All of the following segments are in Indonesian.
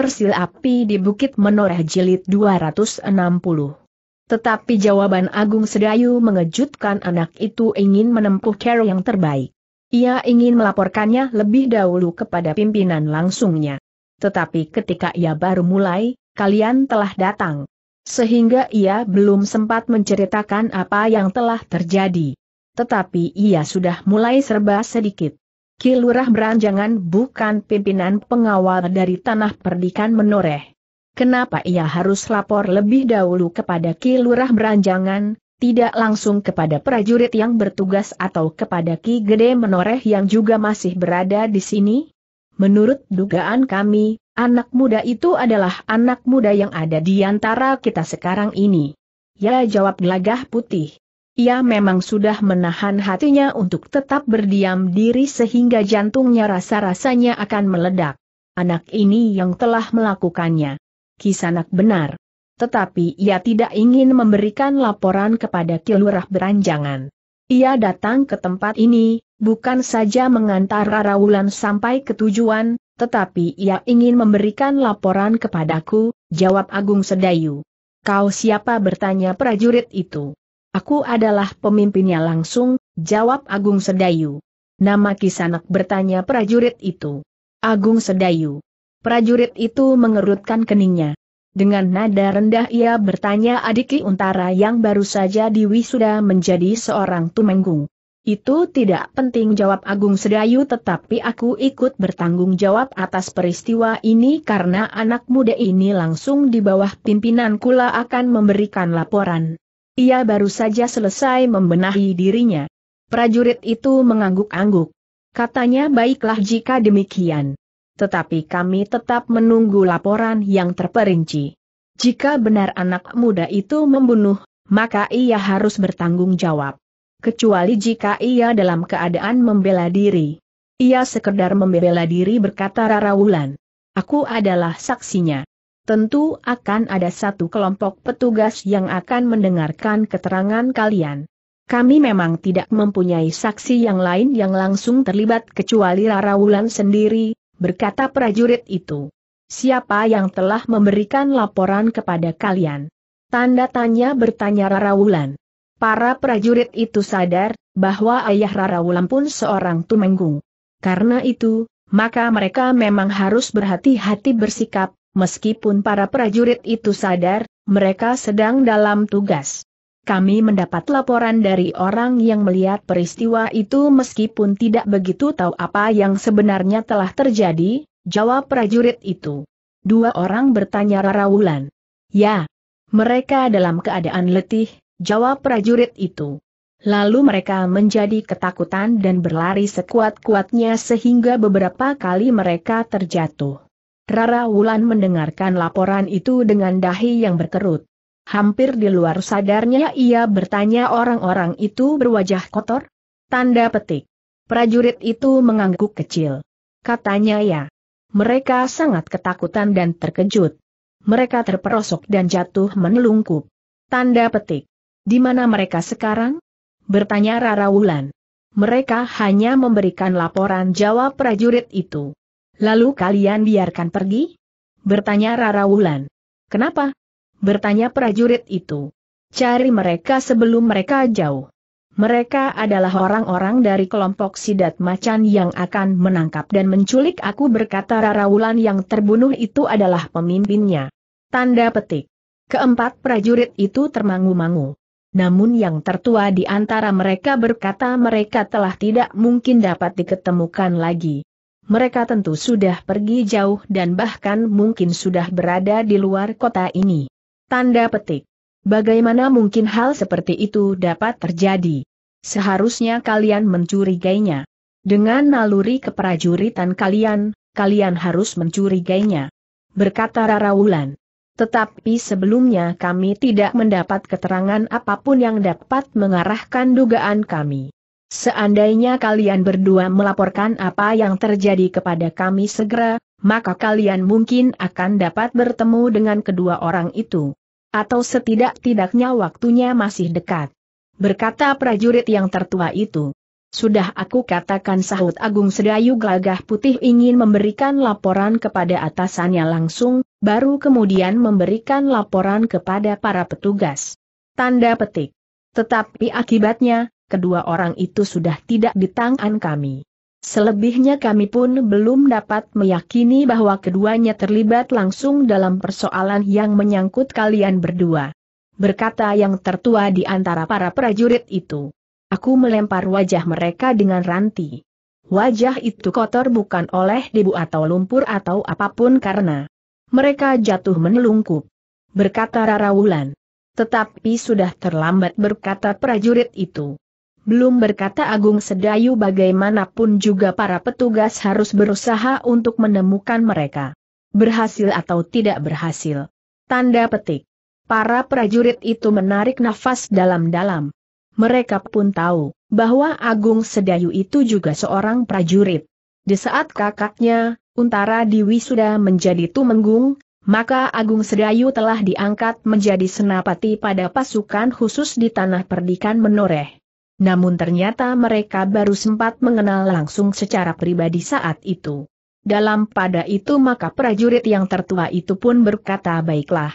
Sil Api di Bukit Menoreh Jilid 260. Tetapi jawaban Agung Sedayu mengejutkan anak itu ingin menempuh cara yang terbaik. Ia ingin melaporkannya lebih dahulu kepada pimpinan langsungnya. Tetapi ketika ia baru mulai, kalian telah datang. Sehingga ia belum sempat menceritakan apa yang telah terjadi. Tetapi ia sudah mulai serba sedikit. Kilurah Beranjangan bukan pimpinan pengawal dari tanah perdikan menoreh. Kenapa ia harus lapor lebih dahulu kepada Kilurah Beranjangan, tidak langsung kepada prajurit yang bertugas atau kepada Ki Gede Menoreh yang juga masih berada di sini? Menurut dugaan kami, anak muda itu adalah anak muda yang ada di antara kita sekarang ini. Ya jawab gelagah putih. Ia memang sudah menahan hatinya untuk tetap berdiam diri sehingga jantungnya rasa-rasanya akan meledak. Anak ini yang telah melakukannya. Kisanak benar. Tetapi ia tidak ingin memberikan laporan kepada Kilurah Beranjangan. Ia datang ke tempat ini, bukan saja mengantar Rara Wulan sampai ke tujuan, tetapi ia ingin memberikan laporan kepadaku, jawab Agung Sedayu. Kau siapa bertanya prajurit itu? Aku adalah pemimpinnya langsung, jawab Agung Sedayu. Nama Kisanak bertanya prajurit itu. Agung Sedayu. Prajurit itu mengerutkan keningnya. Dengan nada rendah ia bertanya adik Adiki Untara yang baru saja diwisuda menjadi seorang tumenggung. Itu tidak penting jawab Agung Sedayu tetapi aku ikut bertanggung jawab atas peristiwa ini karena anak muda ini langsung di bawah pimpinan kula akan memberikan laporan. Ia baru saja selesai membenahi dirinya. Prajurit itu mengangguk-angguk. Katanya baiklah jika demikian. Tetapi kami tetap menunggu laporan yang terperinci. Jika benar anak muda itu membunuh, maka ia harus bertanggung jawab. Kecuali jika ia dalam keadaan membela diri. Ia sekedar membela diri berkata Rara Wulan. Aku adalah saksinya tentu akan ada satu kelompok petugas yang akan mendengarkan keterangan kalian. Kami memang tidak mempunyai saksi yang lain yang langsung terlibat kecuali Rara Wulan sendiri, berkata prajurit itu. Siapa yang telah memberikan laporan kepada kalian? Tanda tanya bertanya Rara Wulan. Para prajurit itu sadar, bahwa ayah Rara Wulan pun seorang tumenggung. Karena itu, maka mereka memang harus berhati-hati bersikap, Meskipun para prajurit itu sadar, mereka sedang dalam tugas. Kami mendapat laporan dari orang yang melihat peristiwa itu meskipun tidak begitu tahu apa yang sebenarnya telah terjadi, jawab prajurit itu. Dua orang bertanya Wulan. Ya, mereka dalam keadaan letih, jawab prajurit itu. Lalu mereka menjadi ketakutan dan berlari sekuat-kuatnya sehingga beberapa kali mereka terjatuh. Rara Wulan mendengarkan laporan itu dengan dahi yang berkerut. Hampir di luar sadarnya ia bertanya orang-orang itu berwajah kotor? Tanda petik. Prajurit itu mengangguk kecil. Katanya ya. Mereka sangat ketakutan dan terkejut. Mereka terperosok dan jatuh menelungkup. Tanda petik. Di mana mereka sekarang? Bertanya Rara Wulan. Mereka hanya memberikan laporan jawab prajurit itu. Lalu kalian biarkan pergi? Bertanya Rara Wulan. Kenapa? Bertanya prajurit itu. Cari mereka sebelum mereka jauh. Mereka adalah orang-orang dari kelompok sidat macan yang akan menangkap dan menculik aku berkata Rara Wulan yang terbunuh itu adalah pemimpinnya. Tanda petik. Keempat prajurit itu termangu-mangu. Namun yang tertua di antara mereka berkata mereka telah tidak mungkin dapat diketemukan lagi mereka tentu sudah pergi jauh dan bahkan mungkin sudah berada di luar kota ini. Tanda petik. Bagaimana mungkin hal seperti itu dapat terjadi? Seharusnya kalian mencurigainya. Dengan naluri keprajuritan kalian, kalian harus mencurigainya. Berkata Wulan. Tetapi sebelumnya kami tidak mendapat keterangan apapun yang dapat mengarahkan dugaan kami. Seandainya kalian berdua melaporkan apa yang terjadi kepada kami segera, maka kalian mungkin akan dapat bertemu dengan kedua orang itu. Atau setidak-tidaknya waktunya masih dekat. Berkata prajurit yang tertua itu. Sudah aku katakan sahut Agung Sedayu Gagah Putih ingin memberikan laporan kepada atasannya langsung, baru kemudian memberikan laporan kepada para petugas. Tanda petik. Tetapi akibatnya, kedua orang itu sudah tidak di tangan kami. Selebihnya kami pun belum dapat meyakini bahwa keduanya terlibat langsung dalam persoalan yang menyangkut kalian berdua. Berkata yang tertua di antara para prajurit itu. Aku melempar wajah mereka dengan ranti. Wajah itu kotor bukan oleh debu atau lumpur atau apapun karena mereka jatuh menelungkup. Berkata Rara Wulan. Tetapi sudah terlambat berkata prajurit itu. Belum berkata Agung Sedayu bagaimanapun juga para petugas harus berusaha untuk menemukan mereka. Berhasil atau tidak berhasil. Tanda petik. Para prajurit itu menarik nafas dalam-dalam. Mereka pun tahu bahwa Agung Sedayu itu juga seorang prajurit. Di saat kakaknya, Untara Diwi sudah menjadi tumenggung, maka Agung Sedayu telah diangkat menjadi senapati pada pasukan khusus di tanah perdikan menoreh namun ternyata mereka baru sempat mengenal langsung secara pribadi saat itu. Dalam pada itu maka prajurit yang tertua itu pun berkata baiklah.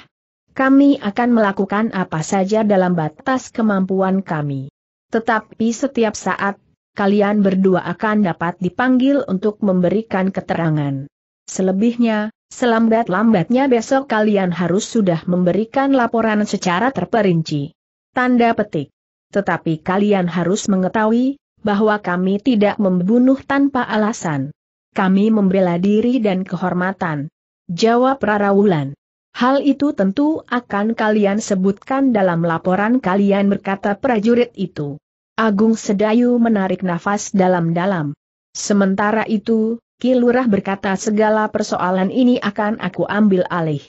Kami akan melakukan apa saja dalam batas kemampuan kami. Tetapi setiap saat, kalian berdua akan dapat dipanggil untuk memberikan keterangan. Selebihnya, selambat-lambatnya besok kalian harus sudah memberikan laporan secara terperinci. Tanda petik. Tetapi kalian harus mengetahui, bahwa kami tidak membunuh tanpa alasan. Kami membela diri dan kehormatan. Jawab Rara Wulan. Hal itu tentu akan kalian sebutkan dalam laporan kalian berkata prajurit itu. Agung Sedayu menarik nafas dalam-dalam. Sementara itu, Kilurah berkata segala persoalan ini akan aku ambil alih.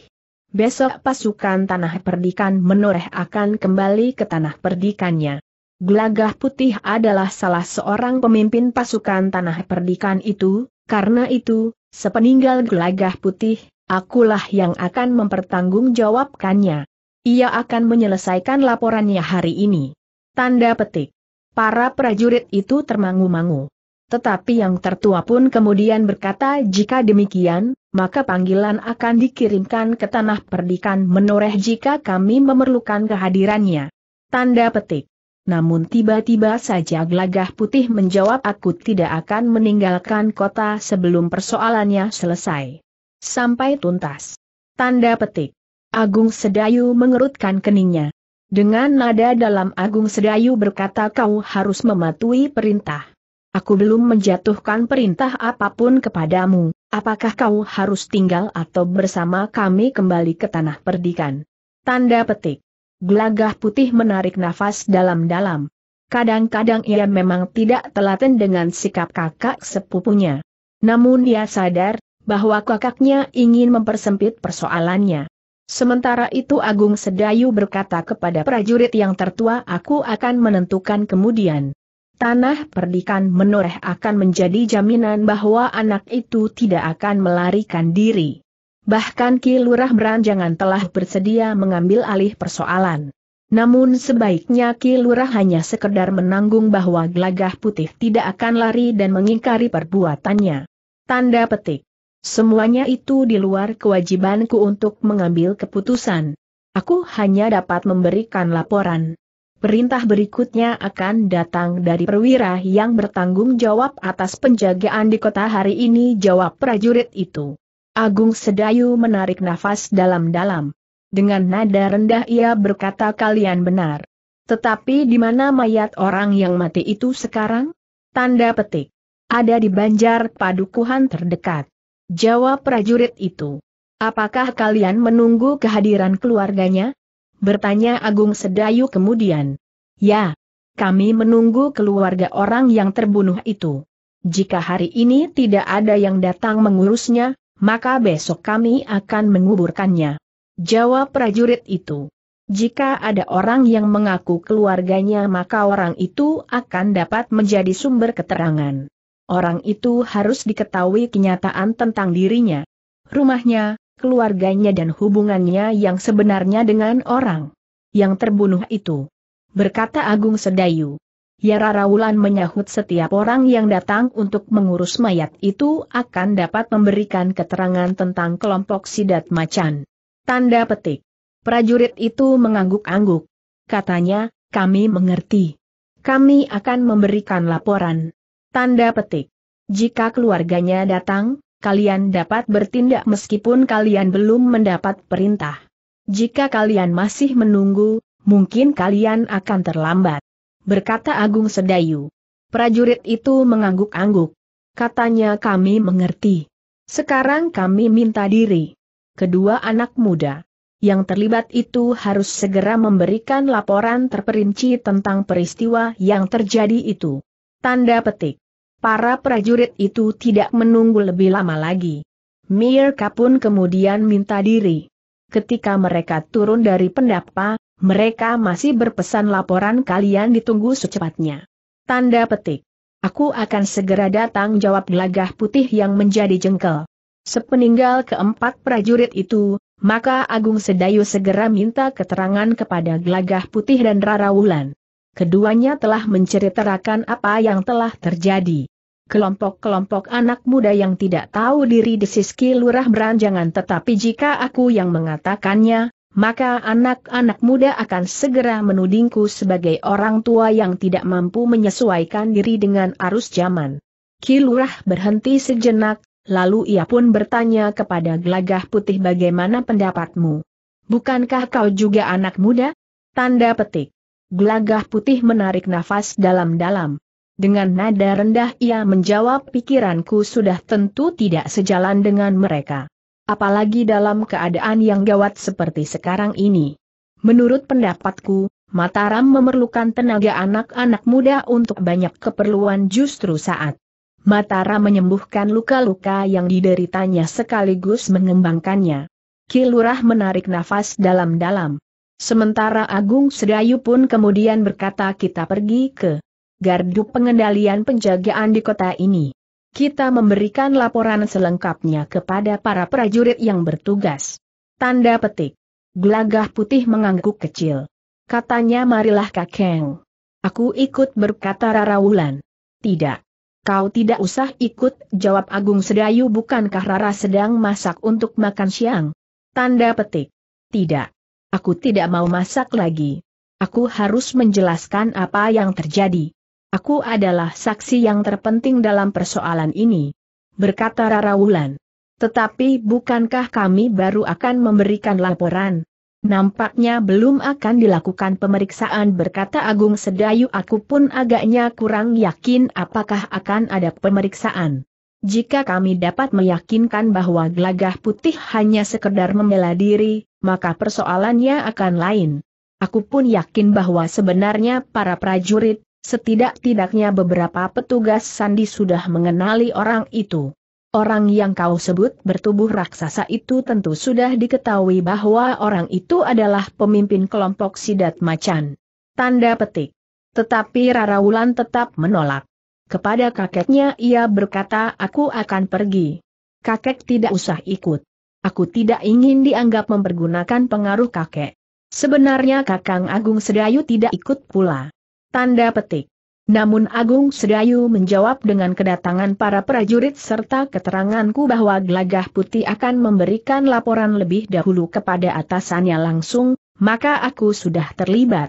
Besok pasukan tanah perdikan menoreh akan kembali ke tanah perdikannya. Gelagah Putih adalah salah seorang pemimpin pasukan tanah perdikan itu, karena itu, sepeninggal Gelagah Putih, akulah yang akan mempertanggungjawabkannya. Ia akan menyelesaikan laporannya hari ini. Tanda petik. Para prajurit itu termangu-mangu. Tetapi yang tertua pun kemudian berkata jika demikian, maka panggilan akan dikirimkan ke tanah perdikan menoreh jika kami memerlukan kehadirannya. Tanda petik. Namun tiba-tiba saja gelagah putih menjawab aku tidak akan meninggalkan kota sebelum persoalannya selesai. Sampai tuntas. Tanda petik. Agung Sedayu mengerutkan keningnya. Dengan nada dalam Agung Sedayu berkata kau harus mematuhi perintah. Aku belum menjatuhkan perintah apapun kepadamu, apakah kau harus tinggal atau bersama kami kembali ke tanah perdikan? Tanda petik. Gelagah putih menarik nafas dalam-dalam. Kadang-kadang ia memang tidak telaten dengan sikap kakak sepupunya. Namun ia sadar, bahwa kakaknya ingin mempersempit persoalannya. Sementara itu Agung Sedayu berkata kepada prajurit yang tertua aku akan menentukan kemudian. Tanah perdikan menoreh akan menjadi jaminan bahwa anak itu tidak akan melarikan diri. Bahkan Ki Lurah Beranjangan telah bersedia mengambil alih persoalan. Namun sebaiknya Ki Lurah hanya sekedar menanggung bahwa gelagah putih tidak akan lari dan mengingkari perbuatannya. Tanda petik. Semuanya itu di luar kewajibanku untuk mengambil keputusan. Aku hanya dapat memberikan laporan. Perintah berikutnya akan datang dari perwira yang bertanggung jawab atas penjagaan di kota hari ini jawab prajurit itu. Agung Sedayu menarik nafas dalam-dalam. Dengan nada rendah ia berkata kalian benar. Tetapi di mana mayat orang yang mati itu sekarang? Tanda petik. Ada di banjar padukuhan terdekat. Jawab prajurit itu. Apakah kalian menunggu kehadiran keluarganya? Bertanya Agung Sedayu kemudian. Ya, kami menunggu keluarga orang yang terbunuh itu. Jika hari ini tidak ada yang datang mengurusnya, maka besok kami akan menguburkannya. Jawab prajurit itu. Jika ada orang yang mengaku keluarganya maka orang itu akan dapat menjadi sumber keterangan. Orang itu harus diketahui kenyataan tentang dirinya. Rumahnya, keluarganya dan hubungannya yang sebenarnya dengan orang yang terbunuh itu. Berkata Agung Sedayu. Yara Raulan menyahut setiap orang yang datang untuk mengurus mayat itu akan dapat memberikan keterangan tentang kelompok sidat macan. Tanda petik. Prajurit itu mengangguk-angguk. Katanya, kami mengerti. Kami akan memberikan laporan. Tanda petik. Jika keluarganya datang, kalian dapat bertindak meskipun kalian belum mendapat perintah. Jika kalian masih menunggu, mungkin kalian akan terlambat. Berkata Agung Sedayu. Prajurit itu mengangguk-angguk. Katanya kami mengerti. Sekarang kami minta diri. Kedua anak muda yang terlibat itu harus segera memberikan laporan terperinci tentang peristiwa yang terjadi itu. Tanda petik. Para prajurit itu tidak menunggu lebih lama lagi. Mirka pun kemudian minta diri. Ketika mereka turun dari pendapa, mereka masih berpesan laporan kalian ditunggu secepatnya. Tanda petik. Aku akan segera datang jawab gelagah putih yang menjadi jengkel. Sepeninggal keempat prajurit itu, maka Agung Sedayu segera minta keterangan kepada gelagah putih dan Rara Wulan. Keduanya telah menceritakan apa yang telah terjadi. Kelompok-kelompok anak muda yang tidak tahu diri desiski lurah beranjangan tetapi jika aku yang mengatakannya, maka anak-anak muda akan segera menudingku sebagai orang tua yang tidak mampu menyesuaikan diri dengan arus zaman. Kilurah berhenti sejenak, lalu ia pun bertanya kepada gelagah putih bagaimana pendapatmu. Bukankah kau juga anak muda? Tanda petik. Gelagah putih menarik nafas dalam-dalam. Dengan nada rendah ia menjawab pikiranku sudah tentu tidak sejalan dengan mereka. Apalagi dalam keadaan yang gawat seperti sekarang ini. Menurut pendapatku, Mataram memerlukan tenaga anak-anak muda untuk banyak keperluan justru saat Mataram menyembuhkan luka-luka yang dideritanya sekaligus mengembangkannya. Kilurah menarik nafas dalam-dalam. Sementara Agung Sedayu pun kemudian berkata kita pergi ke gardu pengendalian penjagaan di kota ini. Kita memberikan laporan selengkapnya kepada para prajurit yang bertugas. Tanda petik. Gelagah putih mengangguk kecil. Katanya marilah kakeng. Aku ikut berkata Rara Wulan. Tidak. Kau tidak usah ikut, jawab Agung Sedayu bukankah Rara sedang masak untuk makan siang? Tanda petik. Tidak. Aku tidak mau masak lagi. Aku harus menjelaskan apa yang terjadi. Aku adalah saksi yang terpenting dalam persoalan ini. Berkata Rara Wulan. Tetapi bukankah kami baru akan memberikan laporan? Nampaknya belum akan dilakukan pemeriksaan berkata Agung Sedayu aku pun agaknya kurang yakin apakah akan ada pemeriksaan. Jika kami dapat meyakinkan bahwa gelagah putih hanya sekedar membela diri, maka persoalannya akan lain. Aku pun yakin bahwa sebenarnya para prajurit, setidak-tidaknya beberapa petugas sandi sudah mengenali orang itu. Orang yang kau sebut bertubuh raksasa itu tentu sudah diketahui bahwa orang itu adalah pemimpin kelompok sidat macan. Tanda petik. Tetapi Rara Wulan tetap menolak. Kepada kakeknya ia berkata aku akan pergi. Kakek tidak usah ikut. Aku tidak ingin dianggap mempergunakan pengaruh kakek. Sebenarnya Kakang Agung Sedayu tidak ikut pula. Tanda petik. Namun Agung Sedayu menjawab dengan kedatangan para prajurit serta keteranganku bahwa Gelagah Putih akan memberikan laporan lebih dahulu kepada atasannya langsung, maka aku sudah terlibat.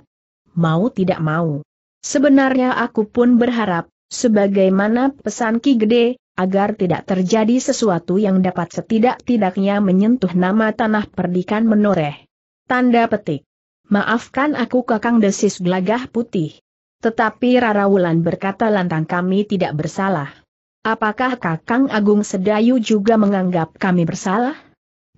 Mau tidak mau. Sebenarnya aku pun berharap, Sebagaimana pesan Ki Gede, agar tidak terjadi sesuatu yang dapat setidak-tidaknya menyentuh nama tanah perdikan menoreh. Tanda petik. Maafkan aku kakang desis gelagah putih. Tetapi Rara Wulan berkata lantang kami tidak bersalah. Apakah Kakang Agung Sedayu juga menganggap kami bersalah?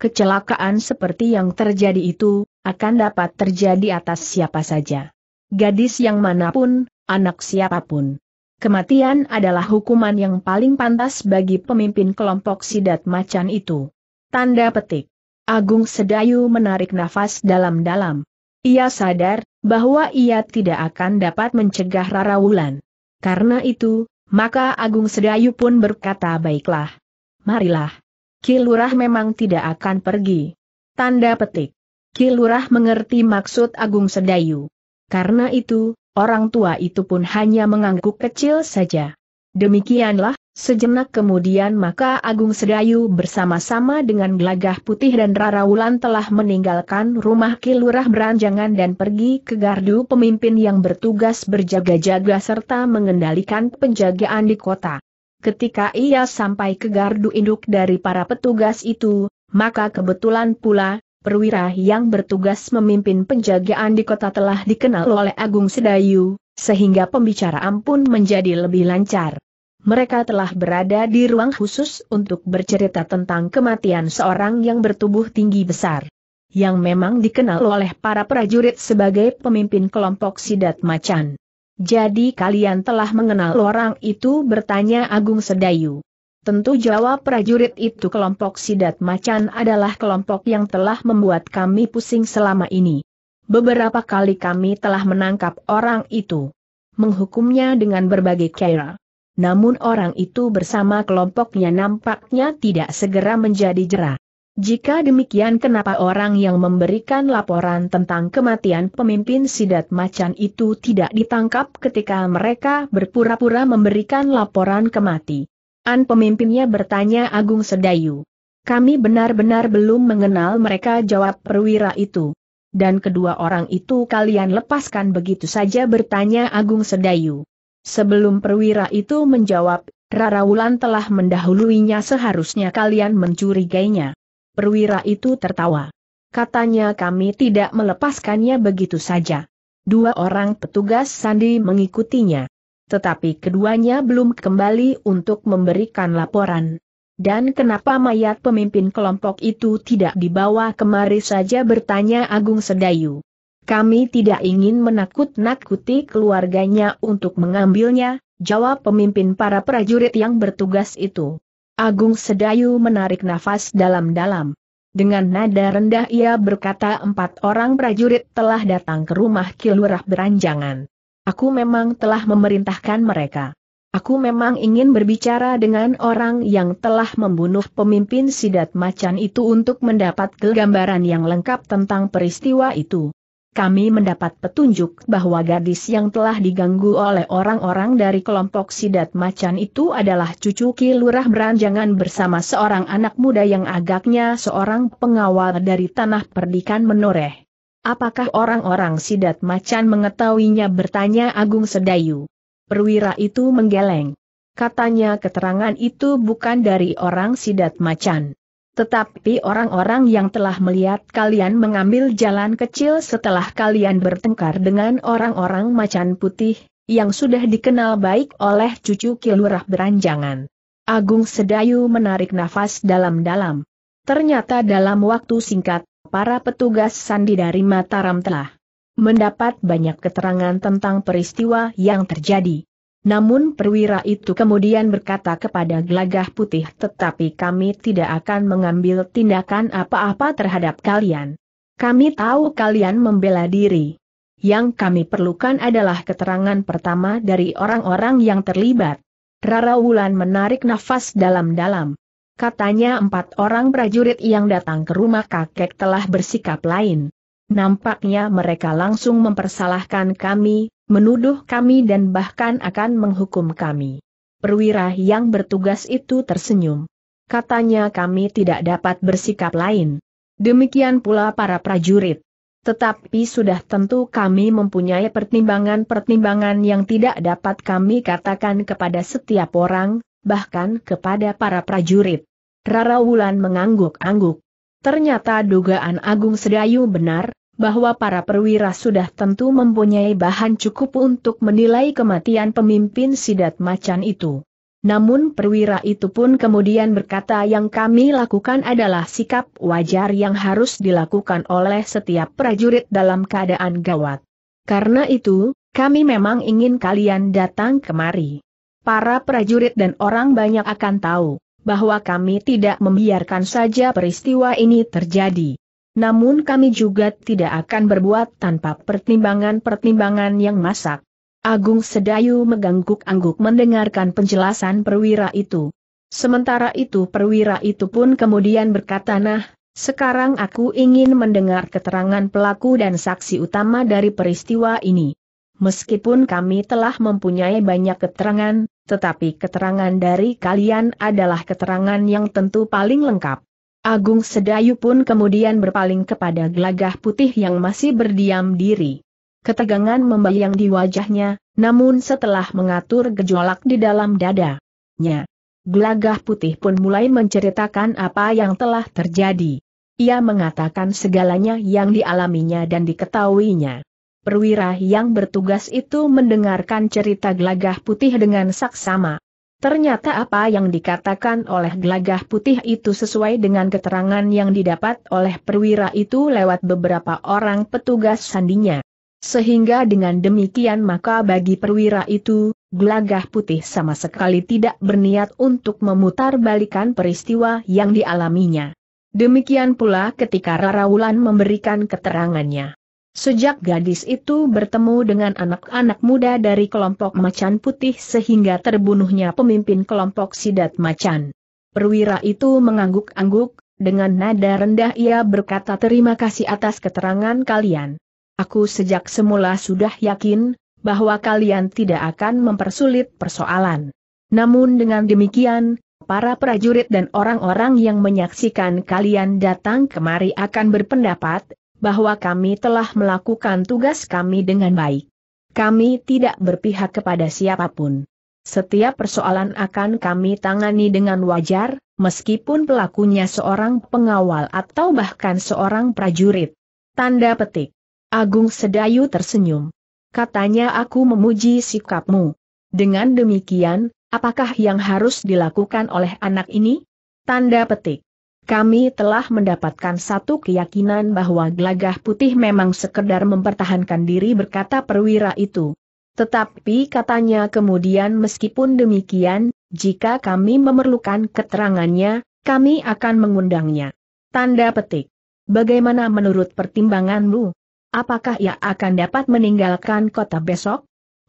Kecelakaan seperti yang terjadi itu, akan dapat terjadi atas siapa saja. Gadis yang manapun, anak siapapun. Kematian adalah hukuman yang paling pantas bagi pemimpin kelompok sidat macan itu. Tanda petik. Agung Sedayu menarik nafas dalam-dalam. Ia sadar bahwa ia tidak akan dapat mencegah Rara Wulan. Karena itu, maka Agung Sedayu pun berkata baiklah. Marilah. Kilurah memang tidak akan pergi. Tanda petik. Kilurah mengerti maksud Agung Sedayu. Karena itu, orang tua itu pun hanya mengangguk kecil saja. Demikianlah, sejenak kemudian maka Agung Sedayu bersama-sama dengan Glagah Putih dan Rara Wulan telah meninggalkan rumah Kilurah Beranjangan dan pergi ke gardu pemimpin yang bertugas berjaga-jaga serta mengendalikan penjagaan di kota. Ketika ia sampai ke gardu induk dari para petugas itu, maka kebetulan pula, perwira yang bertugas memimpin penjagaan di kota telah dikenal oleh Agung Sedayu, sehingga pembicaraan pun menjadi lebih lancar. Mereka telah berada di ruang khusus untuk bercerita tentang kematian seorang yang bertubuh tinggi besar. Yang memang dikenal oleh para prajurit sebagai pemimpin kelompok sidat macan. Jadi kalian telah mengenal orang itu bertanya Agung Sedayu. Tentu jawab prajurit itu kelompok sidat macan adalah kelompok yang telah membuat kami pusing selama ini. Beberapa kali kami telah menangkap orang itu. Menghukumnya dengan berbagai cara. Namun orang itu bersama kelompoknya nampaknya tidak segera menjadi jerah. Jika demikian kenapa orang yang memberikan laporan tentang kematian pemimpin sidat macan itu tidak ditangkap ketika mereka berpura-pura memberikan laporan kemati. An pemimpinnya bertanya Agung Sedayu. Kami benar-benar belum mengenal mereka jawab perwira itu. Dan kedua orang itu kalian lepaskan begitu saja bertanya Agung Sedayu. Sebelum perwira itu menjawab, Rarawulan telah mendahuluinya seharusnya kalian mencurigainya. Perwira itu tertawa. Katanya kami tidak melepaskannya begitu saja. Dua orang petugas Sandi mengikutinya. Tetapi keduanya belum kembali untuk memberikan laporan. Dan kenapa mayat pemimpin kelompok itu tidak dibawa kemari saja bertanya Agung Sedayu. Kami tidak ingin menakut-nakuti keluarganya untuk mengambilnya, jawab pemimpin para prajurit yang bertugas itu. Agung Sedayu menarik nafas dalam-dalam. Dengan nada rendah ia berkata empat orang prajurit telah datang ke rumah Kilurah Beranjangan. Aku memang telah memerintahkan mereka. Aku memang ingin berbicara dengan orang yang telah membunuh pemimpin sidat macan itu untuk mendapat gambaran yang lengkap tentang peristiwa itu. Kami mendapat petunjuk bahwa gadis yang telah diganggu oleh orang-orang dari kelompok sidat macan itu adalah cucu Ki Lurah Beranjangan bersama seorang anak muda yang agaknya seorang pengawal dari tanah perdikan menoreh. Apakah orang-orang sidat macan mengetahuinya bertanya Agung Sedayu. Perwira itu menggeleng. Katanya keterangan itu bukan dari orang sidat macan. Tetapi orang-orang yang telah melihat kalian mengambil jalan kecil setelah kalian bertengkar dengan orang-orang macan putih, yang sudah dikenal baik oleh cucu kilurah beranjangan. Agung Sedayu menarik nafas dalam-dalam. Ternyata dalam waktu singkat, para petugas sandi dari Mataram telah mendapat banyak keterangan tentang peristiwa yang terjadi. Namun perwira itu kemudian berkata kepada Gelagah Putih tetapi kami tidak akan mengambil tindakan apa-apa terhadap kalian. Kami tahu kalian membela diri. Yang kami perlukan adalah keterangan pertama dari orang-orang yang terlibat. Rara Wulan menarik nafas dalam-dalam. Katanya empat orang prajurit yang datang ke rumah kakek telah bersikap lain. Nampaknya mereka langsung mempersalahkan kami, menuduh kami dan bahkan akan menghukum kami. Perwira yang bertugas itu tersenyum. Katanya kami tidak dapat bersikap lain. Demikian pula para prajurit. Tetapi sudah tentu kami mempunyai pertimbangan-pertimbangan yang tidak dapat kami katakan kepada setiap orang, bahkan kepada para prajurit. Rara Wulan mengangguk-angguk. Ternyata dugaan Agung Sedayu benar, bahwa para perwira sudah tentu mempunyai bahan cukup untuk menilai kematian pemimpin sidat macan itu. Namun perwira itu pun kemudian berkata yang kami lakukan adalah sikap wajar yang harus dilakukan oleh setiap prajurit dalam keadaan gawat. Karena itu, kami memang ingin kalian datang kemari. Para prajurit dan orang banyak akan tahu bahwa kami tidak membiarkan saja peristiwa ini terjadi. Namun kami juga tidak akan berbuat tanpa pertimbangan-pertimbangan yang masak. Agung Sedayu mengangguk-angguk mendengarkan penjelasan perwira itu. Sementara itu perwira itu pun kemudian berkata nah, sekarang aku ingin mendengar keterangan pelaku dan saksi utama dari peristiwa ini. Meskipun kami telah mempunyai banyak keterangan, tetapi keterangan dari kalian adalah keterangan yang tentu paling lengkap. Agung Sedayu pun kemudian berpaling kepada gelagah putih yang masih berdiam diri. Ketegangan membayang di wajahnya, namun setelah mengatur gejolak di dalam dadanya. Gelagah putih pun mulai menceritakan apa yang telah terjadi. Ia mengatakan segalanya yang dialaminya dan diketahuinya perwira yang bertugas itu mendengarkan cerita Glagah putih dengan saksama. Ternyata apa yang dikatakan oleh Glagah putih itu sesuai dengan keterangan yang didapat oleh perwira itu lewat beberapa orang petugas sandinya. Sehingga dengan demikian maka bagi perwira itu, Glagah putih sama sekali tidak berniat untuk memutar balikan peristiwa yang dialaminya. Demikian pula ketika Rara Wulan memberikan keterangannya. Sejak gadis itu bertemu dengan anak-anak muda dari kelompok macan putih sehingga terbunuhnya pemimpin kelompok sidat macan. Perwira itu mengangguk-angguk, dengan nada rendah ia berkata terima kasih atas keterangan kalian. Aku sejak semula sudah yakin, bahwa kalian tidak akan mempersulit persoalan. Namun dengan demikian, para prajurit dan orang-orang yang menyaksikan kalian datang kemari akan berpendapat, bahwa kami telah melakukan tugas kami dengan baik. Kami tidak berpihak kepada siapapun. Setiap persoalan akan kami tangani dengan wajar, meskipun pelakunya seorang pengawal atau bahkan seorang prajurit. Tanda petik. Agung Sedayu tersenyum. Katanya aku memuji sikapmu. Dengan demikian, apakah yang harus dilakukan oleh anak ini? Tanda petik. Kami telah mendapatkan satu keyakinan bahwa gelagah putih memang sekedar mempertahankan diri berkata perwira itu. Tetapi katanya kemudian meskipun demikian, jika kami memerlukan keterangannya, kami akan mengundangnya. Tanda petik. Bagaimana menurut pertimbanganmu? Apakah ia akan dapat meninggalkan kota besok?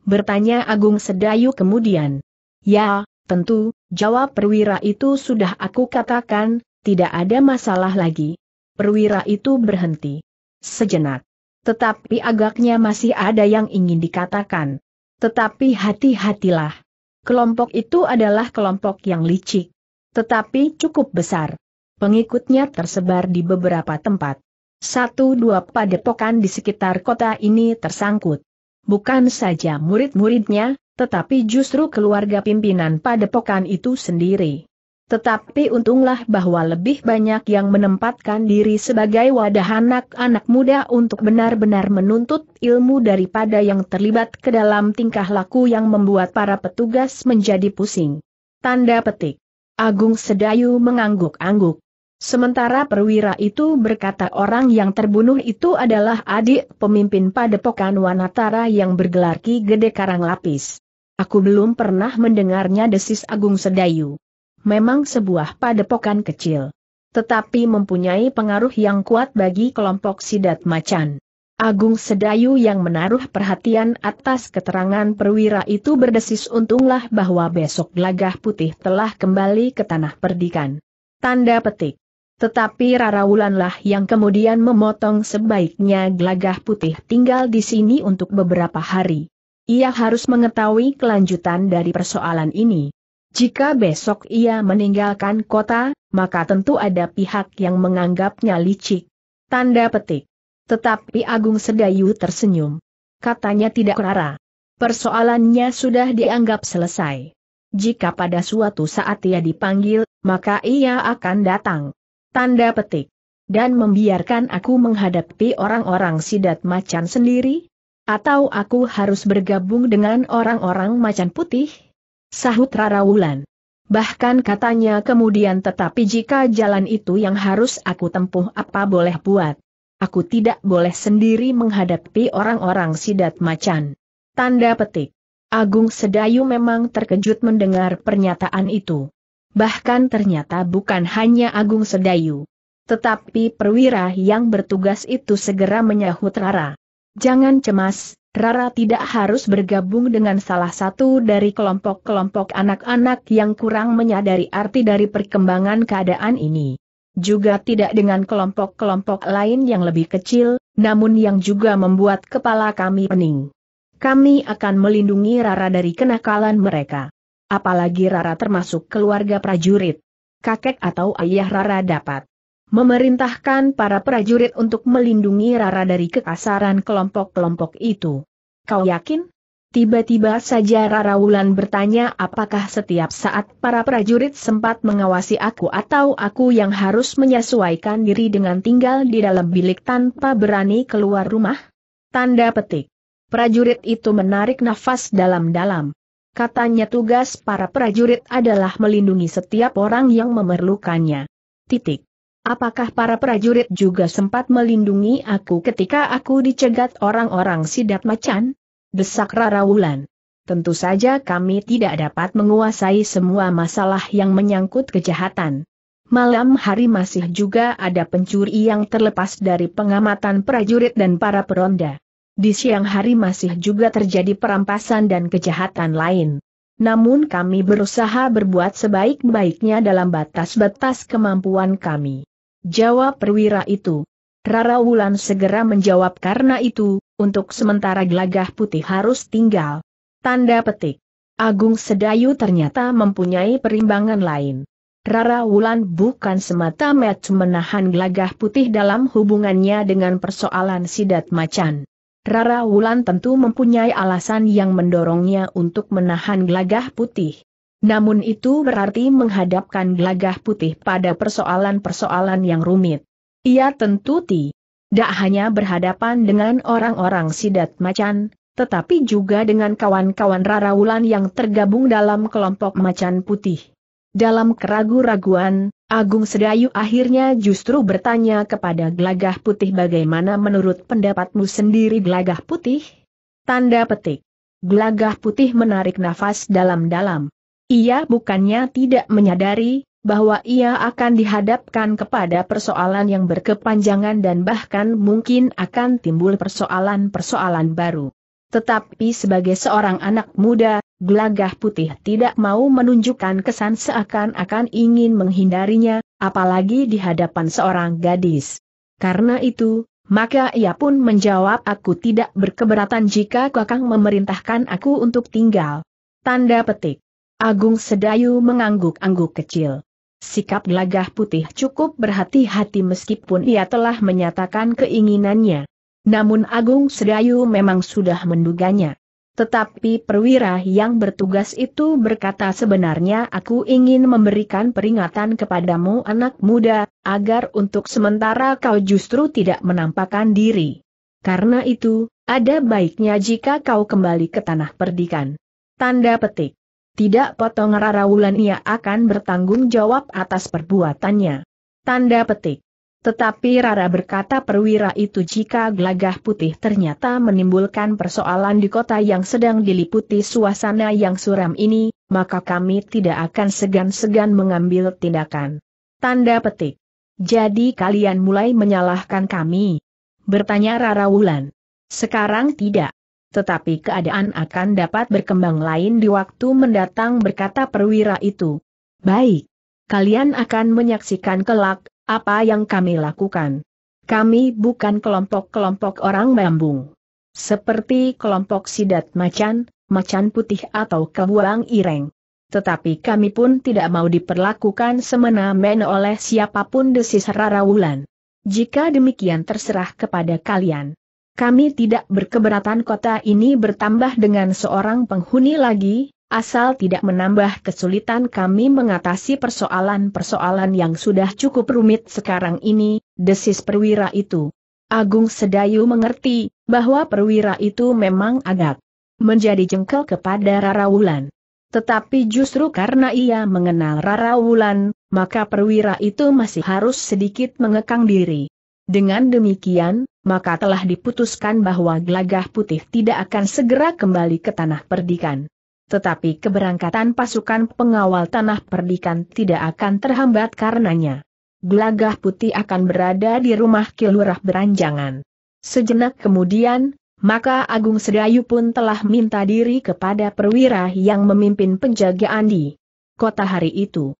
Bertanya Agung Sedayu kemudian. Ya, tentu, jawab perwira itu sudah aku katakan, tidak ada masalah lagi. Perwira itu berhenti. Sejenak. Tetapi agaknya masih ada yang ingin dikatakan. Tetapi hati-hatilah. Kelompok itu adalah kelompok yang licik. Tetapi cukup besar. Pengikutnya tersebar di beberapa tempat. Satu dua padepokan di sekitar kota ini tersangkut. Bukan saja murid-muridnya, tetapi justru keluarga pimpinan padepokan itu sendiri. Tetapi untunglah bahwa lebih banyak yang menempatkan diri sebagai wadah anak-anak muda untuk benar-benar menuntut ilmu daripada yang terlibat ke dalam tingkah laku yang membuat para petugas menjadi pusing. Tanda petik. Agung Sedayu mengangguk-angguk. Sementara perwira itu berkata orang yang terbunuh itu adalah adik pemimpin padepokan Wanatara yang bergelar Ki Gede Karang Lapis. Aku belum pernah mendengarnya desis Agung Sedayu memang sebuah padepokan kecil. Tetapi mempunyai pengaruh yang kuat bagi kelompok sidat macan. Agung Sedayu yang menaruh perhatian atas keterangan perwira itu berdesis untunglah bahwa besok gelagah putih telah kembali ke tanah perdikan. Tanda petik. Tetapi Rarawulanlah yang kemudian memotong sebaiknya gelagah putih tinggal di sini untuk beberapa hari. Ia harus mengetahui kelanjutan dari persoalan ini. Jika besok ia meninggalkan kota, maka tentu ada pihak yang menganggapnya licik. Tanda petik. Tetapi Agung Sedayu tersenyum. Katanya tidak rara. Persoalannya sudah dianggap selesai. Jika pada suatu saat ia dipanggil, maka ia akan datang. Tanda petik. Dan membiarkan aku menghadapi orang-orang sidat macan sendiri? Atau aku harus bergabung dengan orang-orang macan putih? Sahut Rara Wulan. Bahkan katanya kemudian tetapi jika jalan itu yang harus aku tempuh apa boleh buat. Aku tidak boleh sendiri menghadapi orang-orang sidat macan. Tanda petik. Agung Sedayu memang terkejut mendengar pernyataan itu. Bahkan ternyata bukan hanya Agung Sedayu. Tetapi perwira yang bertugas itu segera menyahut Rara. Jangan cemas, Rara tidak harus bergabung dengan salah satu dari kelompok-kelompok anak-anak yang kurang menyadari arti dari perkembangan keadaan ini. Juga tidak dengan kelompok-kelompok lain yang lebih kecil, namun yang juga membuat kepala kami pening. Kami akan melindungi Rara dari kenakalan mereka. Apalagi Rara termasuk keluarga prajurit. Kakek atau ayah Rara dapat memerintahkan para prajurit untuk melindungi Rara dari kekasaran kelompok-kelompok itu. Kau yakin? Tiba-tiba saja Rara Wulan bertanya apakah setiap saat para prajurit sempat mengawasi aku atau aku yang harus menyesuaikan diri dengan tinggal di dalam bilik tanpa berani keluar rumah? Tanda petik. Prajurit itu menarik nafas dalam-dalam. Katanya tugas para prajurit adalah melindungi setiap orang yang memerlukannya. Titik. Apakah para prajurit juga sempat melindungi aku ketika aku dicegat orang-orang sidat macan? Desak Rara Wulan. Tentu saja kami tidak dapat menguasai semua masalah yang menyangkut kejahatan. Malam hari masih juga ada pencuri yang terlepas dari pengamatan prajurit dan para peronda. Di siang hari masih juga terjadi perampasan dan kejahatan lain. Namun kami berusaha berbuat sebaik-baiknya dalam batas-batas kemampuan kami. Jawab perwira itu. Rara Wulan segera menjawab karena itu, untuk sementara gelagah putih harus tinggal. Tanda petik. Agung Sedayu ternyata mempunyai perimbangan lain. Rara Wulan bukan semata match menahan gelagah putih dalam hubungannya dengan persoalan sidat macan. Rara Wulan tentu mempunyai alasan yang mendorongnya untuk menahan gelagah putih. Namun itu berarti menghadapkan gelagah putih pada persoalan-persoalan yang rumit. Ia tentu tidak hanya berhadapan dengan orang-orang sidat macan, tetapi juga dengan kawan-kawan Raraulan yang tergabung dalam kelompok macan putih. Dalam keragu-raguan, Agung Sedayu akhirnya justru bertanya kepada Gelagah Putih bagaimana menurut pendapatmu sendiri Gelagah Putih? Tanda petik. Gelagah Putih menarik nafas dalam-dalam. Ia bukannya tidak menyadari bahwa ia akan dihadapkan kepada persoalan yang berkepanjangan dan bahkan mungkin akan timbul persoalan-persoalan baru. Tetapi sebagai seorang anak muda, gelagah putih tidak mau menunjukkan kesan seakan-akan ingin menghindarinya, apalagi di hadapan seorang gadis. Karena itu, maka ia pun menjawab aku tidak berkeberatan jika kakang memerintahkan aku untuk tinggal. Tanda petik. Agung Sedayu mengangguk-angguk kecil. Sikap gelagah putih cukup berhati-hati meskipun ia telah menyatakan keinginannya. Namun Agung Sedayu memang sudah menduganya. Tetapi perwira yang bertugas itu berkata sebenarnya aku ingin memberikan peringatan kepadamu anak muda, agar untuk sementara kau justru tidak menampakkan diri. Karena itu, ada baiknya jika kau kembali ke tanah perdikan. Tanda petik. Tidak potong Rara Wulan ia akan bertanggung jawab atas perbuatannya. Tanda petik. Tetapi Rara berkata perwira itu jika gelagah putih ternyata menimbulkan persoalan di kota yang sedang diliputi suasana yang suram ini, maka kami tidak akan segan-segan mengambil tindakan. Tanda petik. Jadi kalian mulai menyalahkan kami? Bertanya Rara Wulan. Sekarang tidak tetapi keadaan akan dapat berkembang lain di waktu mendatang berkata perwira itu. Baik. Kalian akan menyaksikan kelak, apa yang kami lakukan. Kami bukan kelompok-kelompok orang bambung. Seperti kelompok sidat macan, macan putih atau kebuang ireng. Tetapi kami pun tidak mau diperlakukan semena-mena oleh siapapun desis Rara Wulan. Jika demikian terserah kepada kalian. Kami tidak berkeberatan kota ini bertambah dengan seorang penghuni lagi, asal tidak menambah kesulitan kami mengatasi persoalan-persoalan yang sudah cukup rumit sekarang ini, desis perwira itu. Agung Sedayu mengerti, bahwa perwira itu memang agak menjadi jengkel kepada Rara Wulan. Tetapi justru karena ia mengenal Rara Wulan, maka perwira itu masih harus sedikit mengekang diri. Dengan demikian, maka telah diputuskan bahwa Glagah putih tidak akan segera kembali ke tanah perdikan. Tetapi keberangkatan pasukan pengawal tanah perdikan tidak akan terhambat karenanya. Glagah putih akan berada di rumah Kilurah Beranjangan. Sejenak kemudian, maka Agung Sedayu pun telah minta diri kepada perwira yang memimpin penjagaan di kota hari itu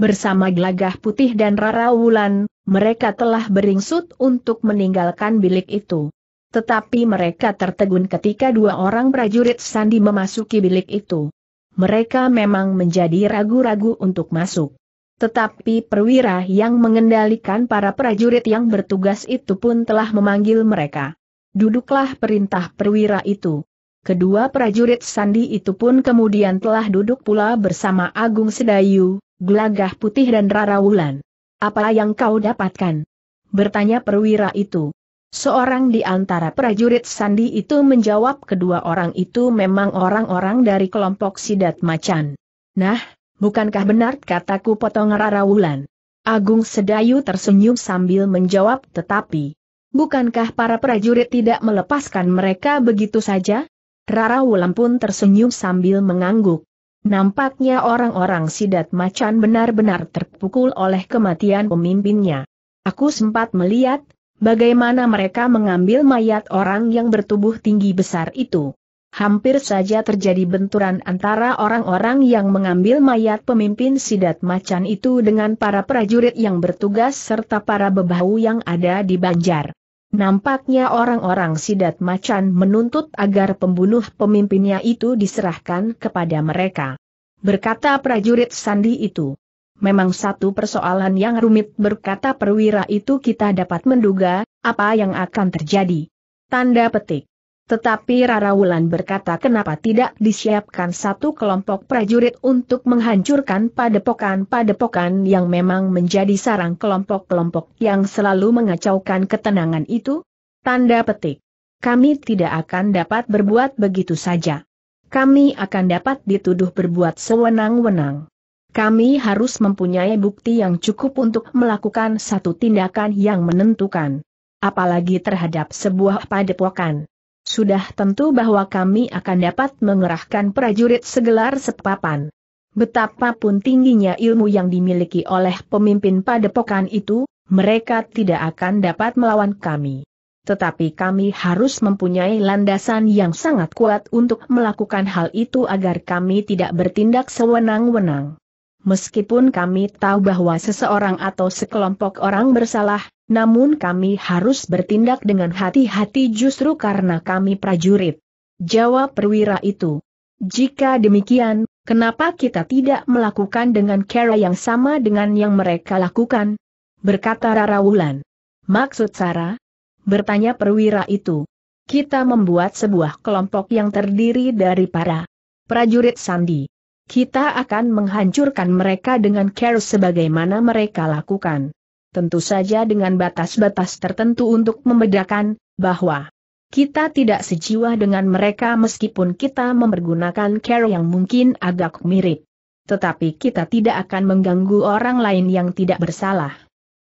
bersama Gelagah Putih dan Rara Wulan, mereka telah beringsut untuk meninggalkan bilik itu. Tetapi mereka tertegun ketika dua orang prajurit Sandi memasuki bilik itu. Mereka memang menjadi ragu-ragu untuk masuk. Tetapi perwira yang mengendalikan para prajurit yang bertugas itu pun telah memanggil mereka. Duduklah perintah perwira itu. Kedua prajurit Sandi itu pun kemudian telah duduk pula bersama Agung Sedayu, gelagah putih dan rara wulan. Apa yang kau dapatkan? Bertanya perwira itu. Seorang di antara prajurit Sandi itu menjawab kedua orang itu memang orang-orang dari kelompok Sidat Macan. Nah, bukankah benar kataku potong Rara Wulan? Agung Sedayu tersenyum sambil menjawab tetapi, bukankah para prajurit tidak melepaskan mereka begitu saja? Rara Wulan pun tersenyum sambil mengangguk. Nampaknya orang-orang sidat macan benar-benar terpukul oleh kematian pemimpinnya. Aku sempat melihat, bagaimana mereka mengambil mayat orang yang bertubuh tinggi besar itu. Hampir saja terjadi benturan antara orang-orang yang mengambil mayat pemimpin sidat macan itu dengan para prajurit yang bertugas serta para bebahu yang ada di Banjar. Nampaknya orang-orang sidat macan menuntut agar pembunuh pemimpinnya itu diserahkan kepada mereka. Berkata prajurit sandi itu. Memang satu persoalan yang rumit berkata perwira itu kita dapat menduga, apa yang akan terjadi. Tanda petik. Tetapi Rara Wulan berkata kenapa tidak disiapkan satu kelompok prajurit untuk menghancurkan padepokan-padepokan yang memang menjadi sarang kelompok-kelompok yang selalu mengacaukan ketenangan itu? Tanda petik. Kami tidak akan dapat berbuat begitu saja. Kami akan dapat dituduh berbuat sewenang-wenang. Kami harus mempunyai bukti yang cukup untuk melakukan satu tindakan yang menentukan. Apalagi terhadap sebuah padepokan sudah tentu bahwa kami akan dapat mengerahkan prajurit segelar sepapan. Betapapun tingginya ilmu yang dimiliki oleh pemimpin padepokan itu, mereka tidak akan dapat melawan kami. Tetapi kami harus mempunyai landasan yang sangat kuat untuk melakukan hal itu agar kami tidak bertindak sewenang-wenang. Meskipun kami tahu bahwa seseorang atau sekelompok orang bersalah, namun kami harus bertindak dengan hati-hati justru karena kami prajurit. Jawab perwira itu. Jika demikian, kenapa kita tidak melakukan dengan cara yang sama dengan yang mereka lakukan? Berkata Rara Wulan. Maksud Sarah? Bertanya perwira itu. Kita membuat sebuah kelompok yang terdiri dari para prajurit Sandi. Kita akan menghancurkan mereka dengan cara sebagaimana mereka lakukan tentu saja dengan batas-batas tertentu untuk membedakan, bahwa kita tidak sejiwa dengan mereka meskipun kita mempergunakan care yang mungkin agak mirip. Tetapi kita tidak akan mengganggu orang lain yang tidak bersalah.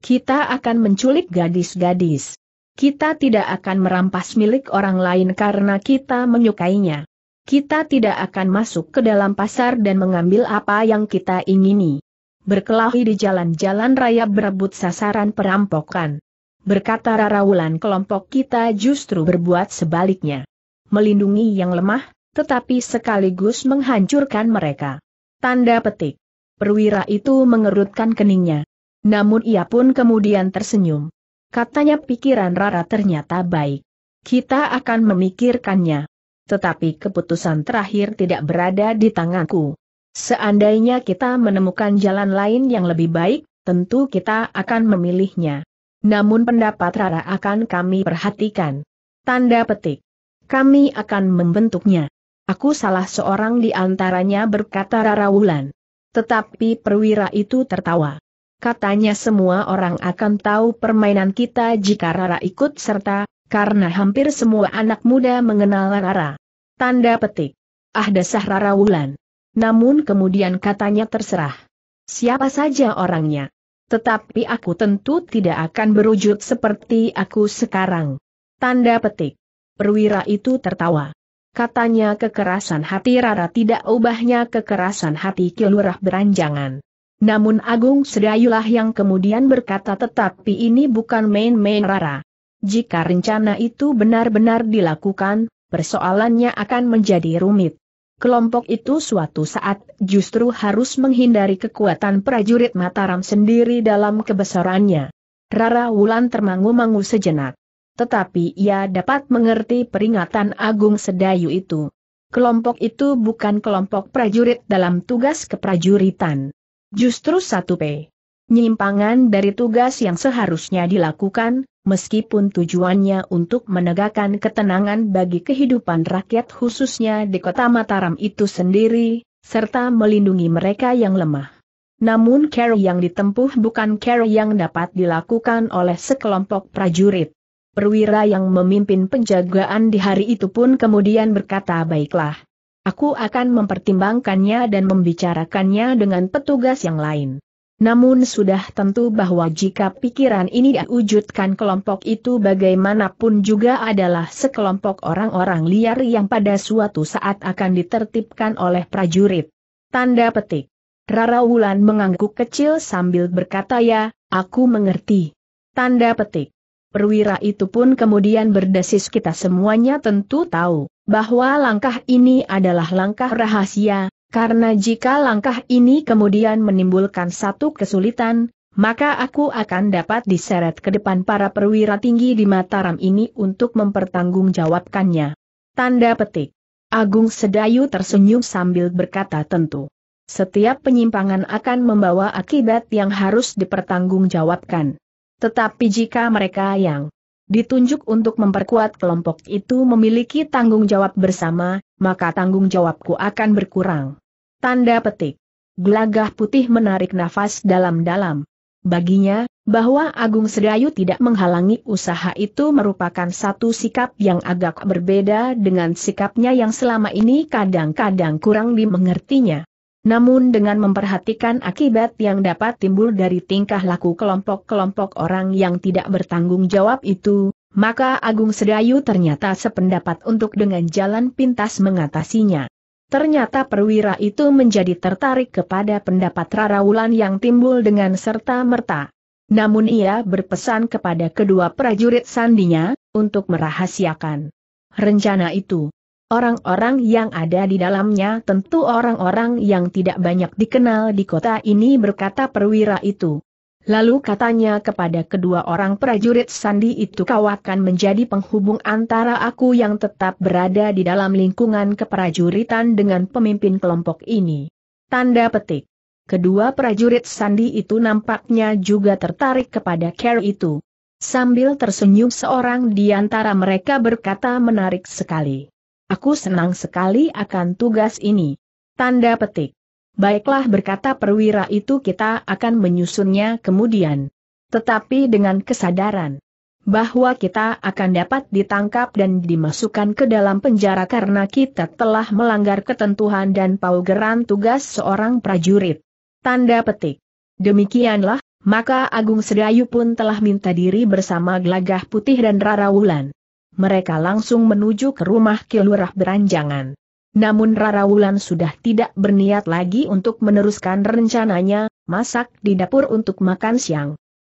Kita akan menculik gadis-gadis. Kita tidak akan merampas milik orang lain karena kita menyukainya. Kita tidak akan masuk ke dalam pasar dan mengambil apa yang kita ingini berkelahi di jalan-jalan raya berebut sasaran perampokan. Berkata Rara Wulan, kelompok kita justru berbuat sebaliknya. Melindungi yang lemah, tetapi sekaligus menghancurkan mereka. Tanda petik. Perwira itu mengerutkan keningnya. Namun ia pun kemudian tersenyum. Katanya pikiran Rara ternyata baik. Kita akan memikirkannya. Tetapi keputusan terakhir tidak berada di tanganku. Seandainya kita menemukan jalan lain yang lebih baik, tentu kita akan memilihnya. Namun pendapat Rara akan kami perhatikan. Tanda petik. Kami akan membentuknya. Aku salah seorang di antaranya berkata Rara Wulan. Tetapi perwira itu tertawa. Katanya semua orang akan tahu permainan kita jika Rara ikut serta, karena hampir semua anak muda mengenal Rara. Tanda petik. Ah dasah Rara Wulan. Namun kemudian katanya terserah. Siapa saja orangnya. Tetapi aku tentu tidak akan berwujud seperti aku sekarang. Tanda petik. Perwira itu tertawa. Katanya kekerasan hati Rara tidak ubahnya kekerasan hati Kilurah beranjangan. Namun Agung Sedayulah yang kemudian berkata tetapi ini bukan main-main Rara. Jika rencana itu benar-benar dilakukan, persoalannya akan menjadi rumit. Kelompok itu suatu saat justru harus menghindari kekuatan prajurit Mataram sendiri dalam kebesarannya. Rara Wulan termangu-mangu sejenak. Tetapi ia dapat mengerti peringatan Agung Sedayu itu. Kelompok itu bukan kelompok prajurit dalam tugas keprajuritan. Justru satu P penyimpangan dari tugas yang seharusnya dilakukan, meskipun tujuannya untuk menegakkan ketenangan bagi kehidupan rakyat khususnya di kota Mataram itu sendiri, serta melindungi mereka yang lemah. Namun care yang ditempuh bukan care yang dapat dilakukan oleh sekelompok prajurit. Perwira yang memimpin penjagaan di hari itu pun kemudian berkata baiklah. Aku akan mempertimbangkannya dan membicarakannya dengan petugas yang lain. Namun sudah tentu bahwa jika pikiran ini diwujudkan kelompok itu bagaimanapun juga adalah sekelompok orang-orang liar yang pada suatu saat akan ditertibkan oleh prajurit. Tanda petik. Rara Wulan mengangguk kecil sambil berkata ya, aku mengerti. Tanda petik. Perwira itu pun kemudian berdesis kita semuanya tentu tahu, bahwa langkah ini adalah langkah rahasia, karena jika langkah ini kemudian menimbulkan satu kesulitan, maka aku akan dapat diseret ke depan para perwira tinggi di Mataram ini untuk mempertanggungjawabkannya. Tanda petik. Agung Sedayu tersenyum sambil berkata tentu. Setiap penyimpangan akan membawa akibat yang harus dipertanggungjawabkan. Tetapi jika mereka yang ditunjuk untuk memperkuat kelompok itu memiliki tanggung jawab bersama, maka tanggung jawabku akan berkurang. Tanda petik. Gelagah putih menarik nafas dalam-dalam. Baginya, bahwa Agung Sedayu tidak menghalangi usaha itu merupakan satu sikap yang agak berbeda dengan sikapnya yang selama ini kadang-kadang kurang dimengertinya. Namun dengan memperhatikan akibat yang dapat timbul dari tingkah laku kelompok-kelompok orang yang tidak bertanggung jawab itu, maka Agung Sedayu ternyata sependapat untuk dengan jalan pintas mengatasinya. Ternyata perwira itu menjadi tertarik kepada pendapat Rara Wulan yang timbul dengan serta-merta. Namun ia berpesan kepada kedua prajurit sandinya, untuk merahasiakan rencana itu. Orang-orang yang ada di dalamnya tentu orang-orang yang tidak banyak dikenal di kota ini berkata perwira itu. Lalu katanya kepada kedua orang prajurit sandi itu kau akan menjadi penghubung antara aku yang tetap berada di dalam lingkungan keprajuritan dengan pemimpin kelompok ini. Tanda petik. Kedua prajurit sandi itu nampaknya juga tertarik kepada care itu. Sambil tersenyum seorang di antara mereka berkata menarik sekali. Aku senang sekali akan tugas ini. Tanda petik. Baiklah berkata perwira itu kita akan menyusunnya kemudian. Tetapi dengan kesadaran bahwa kita akan dapat ditangkap dan dimasukkan ke dalam penjara karena kita telah melanggar ketentuan dan paugeran tugas seorang prajurit. Tanda petik. Demikianlah, maka Agung Sedayu pun telah minta diri bersama Glagah Putih dan Rara Wulan. Mereka langsung menuju ke rumah Kilurah Beranjangan. Namun Rara Wulan sudah tidak berniat lagi untuk meneruskan rencananya, masak di dapur untuk makan siang.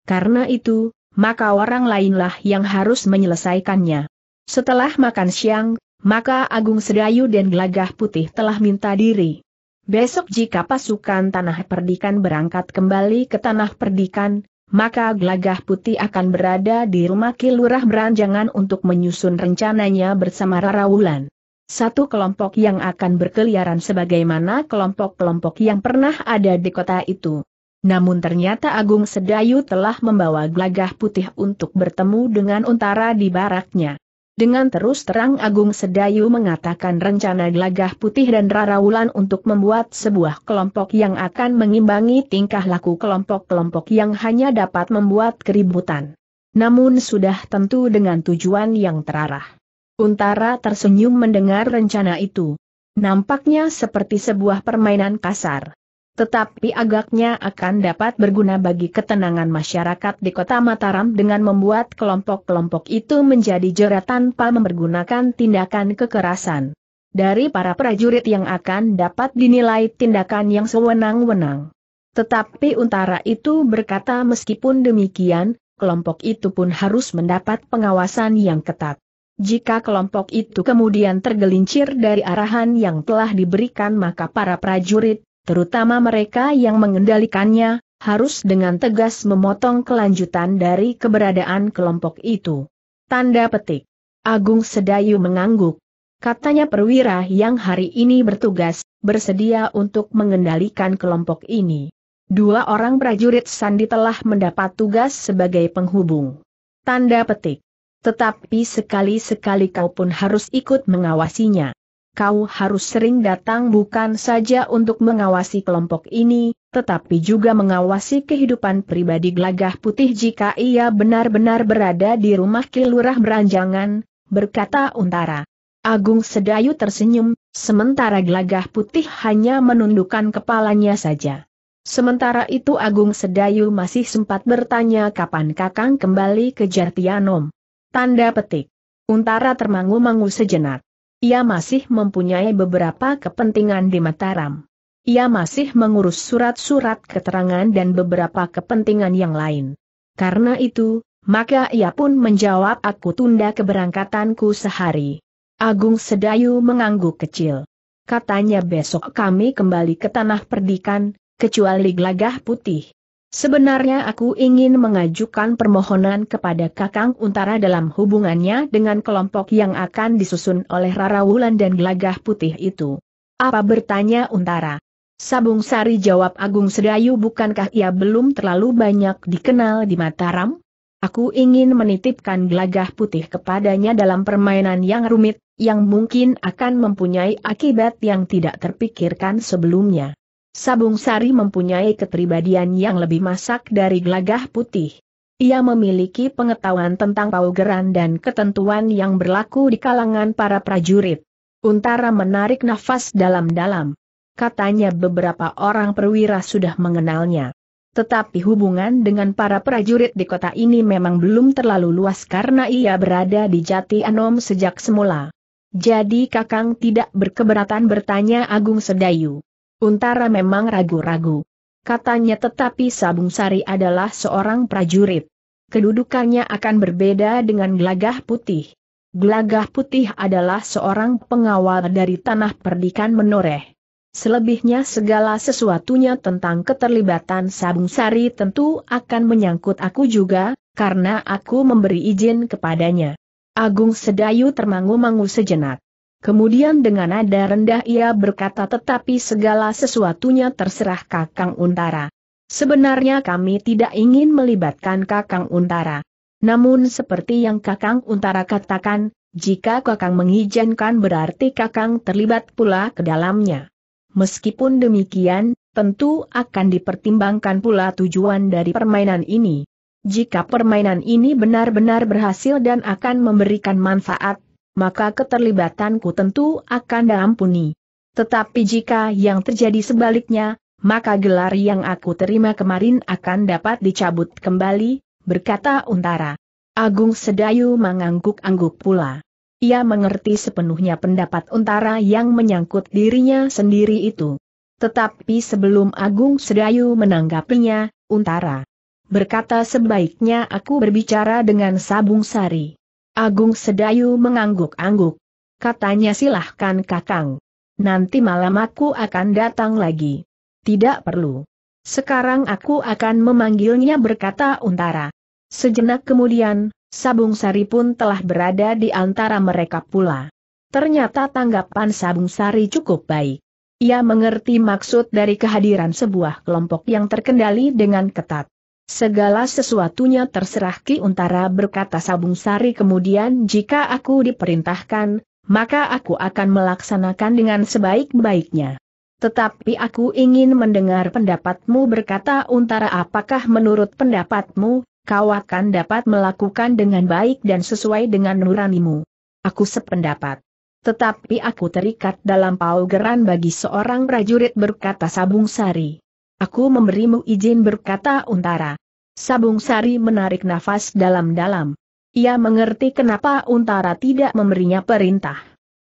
Karena itu, maka orang lainlah yang harus menyelesaikannya. Setelah makan siang, maka Agung Sedayu dan Gelagah Putih telah minta diri. Besok jika pasukan Tanah Perdikan berangkat kembali ke Tanah Perdikan, maka Gelagah Putih akan berada di rumah Kilurah Beranjangan untuk menyusun rencananya bersama Rara Wulan. Satu kelompok yang akan berkeliaran sebagaimana kelompok-kelompok yang pernah ada di kota itu. Namun ternyata Agung Sedayu telah membawa gelagah putih untuk bertemu dengan Untara di baraknya. Dengan terus terang Agung Sedayu mengatakan rencana gelagah putih dan Rara Wulan untuk membuat sebuah kelompok yang akan mengimbangi tingkah laku kelompok-kelompok yang hanya dapat membuat keributan. Namun sudah tentu dengan tujuan yang terarah. Untara tersenyum mendengar rencana itu. Nampaknya seperti sebuah permainan kasar. Tetapi agaknya akan dapat berguna bagi ketenangan masyarakat di kota Mataram dengan membuat kelompok-kelompok itu menjadi jera tanpa mempergunakan tindakan kekerasan. Dari para prajurit yang akan dapat dinilai tindakan yang sewenang-wenang. Tetapi Untara itu berkata meskipun demikian, kelompok itu pun harus mendapat pengawasan yang ketat. Jika kelompok itu kemudian tergelincir dari arahan yang telah diberikan maka para prajurit, terutama mereka yang mengendalikannya, harus dengan tegas memotong kelanjutan dari keberadaan kelompok itu. Tanda petik. Agung Sedayu mengangguk. Katanya perwira yang hari ini bertugas, bersedia untuk mengendalikan kelompok ini. Dua orang prajurit Sandi telah mendapat tugas sebagai penghubung. Tanda petik. Tetapi sekali-sekali kau pun harus ikut mengawasinya. Kau harus sering datang bukan saja untuk mengawasi kelompok ini, tetapi juga mengawasi kehidupan pribadi Glagah putih jika ia benar-benar berada di rumah kilurah beranjangan, berkata Untara. Agung Sedayu tersenyum, sementara Glagah putih hanya menundukkan kepalanya saja. Sementara itu Agung Sedayu masih sempat bertanya kapan Kakang kembali ke Jartianom. Tanda petik. Untara termangu-mangu sejenak. Ia masih mempunyai beberapa kepentingan di Mataram. Ia masih mengurus surat-surat keterangan dan beberapa kepentingan yang lain. Karena itu, maka ia pun menjawab aku tunda keberangkatanku sehari. Agung Sedayu mengangguk kecil. Katanya besok kami kembali ke tanah perdikan, kecuali gelagah putih. Sebenarnya aku ingin mengajukan permohonan kepada Kakang Untara dalam hubungannya dengan kelompok yang akan disusun oleh Rara Wulan dan Gelagah Putih itu. Apa bertanya Untara? Sabung Sari jawab Agung Sedayu bukankah ia belum terlalu banyak dikenal di Mataram? Aku ingin menitipkan gelagah putih kepadanya dalam permainan yang rumit, yang mungkin akan mempunyai akibat yang tidak terpikirkan sebelumnya. Sabung Sari mempunyai kepribadian yang lebih masak dari gelagah putih. Ia memiliki pengetahuan tentang paugeran dan ketentuan yang berlaku di kalangan para prajurit. Untara menarik nafas dalam-dalam. Katanya beberapa orang perwira sudah mengenalnya. Tetapi hubungan dengan para prajurit di kota ini memang belum terlalu luas karena ia berada di Jati Anom sejak semula. Jadi Kakang tidak berkeberatan bertanya Agung Sedayu. Untara memang ragu-ragu. Katanya tetapi Sabung Sari adalah seorang prajurit. Kedudukannya akan berbeda dengan Gelagah Putih. Gelagah Putih adalah seorang pengawal dari tanah perdikan menoreh. Selebihnya segala sesuatunya tentang keterlibatan Sabung Sari tentu akan menyangkut aku juga, karena aku memberi izin kepadanya. Agung Sedayu termangu-mangu sejenak. Kemudian dengan nada rendah ia berkata tetapi segala sesuatunya terserah Kakang Untara. Sebenarnya kami tidak ingin melibatkan Kakang Untara. Namun seperti yang Kakang Untara katakan, jika Kakang mengizinkan berarti Kakang terlibat pula ke dalamnya. Meskipun demikian, tentu akan dipertimbangkan pula tujuan dari permainan ini. Jika permainan ini benar-benar berhasil dan akan memberikan manfaat maka keterlibatanku tentu akan diampuni. Tetapi jika yang terjadi sebaliknya, maka gelar yang aku terima kemarin akan dapat dicabut kembali, berkata Untara. Agung Sedayu mengangguk-angguk pula. Ia mengerti sepenuhnya pendapat Untara yang menyangkut dirinya sendiri itu. Tetapi sebelum Agung Sedayu menanggapinya, Untara berkata sebaiknya aku berbicara dengan Sabung Sari. Agung Sedayu mengangguk-angguk. Katanya silahkan kakang. Nanti malam aku akan datang lagi. Tidak perlu. Sekarang aku akan memanggilnya berkata Untara. Sejenak kemudian, Sabung Sari pun telah berada di antara mereka pula. Ternyata tanggapan Sabung Sari cukup baik. Ia mengerti maksud dari kehadiran sebuah kelompok yang terkendali dengan ketat. Segala sesuatunya terserah Ki Untara berkata Sabung Sari kemudian jika aku diperintahkan, maka aku akan melaksanakan dengan sebaik-baiknya. Tetapi aku ingin mendengar pendapatmu berkata Untara apakah menurut pendapatmu, kau akan dapat melakukan dengan baik dan sesuai dengan nuranimu. Aku sependapat. Tetapi aku terikat dalam paugeran bagi seorang prajurit berkata Sabung Sari. Aku memberimu izin berkata Untara. Sabung Sari menarik nafas dalam-dalam. Ia mengerti kenapa Untara tidak memberinya perintah.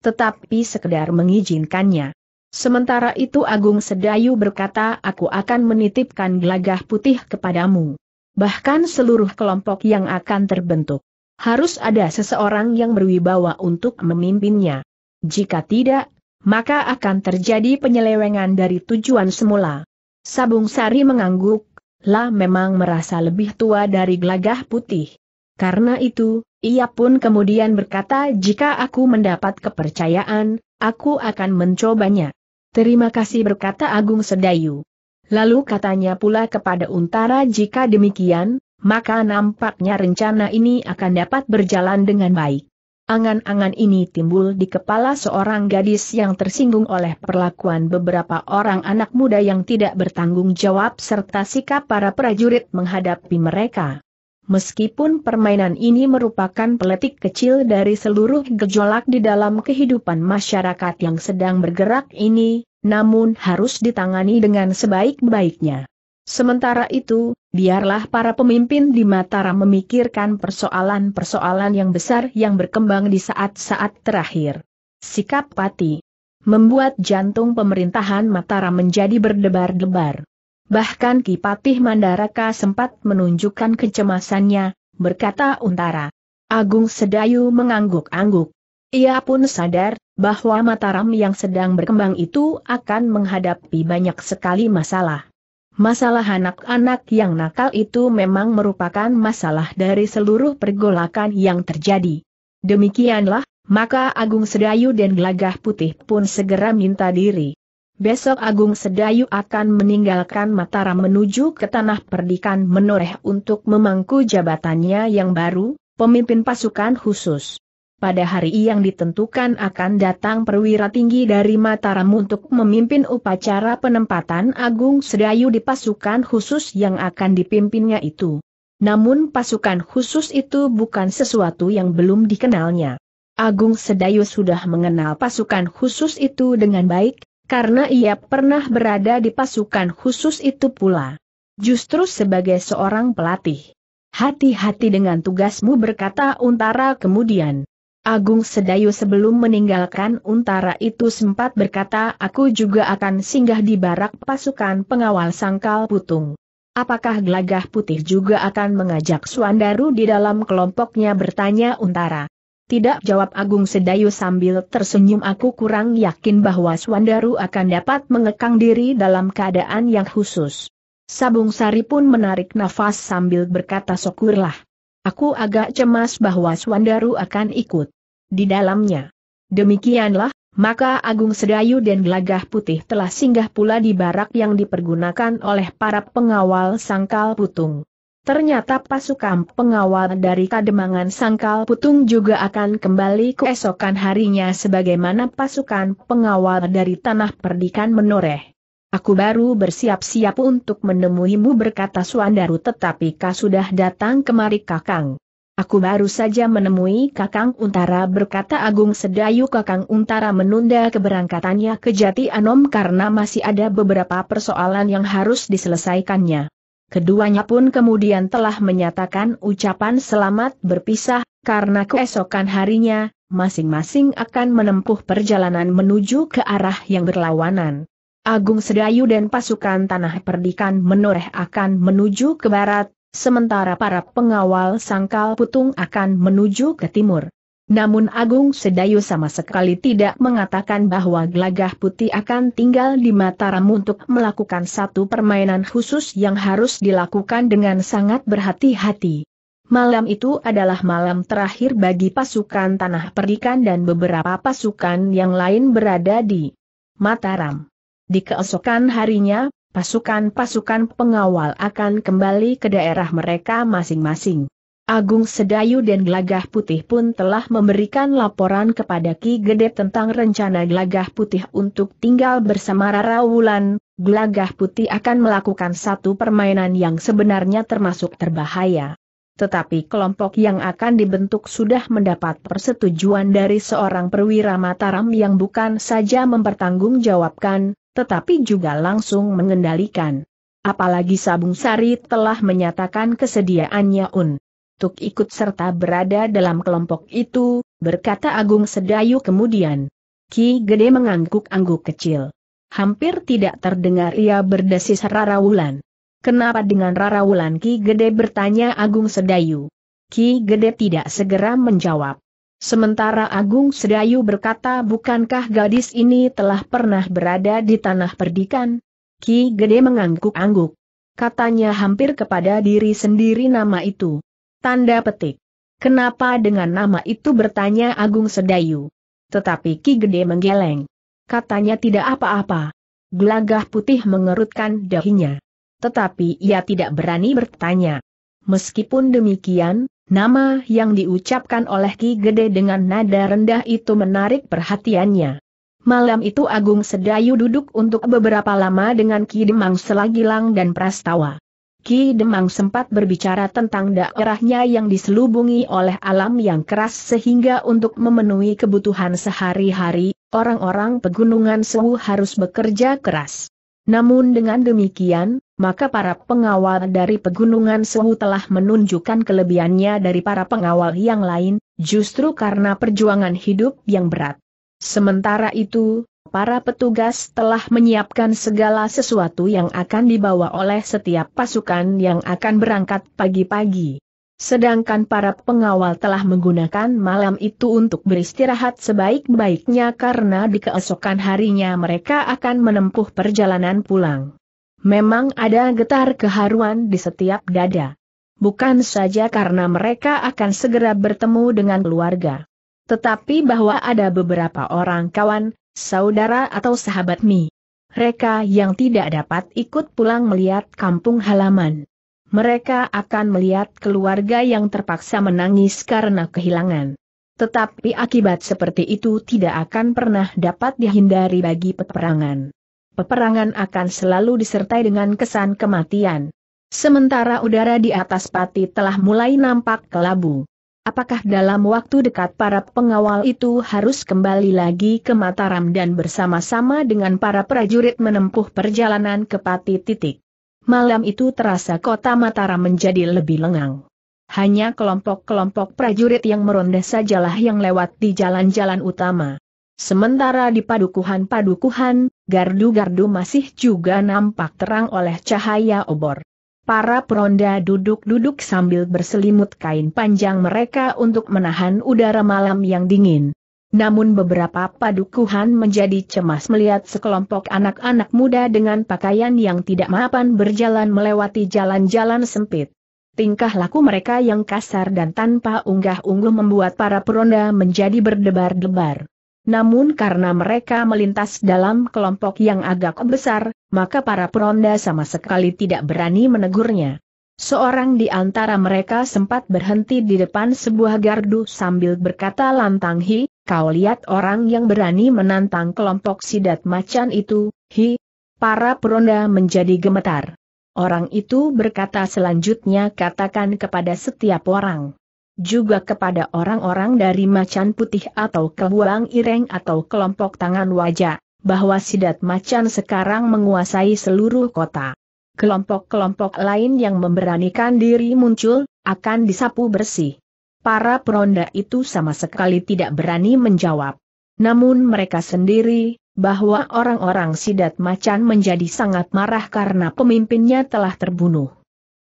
Tetapi sekedar mengizinkannya. Sementara itu Agung Sedayu berkata aku akan menitipkan gelagah putih kepadamu. Bahkan seluruh kelompok yang akan terbentuk. Harus ada seseorang yang berwibawa untuk memimpinnya. Jika tidak, maka akan terjadi penyelewengan dari tujuan semula. Sabung Sari mengangguk, Lah memang merasa lebih tua dari gelagah putih. Karena itu, ia pun kemudian berkata jika aku mendapat kepercayaan, aku akan mencobanya. Terima kasih berkata Agung Sedayu. Lalu katanya pula kepada Untara jika demikian, maka nampaknya rencana ini akan dapat berjalan dengan baik. Angan-angan ini timbul di kepala seorang gadis yang tersinggung oleh perlakuan beberapa orang anak muda yang tidak bertanggung jawab serta sikap para prajurit menghadapi mereka. Meskipun permainan ini merupakan peletik kecil dari seluruh gejolak di dalam kehidupan masyarakat yang sedang bergerak ini, namun harus ditangani dengan sebaik-baiknya. Sementara itu, biarlah para pemimpin di Mataram memikirkan persoalan-persoalan yang besar yang berkembang di saat-saat terakhir. Sikap Pati membuat jantung pemerintahan Mataram menjadi berdebar-debar. Bahkan Kipatih Mandaraka sempat menunjukkan kecemasannya, berkata Untara. Agung Sedayu mengangguk-angguk. Ia pun sadar bahwa Mataram yang sedang berkembang itu akan menghadapi banyak sekali masalah. Masalah anak-anak yang nakal itu memang merupakan masalah dari seluruh pergolakan yang terjadi. Demikianlah, maka Agung Sedayu dan Gelagah Putih pun segera minta diri. Besok Agung Sedayu akan meninggalkan Mataram menuju ke tanah perdikan menoreh untuk memangku jabatannya yang baru, pemimpin pasukan khusus pada hari yang ditentukan akan datang perwira tinggi dari Mataram untuk memimpin upacara penempatan Agung Sedayu di pasukan khusus yang akan dipimpinnya itu. Namun pasukan khusus itu bukan sesuatu yang belum dikenalnya. Agung Sedayu sudah mengenal pasukan khusus itu dengan baik, karena ia pernah berada di pasukan khusus itu pula. Justru sebagai seorang pelatih. Hati-hati dengan tugasmu berkata Untara kemudian. Agung Sedayu sebelum meninggalkan Untara itu sempat berkata aku juga akan singgah di barak pasukan pengawal sangkal putung. Apakah gelagah putih juga akan mengajak Suandaru di dalam kelompoknya bertanya Untara? Tidak jawab Agung Sedayu sambil tersenyum aku kurang yakin bahwa Suandaru akan dapat mengekang diri dalam keadaan yang khusus. Sabung Sari pun menarik nafas sambil berkata syukurlah. Aku agak cemas bahwa Suandaru akan ikut di dalamnya. Demikianlah, maka Agung Sedayu dan Gelagah Putih telah singgah pula di barak yang dipergunakan oleh para pengawal Sangkal Putung. Ternyata pasukan pengawal dari Kademangan Sangkal Putung juga akan kembali keesokan harinya sebagaimana pasukan pengawal dari Tanah Perdikan menoreh. Aku baru bersiap-siap untuk menemuimu berkata Suandaru tetapi kau sudah datang kemari kakang. Aku baru saja menemui Kakang Untara berkata Agung Sedayu Kakang Untara menunda keberangkatannya ke Jati Anom karena masih ada beberapa persoalan yang harus diselesaikannya. Keduanya pun kemudian telah menyatakan ucapan selamat berpisah, karena keesokan harinya, masing-masing akan menempuh perjalanan menuju ke arah yang berlawanan. Agung Sedayu dan pasukan Tanah Perdikan menoreh akan menuju ke barat, Sementara para pengawal sangkal putung akan menuju ke timur. Namun Agung Sedayu sama sekali tidak mengatakan bahwa gelagah putih akan tinggal di Mataram untuk melakukan satu permainan khusus yang harus dilakukan dengan sangat berhati-hati. Malam itu adalah malam terakhir bagi pasukan Tanah Perdikan dan beberapa pasukan yang lain berada di Mataram. Di keesokan harinya, pasukan-pasukan pengawal akan kembali ke daerah mereka masing-masing. Agung Sedayu dan Gelagah Putih pun telah memberikan laporan kepada Ki Gede tentang rencana Gelagah Putih untuk tinggal bersama Rara Wulan. Gelagah Putih akan melakukan satu permainan yang sebenarnya termasuk terbahaya. Tetapi kelompok yang akan dibentuk sudah mendapat persetujuan dari seorang perwira Mataram yang bukan saja mempertanggungjawabkan, tetapi juga langsung mengendalikan. Apalagi Sabung Sari telah menyatakan kesediaannya untuk ikut serta berada dalam kelompok itu, berkata Agung Sedayu kemudian. Ki Gede mengangguk-angguk kecil. Hampir tidak terdengar ia berdesis Wulan. Kenapa dengan Rara Wulan Ki Gede bertanya Agung Sedayu? Ki Gede tidak segera menjawab. Sementara Agung Sedayu berkata bukankah gadis ini telah pernah berada di tanah perdikan? Ki Gede mengangguk-angguk. Katanya hampir kepada diri sendiri nama itu. Tanda petik. Kenapa dengan nama itu bertanya Agung Sedayu? Tetapi Ki Gede menggeleng. Katanya tidak apa-apa. Gelagah putih mengerutkan dahinya. Tetapi ia tidak berani bertanya. Meskipun demikian, nama yang diucapkan oleh Ki Gede dengan nada rendah itu menarik perhatiannya. Malam itu Agung Sedayu duduk untuk beberapa lama dengan Ki Demang Selagilang dan Prastawa. Ki Demang sempat berbicara tentang daerahnya yang diselubungi oleh alam yang keras sehingga untuk memenuhi kebutuhan sehari-hari, orang-orang pegunungan Sewu harus bekerja keras. Namun dengan demikian, maka para pengawal dari Pegunungan Suhu telah menunjukkan kelebihannya dari para pengawal yang lain, justru karena perjuangan hidup yang berat. Sementara itu, para petugas telah menyiapkan segala sesuatu yang akan dibawa oleh setiap pasukan yang akan berangkat pagi-pagi. Sedangkan para pengawal telah menggunakan malam itu untuk beristirahat sebaik-baiknya karena di keesokan harinya mereka akan menempuh perjalanan pulang. Memang ada getar keharuan di setiap dada. Bukan saja karena mereka akan segera bertemu dengan keluarga. Tetapi bahwa ada beberapa orang kawan, saudara atau sahabat Mi. Mereka yang tidak dapat ikut pulang melihat kampung halaman. Mereka akan melihat keluarga yang terpaksa menangis karena kehilangan. Tetapi akibat seperti itu tidak akan pernah dapat dihindari bagi peperangan peperangan akan selalu disertai dengan kesan kematian. Sementara udara di atas pati telah mulai nampak kelabu. Apakah dalam waktu dekat para pengawal itu harus kembali lagi ke Mataram dan bersama-sama dengan para prajurit menempuh perjalanan ke Pati titik? Malam itu terasa kota Mataram menjadi lebih lengang. Hanya kelompok-kelompok prajurit yang meronda sajalah yang lewat di jalan-jalan utama. Sementara di padukuhan-padukuhan, gardu-gardu masih juga nampak terang oleh cahaya obor. Para peronda duduk-duduk sambil berselimut kain panjang mereka untuk menahan udara malam yang dingin. Namun beberapa padukuhan menjadi cemas melihat sekelompok anak-anak muda dengan pakaian yang tidak mapan berjalan melewati jalan-jalan sempit. Tingkah laku mereka yang kasar dan tanpa unggah-ungguh membuat para peronda menjadi berdebar-debar. Namun karena mereka melintas dalam kelompok yang agak besar, maka para peronda sama sekali tidak berani menegurnya. Seorang di antara mereka sempat berhenti di depan sebuah gardu sambil berkata lantang Hi, kau lihat orang yang berani menantang kelompok sidat macan itu, Hi. Para peronda menjadi gemetar. Orang itu berkata selanjutnya katakan kepada setiap orang juga kepada orang-orang dari macan putih atau kebuang ireng atau kelompok tangan wajah, bahwa sidat macan sekarang menguasai seluruh kota. Kelompok-kelompok lain yang memberanikan diri muncul, akan disapu bersih. Para peronda itu sama sekali tidak berani menjawab. Namun mereka sendiri, bahwa orang-orang sidat macan menjadi sangat marah karena pemimpinnya telah terbunuh.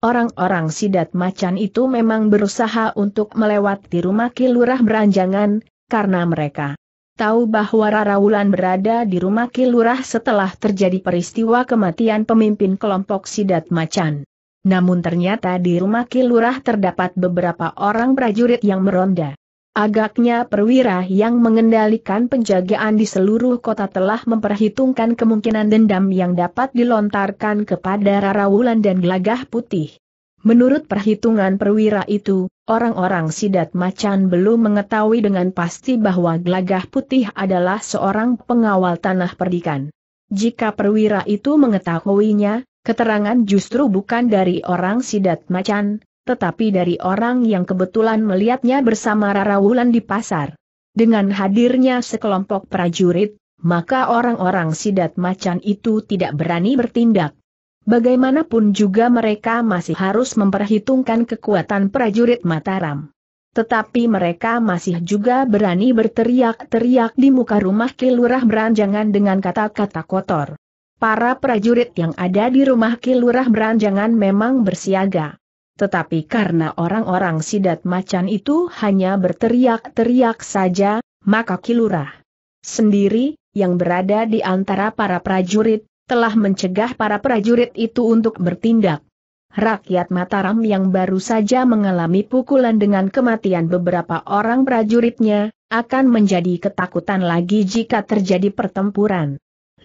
Orang-orang sidat macan itu memang berusaha untuk melewati rumah kilurah beranjangan, karena mereka tahu bahwa Raraulan berada di rumah kilurah setelah terjadi peristiwa kematian pemimpin kelompok sidat macan. Namun ternyata di rumah kilurah terdapat beberapa orang prajurit yang meronda. Agaknya perwira yang mengendalikan penjagaan di seluruh kota telah memperhitungkan kemungkinan dendam yang dapat dilontarkan kepada Rarawulan dan Gelagah Putih. Menurut perhitungan perwira itu, orang-orang sidat macan belum mengetahui dengan pasti bahwa Gelagah Putih adalah seorang pengawal tanah perdikan. Jika perwira itu mengetahuinya, keterangan justru bukan dari orang sidat macan, tetapi dari orang yang kebetulan melihatnya bersama Rara Wulan di pasar. Dengan hadirnya sekelompok prajurit, maka orang-orang sidat macan itu tidak berani bertindak. Bagaimanapun juga mereka masih harus memperhitungkan kekuatan prajurit Mataram. Tetapi mereka masih juga berani berteriak-teriak di muka rumah Kilurah Beranjangan dengan kata-kata kotor. Para prajurit yang ada di rumah Kilurah Beranjangan memang bersiaga tetapi karena orang-orang sidat macan itu hanya berteriak-teriak saja, maka Kilurah sendiri, yang berada di antara para prajurit, telah mencegah para prajurit itu untuk bertindak. Rakyat Mataram yang baru saja mengalami pukulan dengan kematian beberapa orang prajuritnya, akan menjadi ketakutan lagi jika terjadi pertempuran.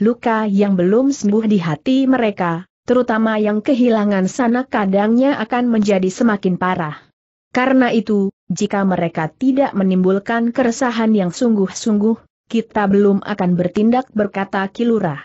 Luka yang belum sembuh di hati mereka, terutama yang kehilangan sanak kadangnya akan menjadi semakin parah. Karena itu, jika mereka tidak menimbulkan keresahan yang sungguh-sungguh, kita belum akan bertindak berkata kilurah.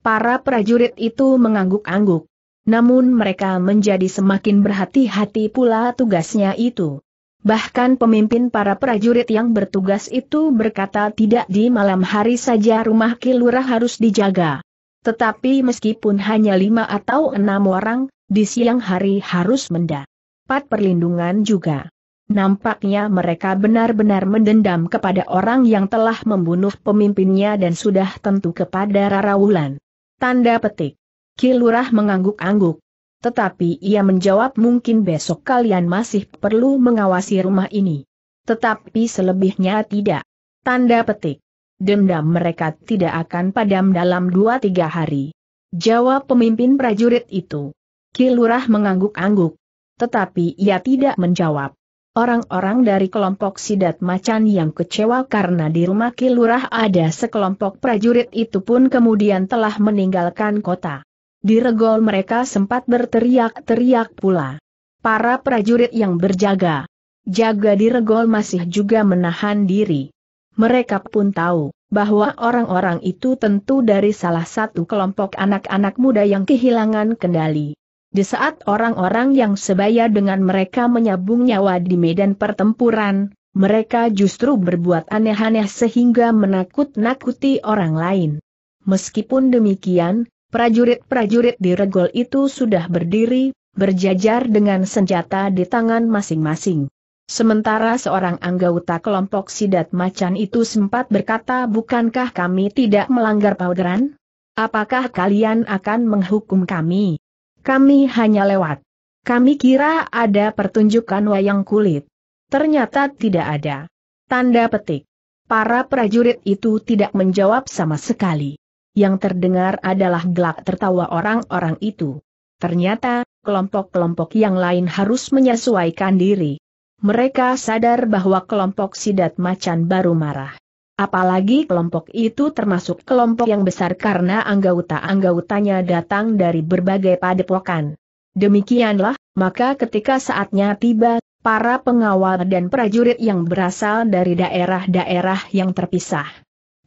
Para prajurit itu mengangguk-angguk. Namun mereka menjadi semakin berhati-hati pula tugasnya itu. Bahkan pemimpin para prajurit yang bertugas itu berkata tidak di malam hari saja rumah kilurah harus dijaga. Tetapi meskipun hanya lima atau enam orang, di siang hari harus mendapat perlindungan juga. Nampaknya mereka benar-benar mendendam kepada orang yang telah membunuh pemimpinnya dan sudah tentu kepada Rara Wulan. Tanda petik. Kilurah mengangguk-angguk. Tetapi ia menjawab mungkin besok kalian masih perlu mengawasi rumah ini. Tetapi selebihnya tidak. Tanda petik dendam mereka tidak akan padam dalam dua tiga hari. Jawab pemimpin prajurit itu. Kilurah mengangguk-angguk. Tetapi ia tidak menjawab. Orang-orang dari kelompok sidat macan yang kecewa karena di rumah Kilurah ada sekelompok prajurit itu pun kemudian telah meninggalkan kota. Di regol mereka sempat berteriak-teriak pula. Para prajurit yang berjaga, jaga di regol masih juga menahan diri. Mereka pun tahu bahwa orang-orang itu tentu dari salah satu kelompok anak-anak muda yang kehilangan kendali. Di saat orang-orang yang sebaya dengan mereka menyabung nyawa di medan pertempuran, mereka justru berbuat aneh-aneh sehingga menakut-nakuti orang lain. Meskipun demikian, prajurit-prajurit di regol itu sudah berdiri, berjajar dengan senjata di tangan masing-masing. Sementara seorang anggota kelompok sidat macan itu sempat berkata bukankah kami tidak melanggar pauderan? Apakah kalian akan menghukum kami? Kami hanya lewat. Kami kira ada pertunjukan wayang kulit. Ternyata tidak ada. Tanda petik. Para prajurit itu tidak menjawab sama sekali. Yang terdengar adalah gelak tertawa orang-orang itu. Ternyata, kelompok-kelompok yang lain harus menyesuaikan diri mereka sadar bahwa kelompok sidat macan baru marah. Apalagi kelompok itu termasuk kelompok yang besar karena anggota-anggotanya datang dari berbagai padepokan. Demikianlah, maka ketika saatnya tiba, para pengawal dan prajurit yang berasal dari daerah-daerah yang terpisah.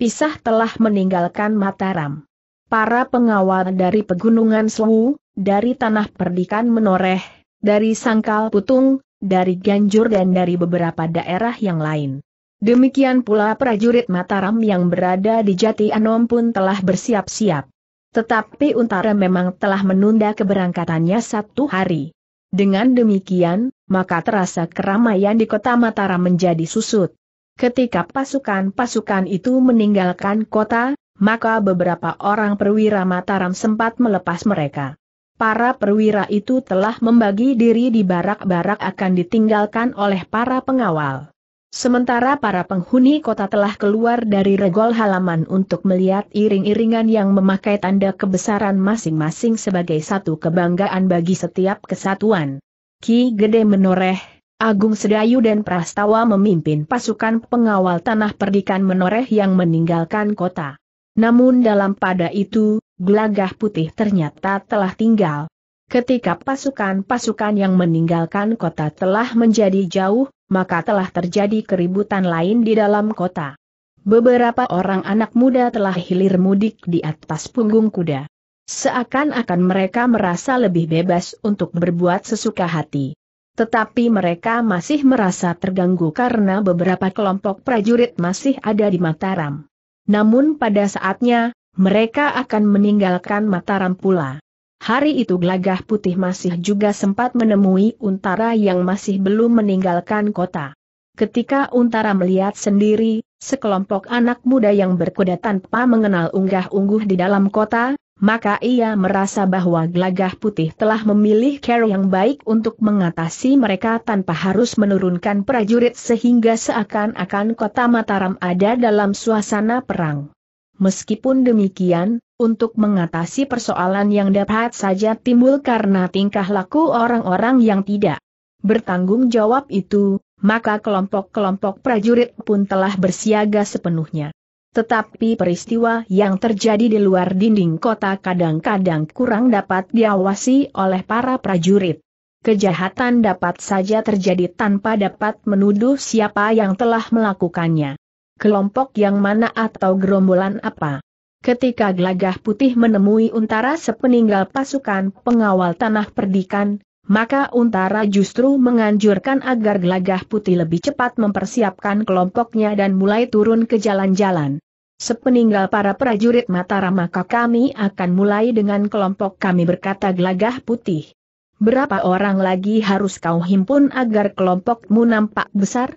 Pisah telah meninggalkan Mataram. Para pengawal dari Pegunungan Sewu, dari Tanah Perdikan Menoreh, dari Sangkal Putung, dari Ganjur dan dari beberapa daerah yang lain. Demikian pula prajurit Mataram yang berada di Jati Anom pun telah bersiap-siap. Tetapi Untara memang telah menunda keberangkatannya satu hari. Dengan demikian, maka terasa keramaian di kota Mataram menjadi susut. Ketika pasukan-pasukan itu meninggalkan kota, maka beberapa orang perwira Mataram sempat melepas mereka para perwira itu telah membagi diri di barak-barak akan ditinggalkan oleh para pengawal. Sementara para penghuni kota telah keluar dari regol halaman untuk melihat iring-iringan yang memakai tanda kebesaran masing-masing sebagai satu kebanggaan bagi setiap kesatuan. Ki Gede menoreh, Agung Sedayu dan Prastawa memimpin pasukan pengawal tanah perdikan menoreh yang meninggalkan kota. Namun dalam pada itu, gelagah putih ternyata telah tinggal. Ketika pasukan-pasukan yang meninggalkan kota telah menjadi jauh, maka telah terjadi keributan lain di dalam kota. Beberapa orang anak muda telah hilir mudik di atas punggung kuda. Seakan-akan mereka merasa lebih bebas untuk berbuat sesuka hati. Tetapi mereka masih merasa terganggu karena beberapa kelompok prajurit masih ada di Mataram. Namun pada saatnya, mereka akan meninggalkan Mataram pula. Hari itu Glagah Putih masih juga sempat menemui Untara yang masih belum meninggalkan kota. Ketika Untara melihat sendiri, sekelompok anak muda yang berkuda tanpa mengenal unggah-ungguh di dalam kota, maka ia merasa bahwa Glagah Putih telah memilih care yang baik untuk mengatasi mereka tanpa harus menurunkan prajurit sehingga seakan-akan kota Mataram ada dalam suasana perang. Meskipun demikian, untuk mengatasi persoalan yang dapat saja timbul karena tingkah laku orang-orang yang tidak bertanggung jawab itu, maka kelompok-kelompok prajurit pun telah bersiaga sepenuhnya. Tetapi peristiwa yang terjadi di luar dinding kota kadang-kadang kurang dapat diawasi oleh para prajurit. Kejahatan dapat saja terjadi tanpa dapat menuduh siapa yang telah melakukannya kelompok yang mana atau gerombolan apa. Ketika gelagah putih menemui untara sepeninggal pasukan pengawal tanah perdikan, maka Untara justru menganjurkan agar Gelagah Putih lebih cepat mempersiapkan kelompoknya dan mulai turun ke jalan-jalan. Sepeninggal para prajurit Mataram maka kami akan mulai dengan kelompok kami berkata Gelagah Putih. Berapa orang lagi harus kau himpun agar kelompokmu nampak besar?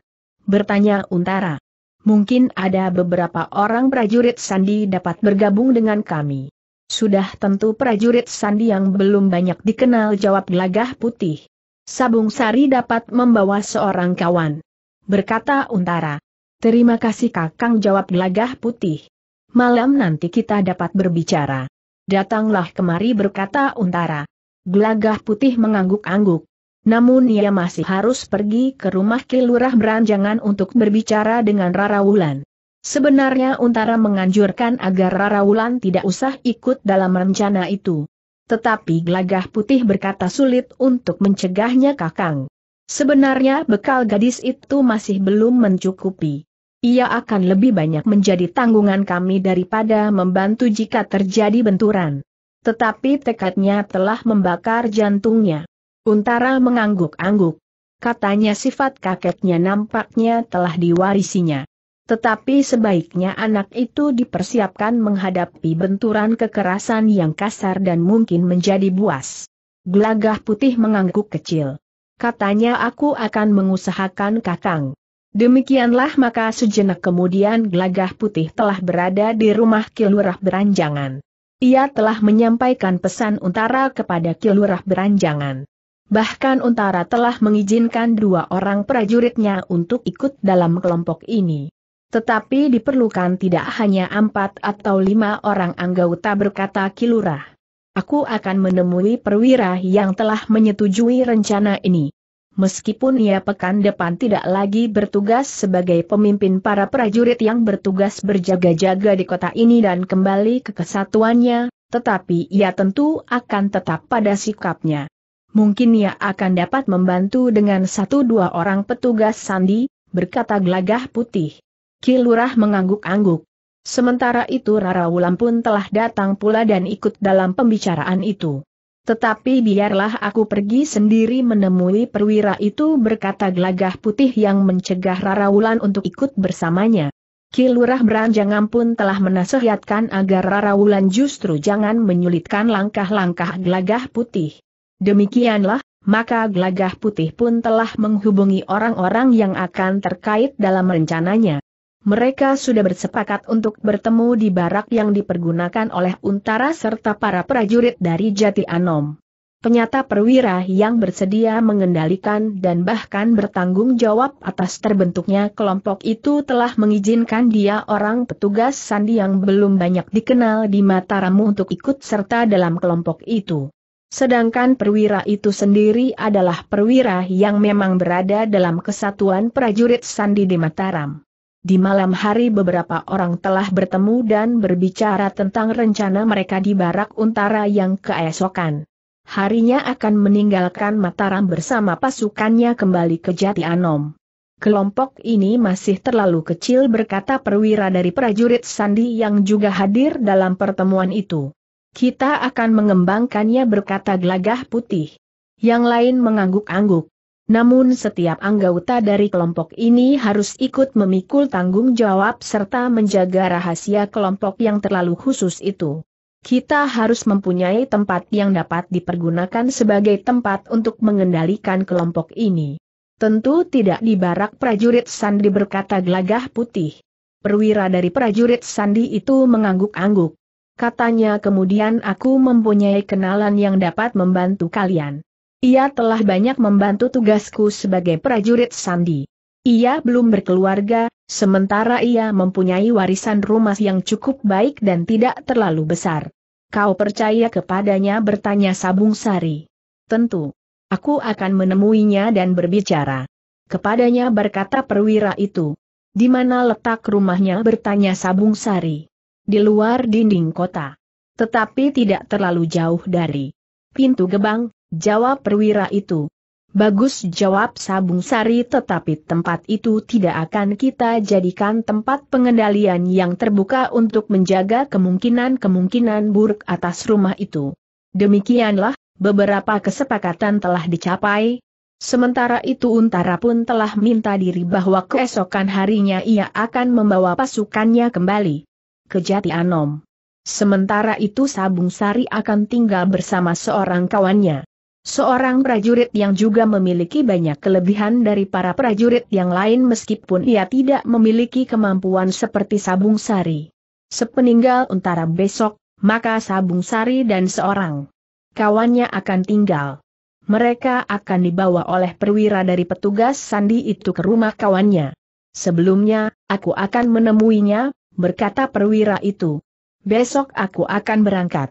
Bertanya Untara mungkin ada beberapa orang prajurit Sandi dapat bergabung dengan kami. Sudah tentu prajurit Sandi yang belum banyak dikenal jawab gelagah putih. Sabung Sari dapat membawa seorang kawan. Berkata Untara. Terima kasih Kakang jawab gelagah putih. Malam nanti kita dapat berbicara. Datanglah kemari berkata Untara. Gelagah putih mengangguk-angguk. Namun ia masih harus pergi ke rumah Kilurah Beranjangan untuk berbicara dengan Rara Wulan. Sebenarnya Untara menganjurkan agar Rara Wulan tidak usah ikut dalam rencana itu. Tetapi Gelagah Putih berkata sulit untuk mencegahnya Kakang. Sebenarnya bekal gadis itu masih belum mencukupi. Ia akan lebih banyak menjadi tanggungan kami daripada membantu jika terjadi benturan. Tetapi tekadnya telah membakar jantungnya. Untara mengangguk-angguk. Katanya sifat kakeknya nampaknya telah diwarisinya. Tetapi sebaiknya anak itu dipersiapkan menghadapi benturan kekerasan yang kasar dan mungkin menjadi buas. Gelagah putih mengangguk kecil. Katanya aku akan mengusahakan kakang. Demikianlah maka sejenak kemudian gelagah putih telah berada di rumah Kilurah Beranjangan. Ia telah menyampaikan pesan Untara kepada Kilurah Beranjangan. Bahkan Untara telah mengizinkan dua orang prajuritnya untuk ikut dalam kelompok ini. Tetapi diperlukan tidak hanya empat atau lima orang anggota berkata Kilurah. Aku akan menemui perwira yang telah menyetujui rencana ini. Meskipun ia pekan depan tidak lagi bertugas sebagai pemimpin para prajurit yang bertugas berjaga-jaga di kota ini dan kembali ke kesatuannya, tetapi ia tentu akan tetap pada sikapnya. Mungkin ia akan dapat membantu dengan satu dua orang petugas sandi, berkata gelagah putih. Kilurah mengangguk-angguk. Sementara itu Rara Wulan pun telah datang pula dan ikut dalam pembicaraan itu. Tetapi biarlah aku pergi sendiri menemui perwira itu berkata gelagah putih yang mencegah Rara Wulan untuk ikut bersamanya. Kilurah Beranjangan pun telah menasihatkan agar Rara Wulan justru jangan menyulitkan langkah-langkah gelagah putih. Demikianlah, maka gelagah putih pun telah menghubungi orang-orang yang akan terkait dalam rencananya. Mereka sudah bersepakat untuk bertemu di barak yang dipergunakan oleh untara serta para prajurit dari Jati Anom. Penyata perwira yang bersedia mengendalikan dan bahkan bertanggung jawab atas terbentuknya kelompok itu telah mengizinkan dia orang petugas sandi yang belum banyak dikenal di Mataramu untuk ikut serta dalam kelompok itu. Sedangkan perwira itu sendiri adalah perwira yang memang berada dalam kesatuan prajurit Sandi di Mataram. Di malam hari beberapa orang telah bertemu dan berbicara tentang rencana mereka di barak untara yang keesokan. Harinya akan meninggalkan Mataram bersama pasukannya kembali ke Jati Anom. Kelompok ini masih terlalu kecil berkata perwira dari prajurit Sandi yang juga hadir dalam pertemuan itu. Kita akan mengembangkannya berkata gelagah putih. Yang lain mengangguk-angguk. Namun setiap anggota dari kelompok ini harus ikut memikul tanggung jawab serta menjaga rahasia kelompok yang terlalu khusus itu. Kita harus mempunyai tempat yang dapat dipergunakan sebagai tempat untuk mengendalikan kelompok ini. Tentu tidak di barak prajurit Sandi berkata gelagah putih. Perwira dari prajurit Sandi itu mengangguk-angguk katanya kemudian aku mempunyai kenalan yang dapat membantu kalian. Ia telah banyak membantu tugasku sebagai prajurit Sandi. Ia belum berkeluarga, sementara ia mempunyai warisan rumah yang cukup baik dan tidak terlalu besar. Kau percaya kepadanya bertanya Sabung Sari. Tentu. Aku akan menemuinya dan berbicara. Kepadanya berkata perwira itu. Di mana letak rumahnya bertanya Sabung Sari di luar dinding kota. Tetapi tidak terlalu jauh dari pintu gebang, jawab perwira itu. Bagus jawab Sabung Sari tetapi tempat itu tidak akan kita jadikan tempat pengendalian yang terbuka untuk menjaga kemungkinan-kemungkinan buruk atas rumah itu. Demikianlah, beberapa kesepakatan telah dicapai. Sementara itu Untara pun telah minta diri bahwa keesokan harinya ia akan membawa pasukannya kembali kejati anom. Sementara itu Sabung Sari akan tinggal bersama seorang kawannya. Seorang prajurit yang juga memiliki banyak kelebihan dari para prajurit yang lain meskipun ia tidak memiliki kemampuan seperti Sabung Sari. Sepeninggal Untara besok, maka Sabung Sari dan seorang kawannya akan tinggal. Mereka akan dibawa oleh perwira dari petugas sandi itu ke rumah kawannya. Sebelumnya, aku akan menemuinya, berkata perwira itu. Besok aku akan berangkat.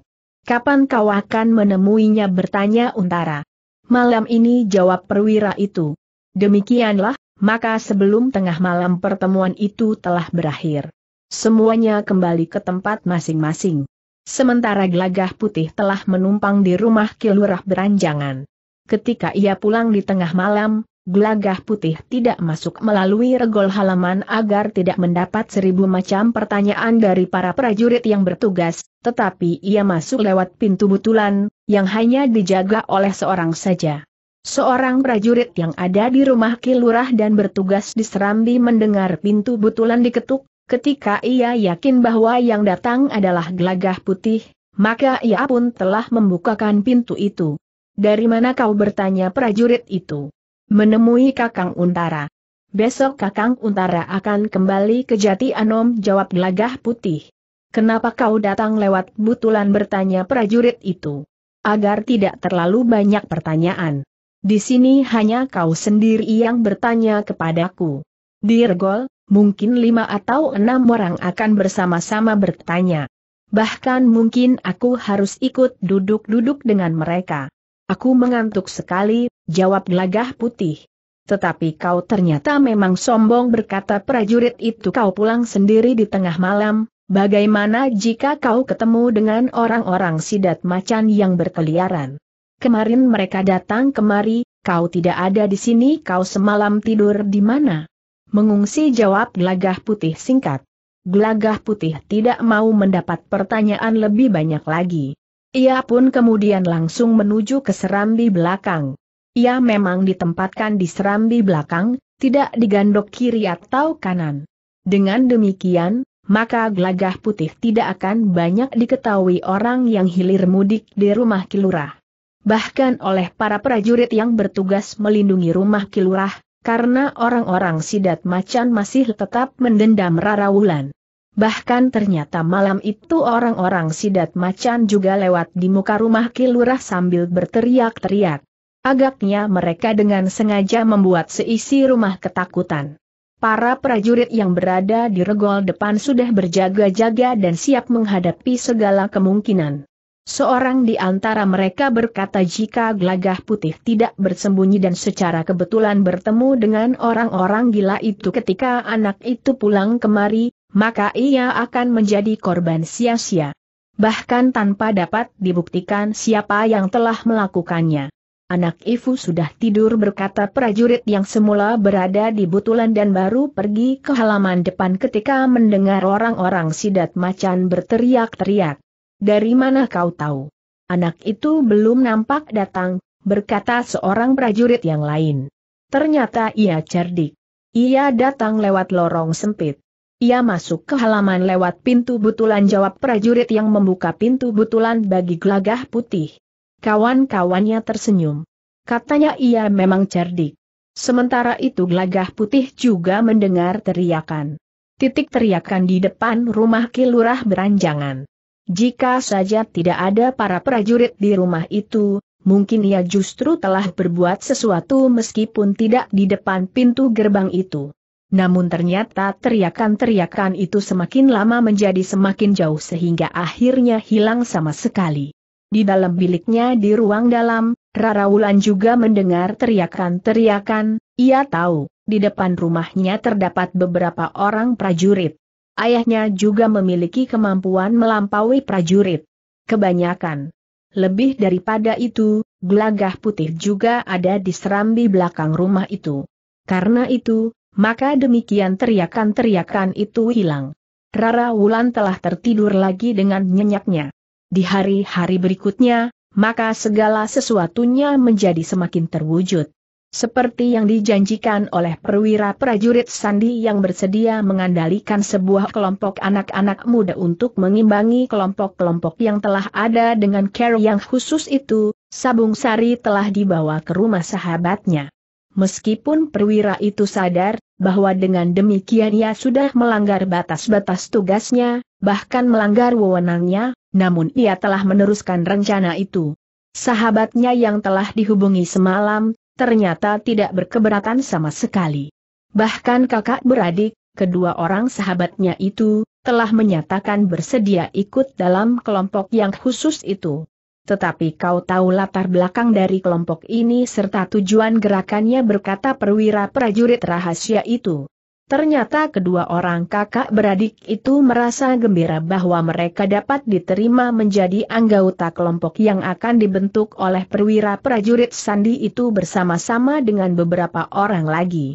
Kapan kau akan menemuinya bertanya Untara. Malam ini jawab perwira itu. Demikianlah, maka sebelum tengah malam pertemuan itu telah berakhir. Semuanya kembali ke tempat masing-masing. Sementara gelagah putih telah menumpang di rumah Kilurah Beranjangan. Ketika ia pulang di tengah malam, Gelagah putih tidak masuk melalui regol halaman agar tidak mendapat seribu macam pertanyaan dari para prajurit yang bertugas, tetapi ia masuk lewat pintu butulan, yang hanya dijaga oleh seorang saja. Seorang prajurit yang ada di rumah kilurah dan bertugas di Serambi mendengar pintu butulan diketuk, ketika ia yakin bahwa yang datang adalah gelagah putih, maka ia pun telah membukakan pintu itu. Dari mana kau bertanya prajurit itu? Menemui Kakang Untara. Besok Kakang Untara akan kembali ke Jati Anom jawab gelagah putih. Kenapa kau datang lewat butulan bertanya prajurit itu? Agar tidak terlalu banyak pertanyaan. Di sini hanya kau sendiri yang bertanya kepadaku. Dirgol, mungkin lima atau enam orang akan bersama-sama bertanya. Bahkan mungkin aku harus ikut duduk-duduk dengan mereka. Aku mengantuk sekali, jawab gelagah putih. Tetapi kau ternyata memang sombong berkata prajurit itu kau pulang sendiri di tengah malam, bagaimana jika kau ketemu dengan orang-orang sidat macan yang berkeliaran? Kemarin mereka datang kemari, kau tidak ada di sini kau semalam tidur di mana? Mengungsi jawab gelagah putih singkat. Gelagah putih tidak mau mendapat pertanyaan lebih banyak lagi. Ia pun kemudian langsung menuju ke serambi belakang. Ia memang ditempatkan di serambi belakang, tidak digandok kiri atau kanan. Dengan demikian, maka gelagah putih tidak akan banyak diketahui orang yang hilir mudik di rumah kilurah. Bahkan oleh para prajurit yang bertugas melindungi rumah kilurah, karena orang-orang sidat macan masih tetap mendendam Rara Wulan. Bahkan ternyata malam itu orang-orang sidat macan juga lewat di muka rumah kilurah sambil berteriak-teriak. Agaknya mereka dengan sengaja membuat seisi rumah ketakutan. Para prajurit yang berada di regol depan sudah berjaga-jaga dan siap menghadapi segala kemungkinan. Seorang di antara mereka berkata jika gelagah putih tidak bersembunyi dan secara kebetulan bertemu dengan orang-orang gila itu ketika anak itu pulang kemari, maka ia akan menjadi korban sia-sia. Bahkan tanpa dapat dibuktikan siapa yang telah melakukannya. Anak Ifu sudah tidur berkata prajurit yang semula berada di Butulan dan baru pergi ke halaman depan ketika mendengar orang-orang sidat macan berteriak-teriak. Dari mana kau tahu? Anak itu belum nampak datang, berkata seorang prajurit yang lain. Ternyata ia cerdik. Ia datang lewat lorong sempit. Ia masuk ke halaman lewat pintu butulan jawab prajurit yang membuka pintu butulan bagi gelagah putih. Kawan-kawannya tersenyum. Katanya ia memang cerdik. Sementara itu gelagah putih juga mendengar teriakan. Titik teriakan di depan rumah kilurah beranjangan. Jika saja tidak ada para prajurit di rumah itu, mungkin ia justru telah berbuat sesuatu meskipun tidak di depan pintu gerbang itu. Namun ternyata teriakan-teriakan itu semakin lama menjadi semakin jauh sehingga akhirnya hilang sama sekali. Di dalam biliknya di ruang dalam, Rara Wulan juga mendengar teriakan-teriakan, ia tahu, di depan rumahnya terdapat beberapa orang prajurit. Ayahnya juga memiliki kemampuan melampaui prajurit. Kebanyakan. Lebih daripada itu, gelagah putih juga ada di serambi belakang rumah itu. Karena itu, maka demikian teriakan-teriakan itu hilang. Rara Wulan telah tertidur lagi dengan nyenyaknya. Di hari-hari berikutnya, maka segala sesuatunya menjadi semakin terwujud. Seperti yang dijanjikan oleh perwira prajurit Sandi yang bersedia mengandalkan sebuah kelompok anak-anak muda untuk mengimbangi kelompok-kelompok yang telah ada dengan care yang khusus itu, Sabung Sari telah dibawa ke rumah sahabatnya. Meskipun perwira itu sadar bahwa dengan demikian ia sudah melanggar batas-batas tugasnya, bahkan melanggar wewenangnya, namun ia telah meneruskan rencana itu. Sahabatnya yang telah dihubungi semalam, ternyata tidak berkeberatan sama sekali. Bahkan kakak beradik, kedua orang sahabatnya itu, telah menyatakan bersedia ikut dalam kelompok yang khusus itu. Tetapi kau tahu latar belakang dari kelompok ini serta tujuan gerakannya berkata perwira prajurit rahasia itu. Ternyata kedua orang kakak beradik itu merasa gembira bahwa mereka dapat diterima menjadi anggota kelompok yang akan dibentuk oleh perwira prajurit Sandi itu bersama-sama dengan beberapa orang lagi.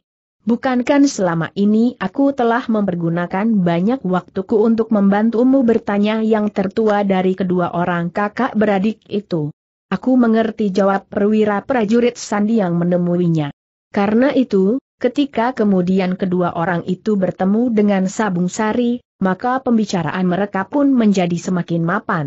Bukankan selama ini aku telah mempergunakan banyak waktuku untuk membantumu bertanya yang tertua dari kedua orang kakak beradik itu. Aku mengerti jawab perwira prajurit Sandi yang menemuinya. Karena itu, ketika kemudian kedua orang itu bertemu dengan Sabung Sari, maka pembicaraan mereka pun menjadi semakin mapan.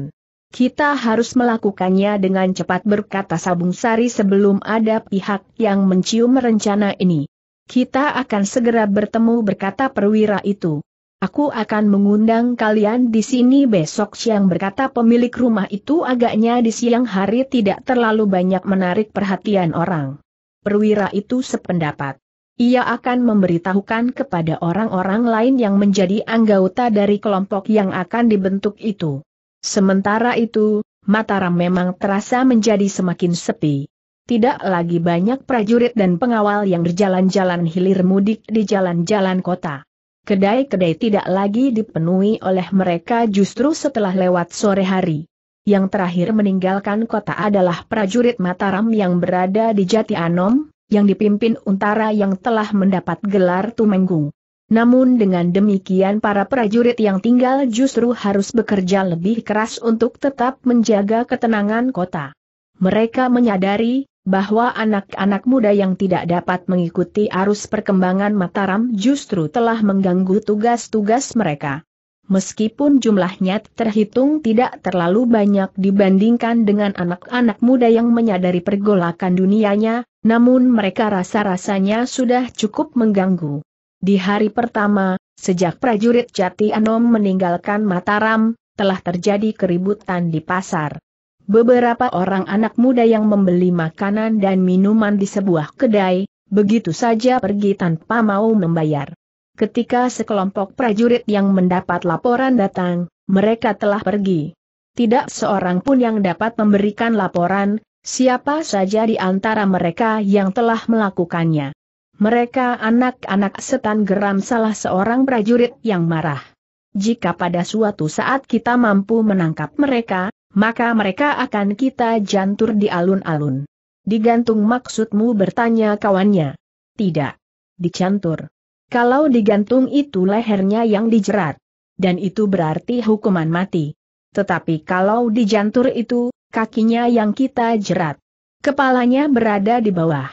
Kita harus melakukannya dengan cepat berkata Sabung Sari sebelum ada pihak yang mencium rencana ini. Kita akan segera bertemu berkata perwira itu. Aku akan mengundang kalian di sini besok siang berkata pemilik rumah itu agaknya di siang hari tidak terlalu banyak menarik perhatian orang. Perwira itu sependapat. Ia akan memberitahukan kepada orang-orang lain yang menjadi anggota dari kelompok yang akan dibentuk itu. Sementara itu, Mataram memang terasa menjadi semakin sepi tidak lagi banyak prajurit dan pengawal yang berjalan-jalan hilir mudik di jalan-jalan kota. Kedai-kedai tidak lagi dipenuhi oleh mereka justru setelah lewat sore hari. Yang terakhir meninggalkan kota adalah prajurit Mataram yang berada di Jati Anom, yang dipimpin Untara yang telah mendapat gelar Tumenggung. Namun dengan demikian para prajurit yang tinggal justru harus bekerja lebih keras untuk tetap menjaga ketenangan kota. Mereka menyadari, bahwa anak-anak muda yang tidak dapat mengikuti arus perkembangan Mataram justru telah mengganggu tugas-tugas mereka. Meskipun jumlahnya terhitung tidak terlalu banyak dibandingkan dengan anak-anak muda yang menyadari pergolakan dunianya, namun mereka rasa-rasanya sudah cukup mengganggu. Di hari pertama, sejak prajurit Jati Anom meninggalkan Mataram, telah terjadi keributan di pasar beberapa orang anak muda yang membeli makanan dan minuman di sebuah kedai, begitu saja pergi tanpa mau membayar. Ketika sekelompok prajurit yang mendapat laporan datang, mereka telah pergi. Tidak seorang pun yang dapat memberikan laporan, siapa saja di antara mereka yang telah melakukannya. Mereka anak-anak setan geram salah seorang prajurit yang marah. Jika pada suatu saat kita mampu menangkap mereka, maka mereka akan kita jantur di alun-alun. Digantung maksudmu bertanya kawannya. Tidak. Dicantur. Kalau digantung itu lehernya yang dijerat. Dan itu berarti hukuman mati. Tetapi kalau dijantur itu, kakinya yang kita jerat. Kepalanya berada di bawah.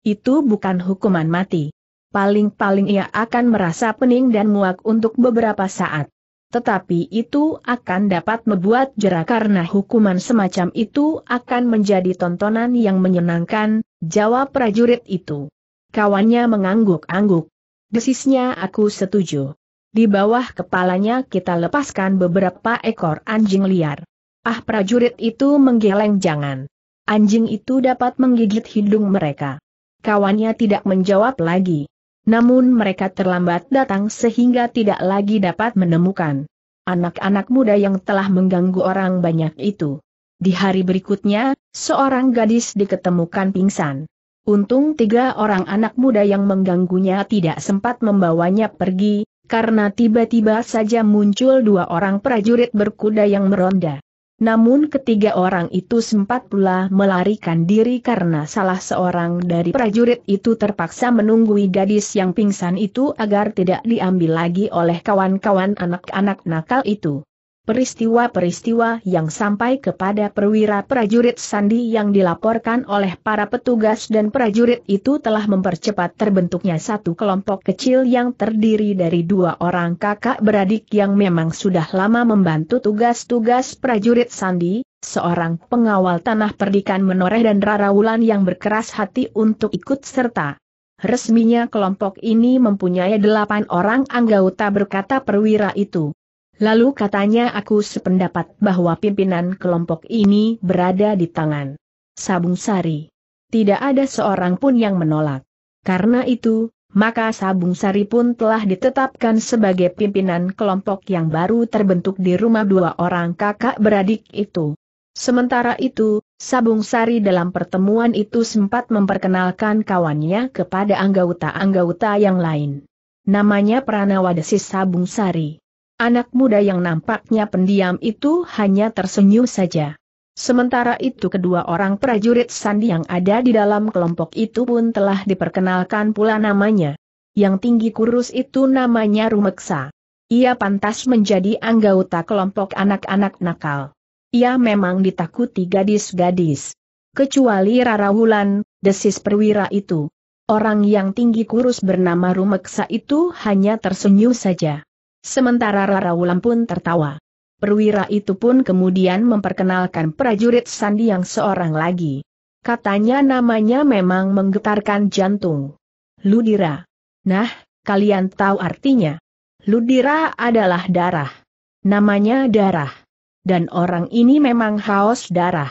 Itu bukan hukuman mati. Paling-paling ia akan merasa pening dan muak untuk beberapa saat tetapi itu akan dapat membuat jerah karena hukuman semacam itu akan menjadi tontonan yang menyenangkan, jawab prajurit itu. Kawannya mengangguk-angguk. Desisnya aku setuju. Di bawah kepalanya kita lepaskan beberapa ekor anjing liar. Ah prajurit itu menggeleng jangan. Anjing itu dapat menggigit hidung mereka. Kawannya tidak menjawab lagi. Namun mereka terlambat datang sehingga tidak lagi dapat menemukan anak-anak muda yang telah mengganggu orang banyak itu. Di hari berikutnya, seorang gadis diketemukan pingsan. Untung tiga orang anak muda yang mengganggunya tidak sempat membawanya pergi, karena tiba-tiba saja muncul dua orang prajurit berkuda yang meronda. Namun ketiga orang itu sempat pula melarikan diri karena salah seorang dari prajurit itu terpaksa menunggui gadis yang pingsan itu agar tidak diambil lagi oleh kawan-kawan anak-anak nakal itu peristiwa-peristiwa yang sampai kepada perwira prajurit Sandi yang dilaporkan oleh para petugas dan prajurit itu telah mempercepat terbentuknya satu kelompok kecil yang terdiri dari dua orang kakak beradik yang memang sudah lama membantu tugas-tugas prajurit Sandi, seorang pengawal tanah perdikan menoreh dan Rara Wulan yang berkeras hati untuk ikut serta. Resminya kelompok ini mempunyai delapan orang anggota berkata perwira itu. Lalu katanya aku sependapat bahwa pimpinan kelompok ini berada di tangan Sabung Sari. Tidak ada seorang pun yang menolak. Karena itu, maka Sabung Sari pun telah ditetapkan sebagai pimpinan kelompok yang baru terbentuk di rumah dua orang kakak beradik itu. Sementara itu, Sabung Sari dalam pertemuan itu sempat memperkenalkan kawannya kepada anggota-anggota yang lain. Namanya Pranawadesis Sabung Sari. Anak muda yang nampaknya pendiam itu hanya tersenyum saja. Sementara itu kedua orang prajurit sandi yang ada di dalam kelompok itu pun telah diperkenalkan pula namanya. Yang tinggi kurus itu namanya Rumeksa. Ia pantas menjadi anggota kelompok anak-anak nakal. Ia memang ditakuti gadis-gadis. Kecuali Rara Wulan, desis perwira itu. Orang yang tinggi kurus bernama Rumeksa itu hanya tersenyum saja. Sementara Rara Wulan pun tertawa. Perwira itu pun kemudian memperkenalkan prajurit Sandi yang seorang lagi. Katanya namanya memang menggetarkan jantung. Ludira. Nah, kalian tahu artinya. Ludira adalah darah. Namanya darah. Dan orang ini memang haus darah.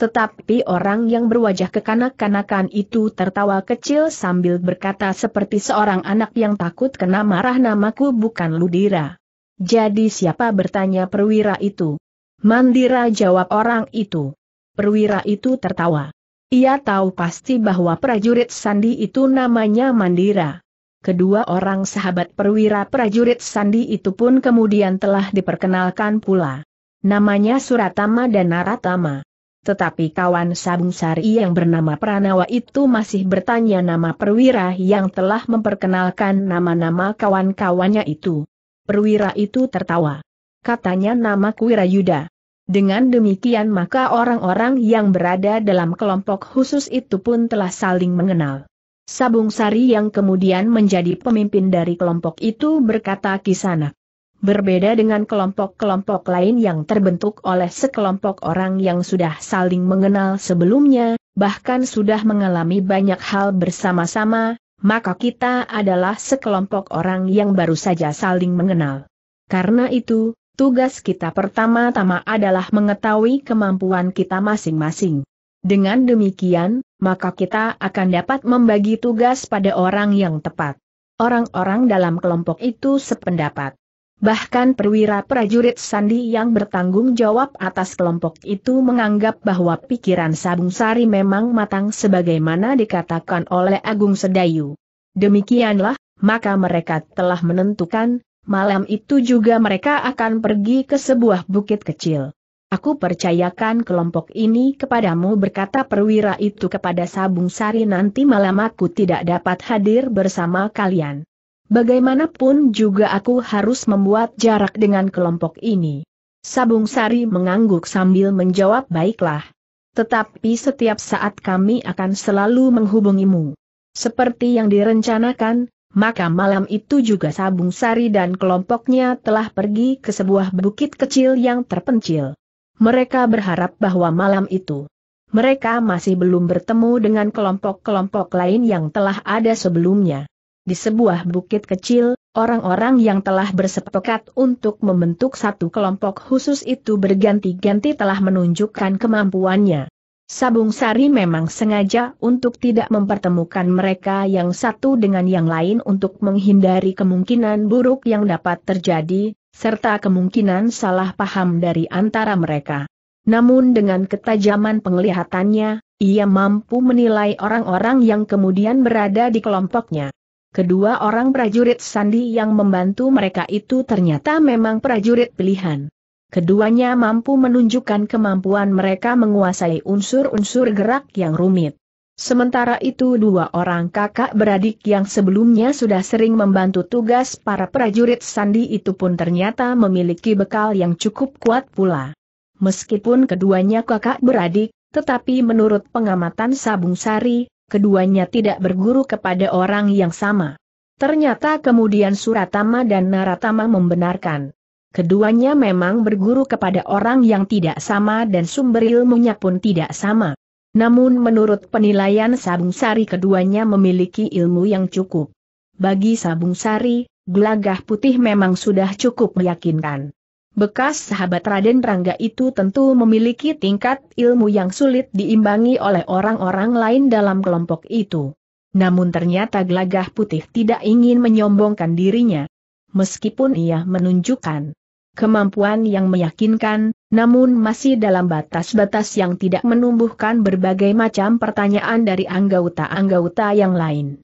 Tetapi orang yang berwajah kekanak-kanakan itu tertawa kecil sambil berkata seperti seorang anak yang takut kena marah namaku bukan Ludira. Jadi siapa bertanya perwira itu? Mandira jawab orang itu. Perwira itu tertawa. Ia tahu pasti bahwa prajurit Sandi itu namanya Mandira. Kedua orang sahabat perwira prajurit Sandi itu pun kemudian telah diperkenalkan pula. Namanya Suratama dan Naratama. Tetapi kawan Sabung Sari yang bernama Pranawa itu masih bertanya nama perwira yang telah memperkenalkan nama-nama kawan-kawannya itu. Perwira itu tertawa. Katanya nama Kuira Yuda. Dengan demikian maka orang-orang yang berada dalam kelompok khusus itu pun telah saling mengenal. Sabung Sari yang kemudian menjadi pemimpin dari kelompok itu berkata kisanak. Berbeda dengan kelompok-kelompok lain yang terbentuk oleh sekelompok orang yang sudah saling mengenal sebelumnya, bahkan sudah mengalami banyak hal bersama-sama, maka kita adalah sekelompok orang yang baru saja saling mengenal. Karena itu, tugas kita pertama-tama adalah mengetahui kemampuan kita masing-masing. Dengan demikian, maka kita akan dapat membagi tugas pada orang yang tepat. Orang-orang dalam kelompok itu sependapat. Bahkan perwira prajurit Sandi yang bertanggung jawab atas kelompok itu menganggap bahwa pikiran Sabung Sari memang matang sebagaimana dikatakan oleh Agung Sedayu. Demikianlah, maka mereka telah menentukan, malam itu juga mereka akan pergi ke sebuah bukit kecil. Aku percayakan kelompok ini kepadamu berkata perwira itu kepada Sabung Sari nanti malam aku tidak dapat hadir bersama kalian. Bagaimanapun juga aku harus membuat jarak dengan kelompok ini. Sabung Sari mengangguk sambil menjawab baiklah. Tetapi setiap saat kami akan selalu menghubungimu. Seperti yang direncanakan, maka malam itu juga Sabung Sari dan kelompoknya telah pergi ke sebuah bukit kecil yang terpencil. Mereka berharap bahwa malam itu mereka masih belum bertemu dengan kelompok-kelompok lain yang telah ada sebelumnya. Di sebuah bukit kecil, orang-orang yang telah bersepakat untuk membentuk satu kelompok khusus itu berganti-ganti telah menunjukkan kemampuannya. Sabung Sari memang sengaja untuk tidak mempertemukan mereka yang satu dengan yang lain untuk menghindari kemungkinan buruk yang dapat terjadi, serta kemungkinan salah paham dari antara mereka. Namun dengan ketajaman penglihatannya, ia mampu menilai orang-orang yang kemudian berada di kelompoknya. Kedua orang prajurit Sandi yang membantu mereka itu ternyata memang prajurit pilihan. Keduanya mampu menunjukkan kemampuan mereka menguasai unsur-unsur gerak yang rumit. Sementara itu dua orang kakak beradik yang sebelumnya sudah sering membantu tugas para prajurit Sandi itu pun ternyata memiliki bekal yang cukup kuat pula. Meskipun keduanya kakak beradik, tetapi menurut pengamatan Sabung Sari, keduanya tidak berguru kepada orang yang sama. Ternyata kemudian Suratama dan Naratama membenarkan. Keduanya memang berguru kepada orang yang tidak sama dan sumber ilmunya pun tidak sama. Namun menurut penilaian Sabung Sari keduanya memiliki ilmu yang cukup. Bagi Sabung Sari, gelagah putih memang sudah cukup meyakinkan. Bekas sahabat Raden Rangga itu tentu memiliki tingkat ilmu yang sulit diimbangi oleh orang-orang lain dalam kelompok itu. Namun ternyata gelagah putih tidak ingin menyombongkan dirinya. Meskipun ia menunjukkan kemampuan yang meyakinkan, namun masih dalam batas-batas yang tidak menumbuhkan berbagai macam pertanyaan dari anggota-anggota yang lain.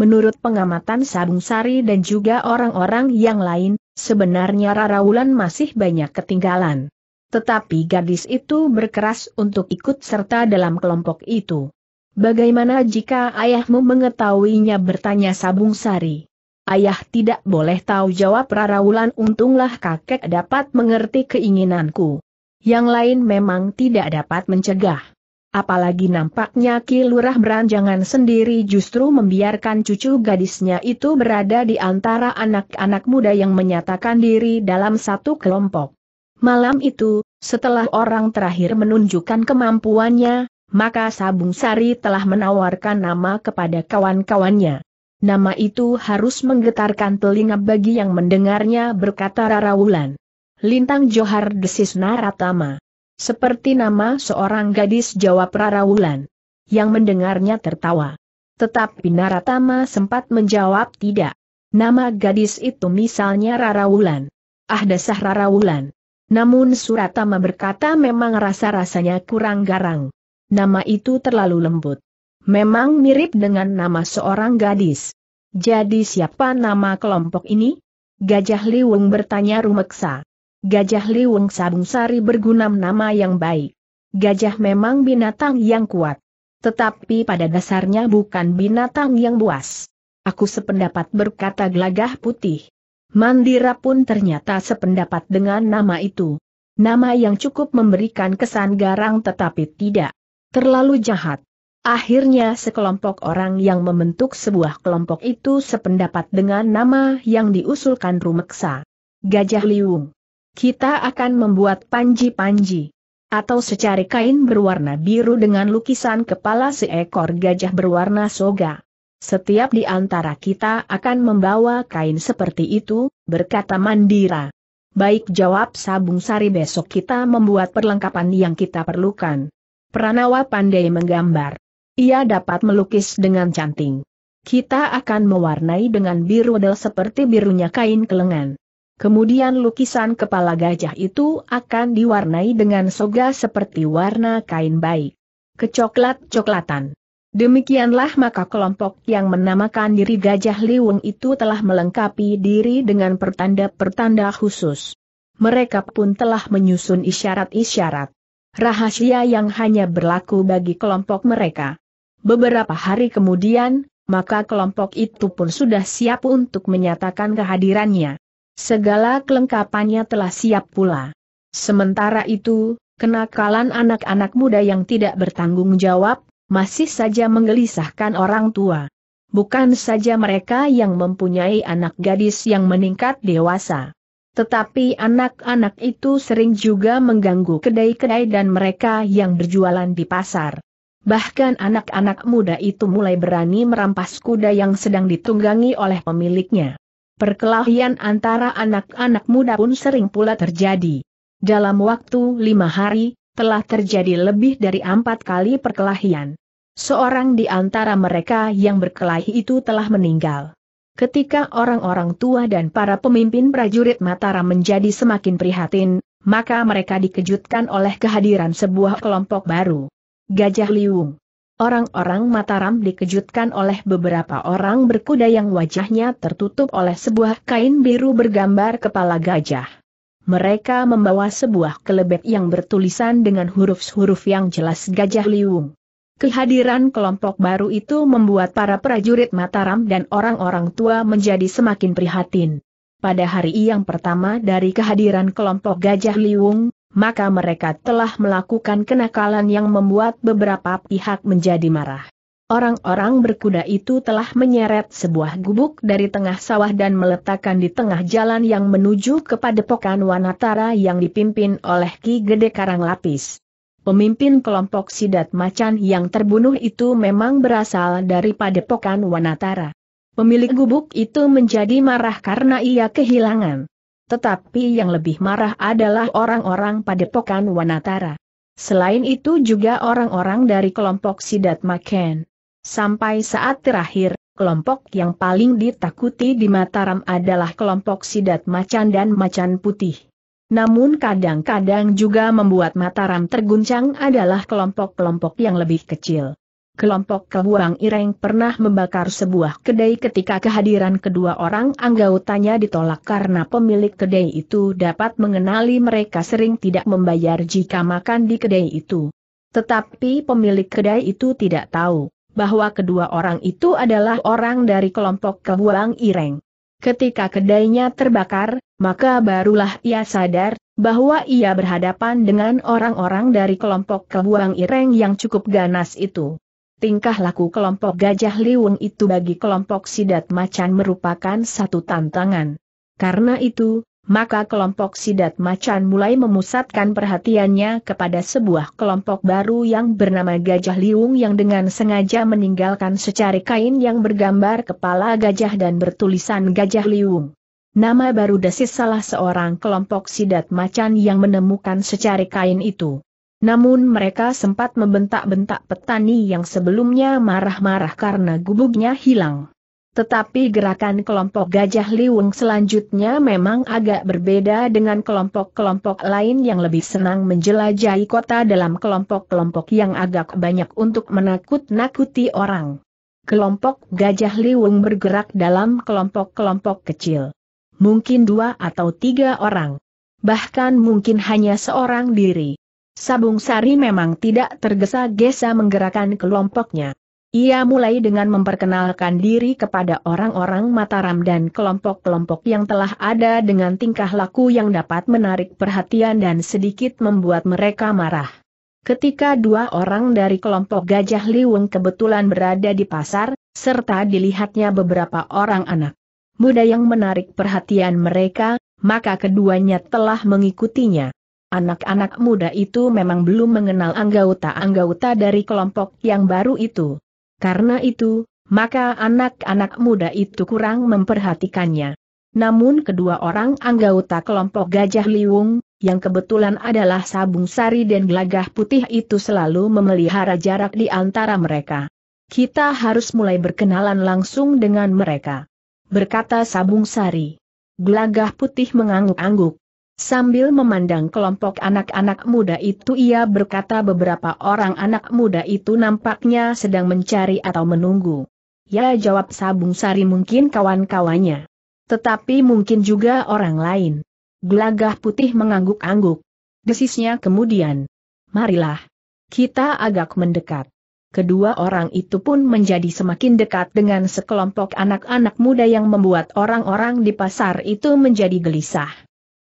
Menurut pengamatan Sabung Sari dan juga orang-orang yang lain, sebenarnya Rara Wulan masih banyak ketinggalan. Tetapi gadis itu berkeras untuk ikut serta dalam kelompok itu. Bagaimana jika ayahmu mengetahuinya bertanya Sabung Sari? Ayah tidak boleh tahu jawab Rara Wulan untunglah kakek dapat mengerti keinginanku. Yang lain memang tidak dapat mencegah. Apalagi nampaknya Ki Lurah beranjangan sendiri justru membiarkan cucu gadisnya itu berada di antara anak-anak muda yang menyatakan diri dalam satu kelompok. Malam itu, setelah orang terakhir menunjukkan kemampuannya, maka Sabung Sari telah menawarkan nama kepada kawan-kawannya. Nama itu harus menggetarkan telinga bagi yang mendengarnya berkata Rara Lintang Johar Desis Naratama. Seperti nama seorang gadis jawab Wulan. Yang mendengarnya tertawa. Tetapi Naratama sempat menjawab tidak. Nama gadis itu misalnya Rara Wulan. Ah dasah Wulan. Namun Suratama berkata memang rasa-rasanya kurang garang. Nama itu terlalu lembut. Memang mirip dengan nama seorang gadis. Jadi siapa nama kelompok ini? Gajah Liwung bertanya Rumeksa. Gajah Liwung sari bergunam nama yang baik. Gajah memang binatang yang kuat. Tetapi pada dasarnya bukan binatang yang buas. Aku sependapat berkata gelagah putih. Mandira pun ternyata sependapat dengan nama itu. Nama yang cukup memberikan kesan garang tetapi tidak terlalu jahat. Akhirnya sekelompok orang yang membentuk sebuah kelompok itu sependapat dengan nama yang diusulkan Rumeksa. Gajah Liung. Kita akan membuat panji-panji. Atau secari kain berwarna biru dengan lukisan kepala seekor gajah berwarna soga. Setiap di antara kita akan membawa kain seperti itu, berkata Mandira. Baik jawab Sabung Sari besok kita membuat perlengkapan yang kita perlukan. Pranawa pandai menggambar. Ia dapat melukis dengan canting. Kita akan mewarnai dengan biru del seperti birunya kain kelengan. Kemudian lukisan kepala gajah itu akan diwarnai dengan soga seperti warna kain baik. Kecoklat-coklatan. Demikianlah maka kelompok yang menamakan diri Gajah Liwung itu telah melengkapi diri dengan pertanda-pertanda khusus. Mereka pun telah menyusun isyarat-isyarat. Rahasia yang hanya berlaku bagi kelompok mereka. Beberapa hari kemudian, maka kelompok itu pun sudah siap untuk menyatakan kehadirannya. Segala kelengkapannya telah siap pula. Sementara itu, kenakalan anak-anak muda yang tidak bertanggung jawab, masih saja menggelisahkan orang tua. Bukan saja mereka yang mempunyai anak gadis yang meningkat dewasa. Tetapi anak-anak itu sering juga mengganggu kedai-kedai dan mereka yang berjualan di pasar. Bahkan anak-anak muda itu mulai berani merampas kuda yang sedang ditunggangi oleh pemiliknya. Perkelahian antara anak-anak muda pun sering pula terjadi. Dalam waktu lima hari, telah terjadi lebih dari empat kali perkelahian. Seorang di antara mereka yang berkelahi itu telah meninggal. Ketika orang-orang tua dan para pemimpin prajurit Mataram menjadi semakin prihatin, maka mereka dikejutkan oleh kehadiran sebuah kelompok baru. Gajah Liung Orang-orang Mataram dikejutkan oleh beberapa orang berkuda yang wajahnya tertutup oleh sebuah kain biru bergambar kepala gajah. Mereka membawa sebuah kelebek yang bertulisan dengan huruf-huruf yang jelas gajah liung. Kehadiran kelompok baru itu membuat para prajurit Mataram dan orang-orang tua menjadi semakin prihatin. Pada hari yang pertama dari kehadiran kelompok Gajah Liung, maka mereka telah melakukan kenakalan yang membuat beberapa pihak menjadi marah. Orang-orang berkuda itu telah menyeret sebuah gubuk dari tengah sawah dan meletakkan di tengah jalan yang menuju ke padepokan Wanatara yang dipimpin oleh Ki Gede Karang Lapis. Pemimpin kelompok sidat macan yang terbunuh itu memang berasal dari padepokan Wanatara. Pemilik gubuk itu menjadi marah karena ia kehilangan tetapi yang lebih marah adalah orang-orang padepokan Wanatara. Selain itu juga orang-orang dari kelompok Sidat Maken. Sampai saat terakhir, kelompok yang paling ditakuti di Mataram adalah kelompok Sidat Macan dan Macan Putih. Namun kadang-kadang juga membuat Mataram terguncang adalah kelompok-kelompok yang lebih kecil. Kelompok Kebuang Ireng pernah membakar sebuah kedai ketika kehadiran kedua orang anggotanya ditolak karena pemilik kedai itu dapat mengenali mereka sering tidak membayar jika makan di kedai itu. Tetapi pemilik kedai itu tidak tahu bahwa kedua orang itu adalah orang dari kelompok Kebuang Ireng. Ketika kedainya terbakar, maka barulah ia sadar bahwa ia berhadapan dengan orang-orang dari kelompok Kebuang Ireng yang cukup ganas itu. Tingkah laku kelompok gajah liwung itu bagi kelompok sidat macan merupakan satu tantangan. Karena itu, maka kelompok sidat macan mulai memusatkan perhatiannya kepada sebuah kelompok baru yang bernama Gajah Liung yang dengan sengaja meninggalkan secari kain yang bergambar kepala gajah dan bertulisan Gajah Liung. Nama baru desis salah seorang kelompok sidat macan yang menemukan secari kain itu. Namun mereka sempat membentak-bentak petani yang sebelumnya marah-marah karena gubuknya hilang. Tetapi gerakan kelompok gajah liwung selanjutnya memang agak berbeda dengan kelompok-kelompok lain yang lebih senang menjelajahi kota dalam kelompok-kelompok yang agak banyak untuk menakut-nakuti orang. Kelompok gajah liwung bergerak dalam kelompok-kelompok kecil. Mungkin dua atau tiga orang. Bahkan mungkin hanya seorang diri. Sabung Sari memang tidak tergesa-gesa menggerakkan kelompoknya. Ia mulai dengan memperkenalkan diri kepada orang-orang Mataram dan kelompok-kelompok yang telah ada dengan tingkah laku yang dapat menarik perhatian dan sedikit membuat mereka marah. Ketika dua orang dari kelompok Gajah Liwung kebetulan berada di pasar, serta dilihatnya beberapa orang anak muda yang menarik perhatian mereka, maka keduanya telah mengikutinya. Anak-anak muda itu memang belum mengenal anggota-anggota dari kelompok yang baru itu. Karena itu, maka anak-anak muda itu kurang memperhatikannya. Namun kedua orang anggota kelompok Gajah Liwung, yang kebetulan adalah Sabung Sari dan Gelagah Putih itu selalu memelihara jarak di antara mereka. Kita harus mulai berkenalan langsung dengan mereka. Berkata Sabung Sari. Gelagah Putih mengangguk-angguk. Sambil memandang kelompok anak-anak muda itu ia berkata beberapa orang anak muda itu nampaknya sedang mencari atau menunggu. Ya jawab Sabung Sari mungkin kawan-kawannya. Tetapi mungkin juga orang lain. Gelagah putih mengangguk-angguk. Desisnya kemudian. Marilah. Kita agak mendekat. Kedua orang itu pun menjadi semakin dekat dengan sekelompok anak-anak muda yang membuat orang-orang di pasar itu menjadi gelisah.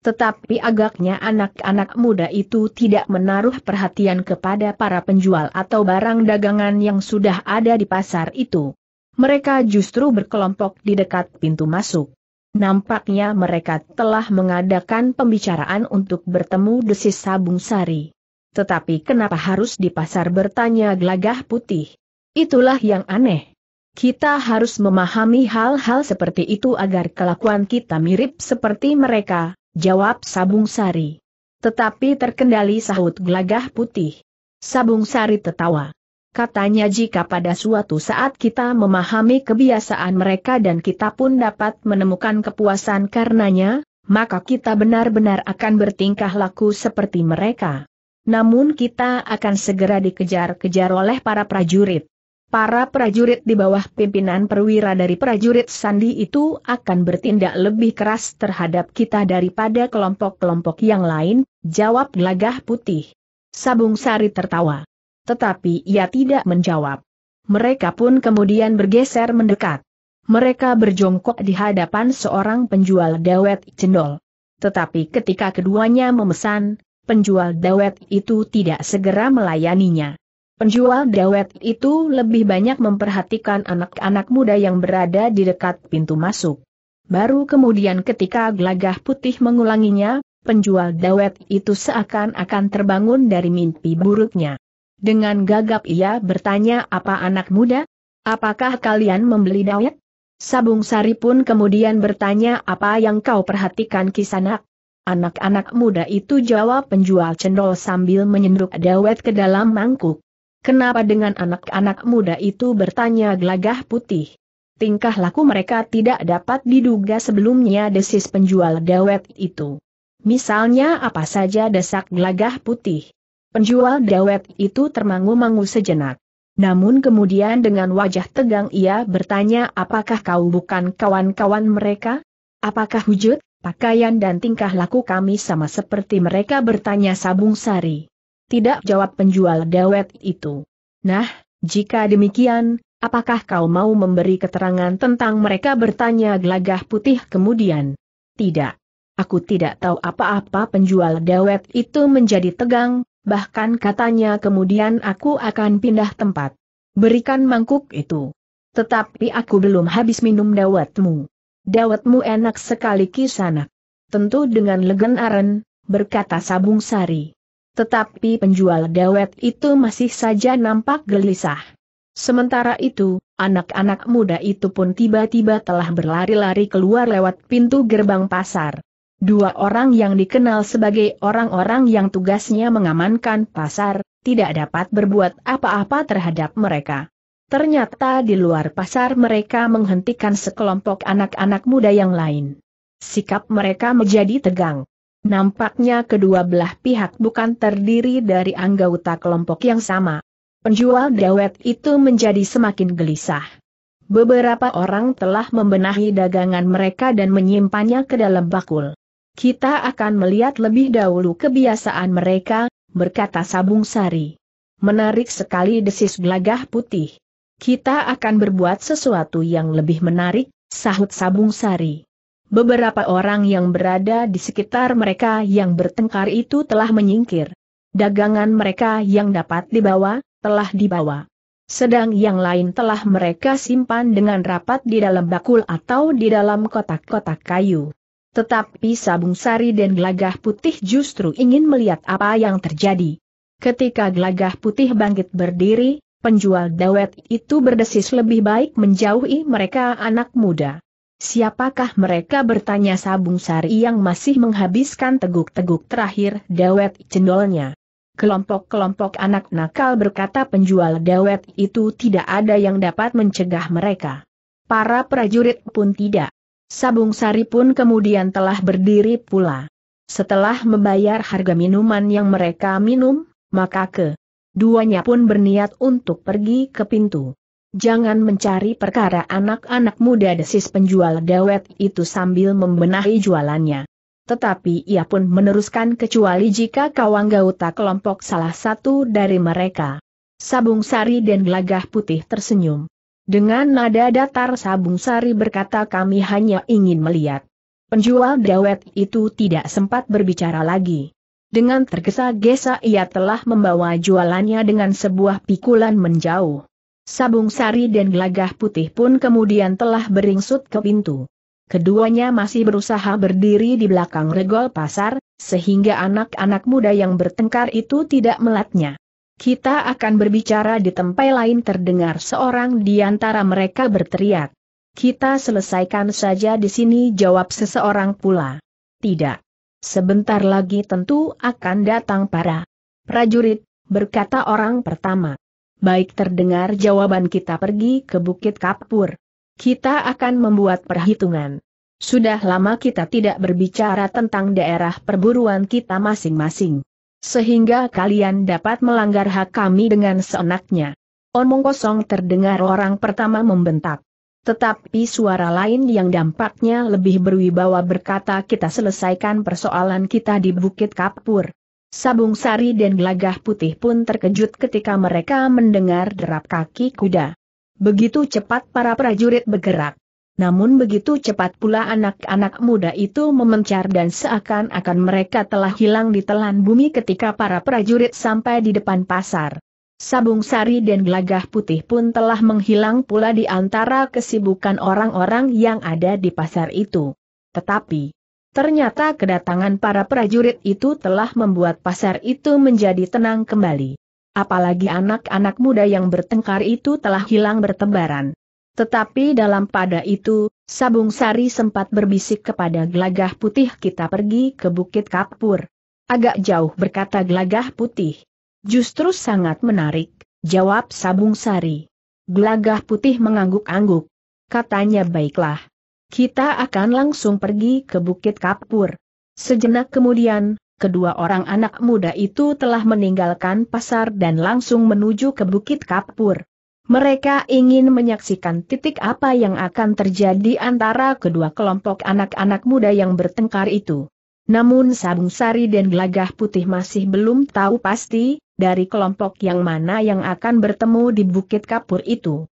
Tetapi agaknya anak-anak muda itu tidak menaruh perhatian kepada para penjual atau barang dagangan yang sudah ada di pasar itu. Mereka justru berkelompok di dekat pintu masuk. Nampaknya mereka telah mengadakan pembicaraan untuk bertemu desis sabung sari. Tetapi kenapa harus di pasar bertanya gelagah putih? Itulah yang aneh. Kita harus memahami hal-hal seperti itu agar kelakuan kita mirip seperti mereka, Jawab Sabung Sari. Tetapi terkendali sahut gelagah putih. Sabung Sari tertawa. Katanya jika pada suatu saat kita memahami kebiasaan mereka dan kita pun dapat menemukan kepuasan karenanya, maka kita benar-benar akan bertingkah laku seperti mereka. Namun kita akan segera dikejar-kejar oleh para prajurit para prajurit di bawah pimpinan perwira dari prajurit Sandi itu akan bertindak lebih keras terhadap kita daripada kelompok-kelompok yang lain, jawab Gelagah Putih. Sabung Sari tertawa. Tetapi ia tidak menjawab. Mereka pun kemudian bergeser mendekat. Mereka berjongkok di hadapan seorang penjual dawet cendol. Tetapi ketika keduanya memesan, penjual dawet itu tidak segera melayaninya. Penjual dawet itu lebih banyak memperhatikan anak-anak muda yang berada di dekat pintu masuk. Baru kemudian ketika gelagah putih mengulanginya, penjual dawet itu seakan-akan terbangun dari mimpi buruknya. Dengan gagap ia bertanya apa anak muda? Apakah kalian membeli dawet? Sabung Sari pun kemudian bertanya apa yang kau perhatikan kisanak? Anak-anak muda itu jawab penjual cendol sambil menyenduk dawet ke dalam mangkuk. Kenapa dengan anak-anak muda itu bertanya gelagah putih? Tingkah laku mereka tidak dapat diduga sebelumnya desis penjual dawet itu. Misalnya apa saja desak gelagah putih. Penjual dawet itu termangu-mangu sejenak. Namun kemudian dengan wajah tegang ia bertanya apakah kau bukan kawan-kawan mereka? Apakah wujud, pakaian dan tingkah laku kami sama seperti mereka bertanya Sabung Sari. Tidak jawab penjual dawet itu. Nah, jika demikian, apakah kau mau memberi keterangan tentang mereka bertanya gelagah putih kemudian? Tidak. Aku tidak tahu apa-apa penjual dawet itu menjadi tegang, bahkan katanya kemudian aku akan pindah tempat. Berikan mangkuk itu. Tetapi aku belum habis minum dawetmu. Dawetmu enak sekali kisana. Tentu dengan legen aren, berkata Sabung Sari. Tetapi penjual dawet itu masih saja nampak gelisah. Sementara itu, anak-anak muda itu pun tiba-tiba telah berlari-lari keluar lewat pintu gerbang pasar. Dua orang yang dikenal sebagai orang-orang yang tugasnya mengamankan pasar, tidak dapat berbuat apa-apa terhadap mereka. Ternyata di luar pasar mereka menghentikan sekelompok anak-anak muda yang lain. Sikap mereka menjadi tegang. Nampaknya kedua belah pihak bukan terdiri dari anggota kelompok yang sama. Penjual dawet itu menjadi semakin gelisah. Beberapa orang telah membenahi dagangan mereka dan menyimpannya ke dalam bakul. Kita akan melihat lebih dahulu kebiasaan mereka, berkata Sabung Sari. Menarik sekali desis gelagah putih. Kita akan berbuat sesuatu yang lebih menarik, sahut Sabung Sari. Beberapa orang yang berada di sekitar mereka yang bertengkar itu telah menyingkir. Dagangan mereka yang dapat dibawa, telah dibawa. Sedang yang lain telah mereka simpan dengan rapat di dalam bakul atau di dalam kotak-kotak kayu. Tetapi Sabung Sari dan Gelagah Putih justru ingin melihat apa yang terjadi. Ketika Gelagah Putih bangkit berdiri, penjual dawet itu berdesis lebih baik menjauhi mereka anak muda. Siapakah mereka bertanya Sabung Sari yang masih menghabiskan teguk-teguk terakhir dawet cendolnya. Kelompok-kelompok anak nakal berkata penjual dawet itu tidak ada yang dapat mencegah mereka. Para prajurit pun tidak. Sabung Sari pun kemudian telah berdiri pula. Setelah membayar harga minuman yang mereka minum, maka ke. Duanya pun berniat untuk pergi ke pintu. Jangan mencari perkara anak-anak muda desis penjual dawet itu sambil membenahi jualannya. Tetapi ia pun meneruskan kecuali jika kawangga anggota kelompok salah satu dari mereka. Sabung Sari dan Gelagah Putih tersenyum. Dengan nada datar Sabung Sari berkata kami hanya ingin melihat. Penjual dawet itu tidak sempat berbicara lagi. Dengan tergesa-gesa ia telah membawa jualannya dengan sebuah pikulan menjauh. Sabung Sari dan Gelagah Putih pun kemudian telah beringsut ke pintu. Keduanya masih berusaha berdiri di belakang regol pasar, sehingga anak-anak muda yang bertengkar itu tidak melatnya. Kita akan berbicara di tempat lain terdengar seorang di antara mereka berteriak. Kita selesaikan saja di sini jawab seseorang pula. Tidak. Sebentar lagi tentu akan datang para prajurit, berkata orang pertama baik terdengar jawaban kita pergi ke Bukit Kapur. Kita akan membuat perhitungan. Sudah lama kita tidak berbicara tentang daerah perburuan kita masing-masing. Sehingga kalian dapat melanggar hak kami dengan seenaknya. Omong kosong terdengar orang pertama membentak. Tetapi suara lain yang dampaknya lebih berwibawa berkata kita selesaikan persoalan kita di Bukit Kapur. Sabung Sari dan Gelagah Putih pun terkejut ketika mereka mendengar derap kaki kuda. Begitu cepat para prajurit bergerak. Namun begitu cepat pula anak-anak muda itu memencar dan seakan-akan mereka telah hilang di telan bumi ketika para prajurit sampai di depan pasar. Sabung Sari dan Gelagah Putih pun telah menghilang pula di antara kesibukan orang-orang yang ada di pasar itu. Tetapi, Ternyata kedatangan para prajurit itu telah membuat pasar itu menjadi tenang kembali. Apalagi anak-anak muda yang bertengkar itu telah hilang bertebaran. Tetapi dalam pada itu, Sabung Sari sempat berbisik kepada Gelagah Putih kita pergi ke Bukit Kapur. Agak jauh berkata Gelagah Putih. Justru sangat menarik, jawab Sabung Sari. Gelagah Putih mengangguk-angguk. Katanya baiklah. Kita akan langsung pergi ke Bukit Kapur. Sejenak kemudian, kedua orang anak muda itu telah meninggalkan pasar dan langsung menuju ke Bukit Kapur. Mereka ingin menyaksikan titik apa yang akan terjadi antara kedua kelompok anak-anak muda yang bertengkar itu. Namun Sabung Sari dan Gelagah Putih masih belum tahu pasti, dari kelompok yang mana yang akan bertemu di Bukit Kapur itu.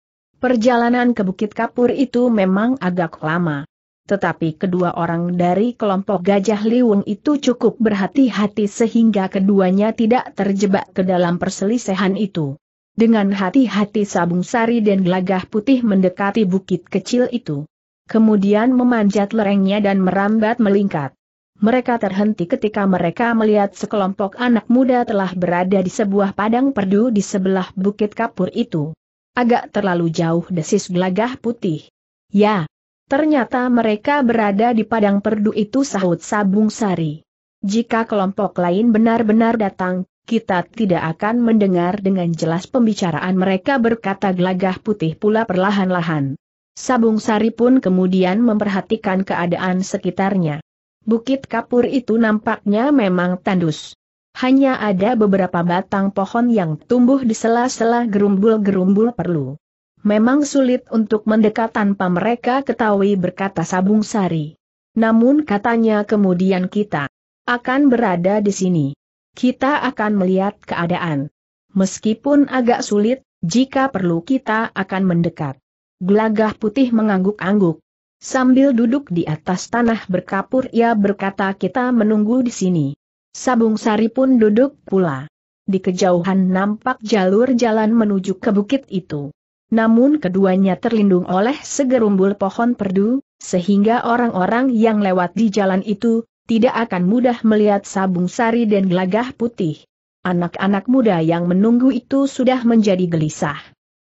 Perjalanan ke Bukit Kapur itu memang agak lama. Tetapi kedua orang dari kelompok Gajah Liwung itu cukup berhati-hati sehingga keduanya tidak terjebak ke dalam perselisihan itu. Dengan hati-hati Sabung Sari dan Gelagah Putih mendekati bukit kecil itu. Kemudian memanjat lerengnya dan merambat melingkat. Mereka terhenti ketika mereka melihat sekelompok anak muda telah berada di sebuah padang perdu di sebelah bukit kapur itu. Agak terlalu jauh desis gelagah putih. Ya. Ternyata mereka berada di padang perdu itu sahut sabung sari. Jika kelompok lain benar-benar datang, kita tidak akan mendengar dengan jelas pembicaraan mereka berkata gelagah putih pula perlahan-lahan. Sabung Sari pun kemudian memperhatikan keadaan sekitarnya. Bukit kapur itu nampaknya memang tandus. Hanya ada beberapa batang pohon yang tumbuh di sela-sela gerumbul-gerumbul perlu. Memang sulit untuk mendekat tanpa mereka ketahui berkata Sabung Sari. Namun katanya kemudian kita akan berada di sini. Kita akan melihat keadaan. Meskipun agak sulit, jika perlu kita akan mendekat. Gelagah putih mengangguk-angguk. Sambil duduk di atas tanah berkapur ia berkata kita menunggu di sini. Sabung Sari pun duduk pula. Di kejauhan nampak jalur jalan menuju ke bukit itu. Namun keduanya terlindung oleh segerumbul pohon perdu, sehingga orang-orang yang lewat di jalan itu, tidak akan mudah melihat sabung sari dan gelagah putih. Anak-anak muda yang menunggu itu sudah menjadi gelisah.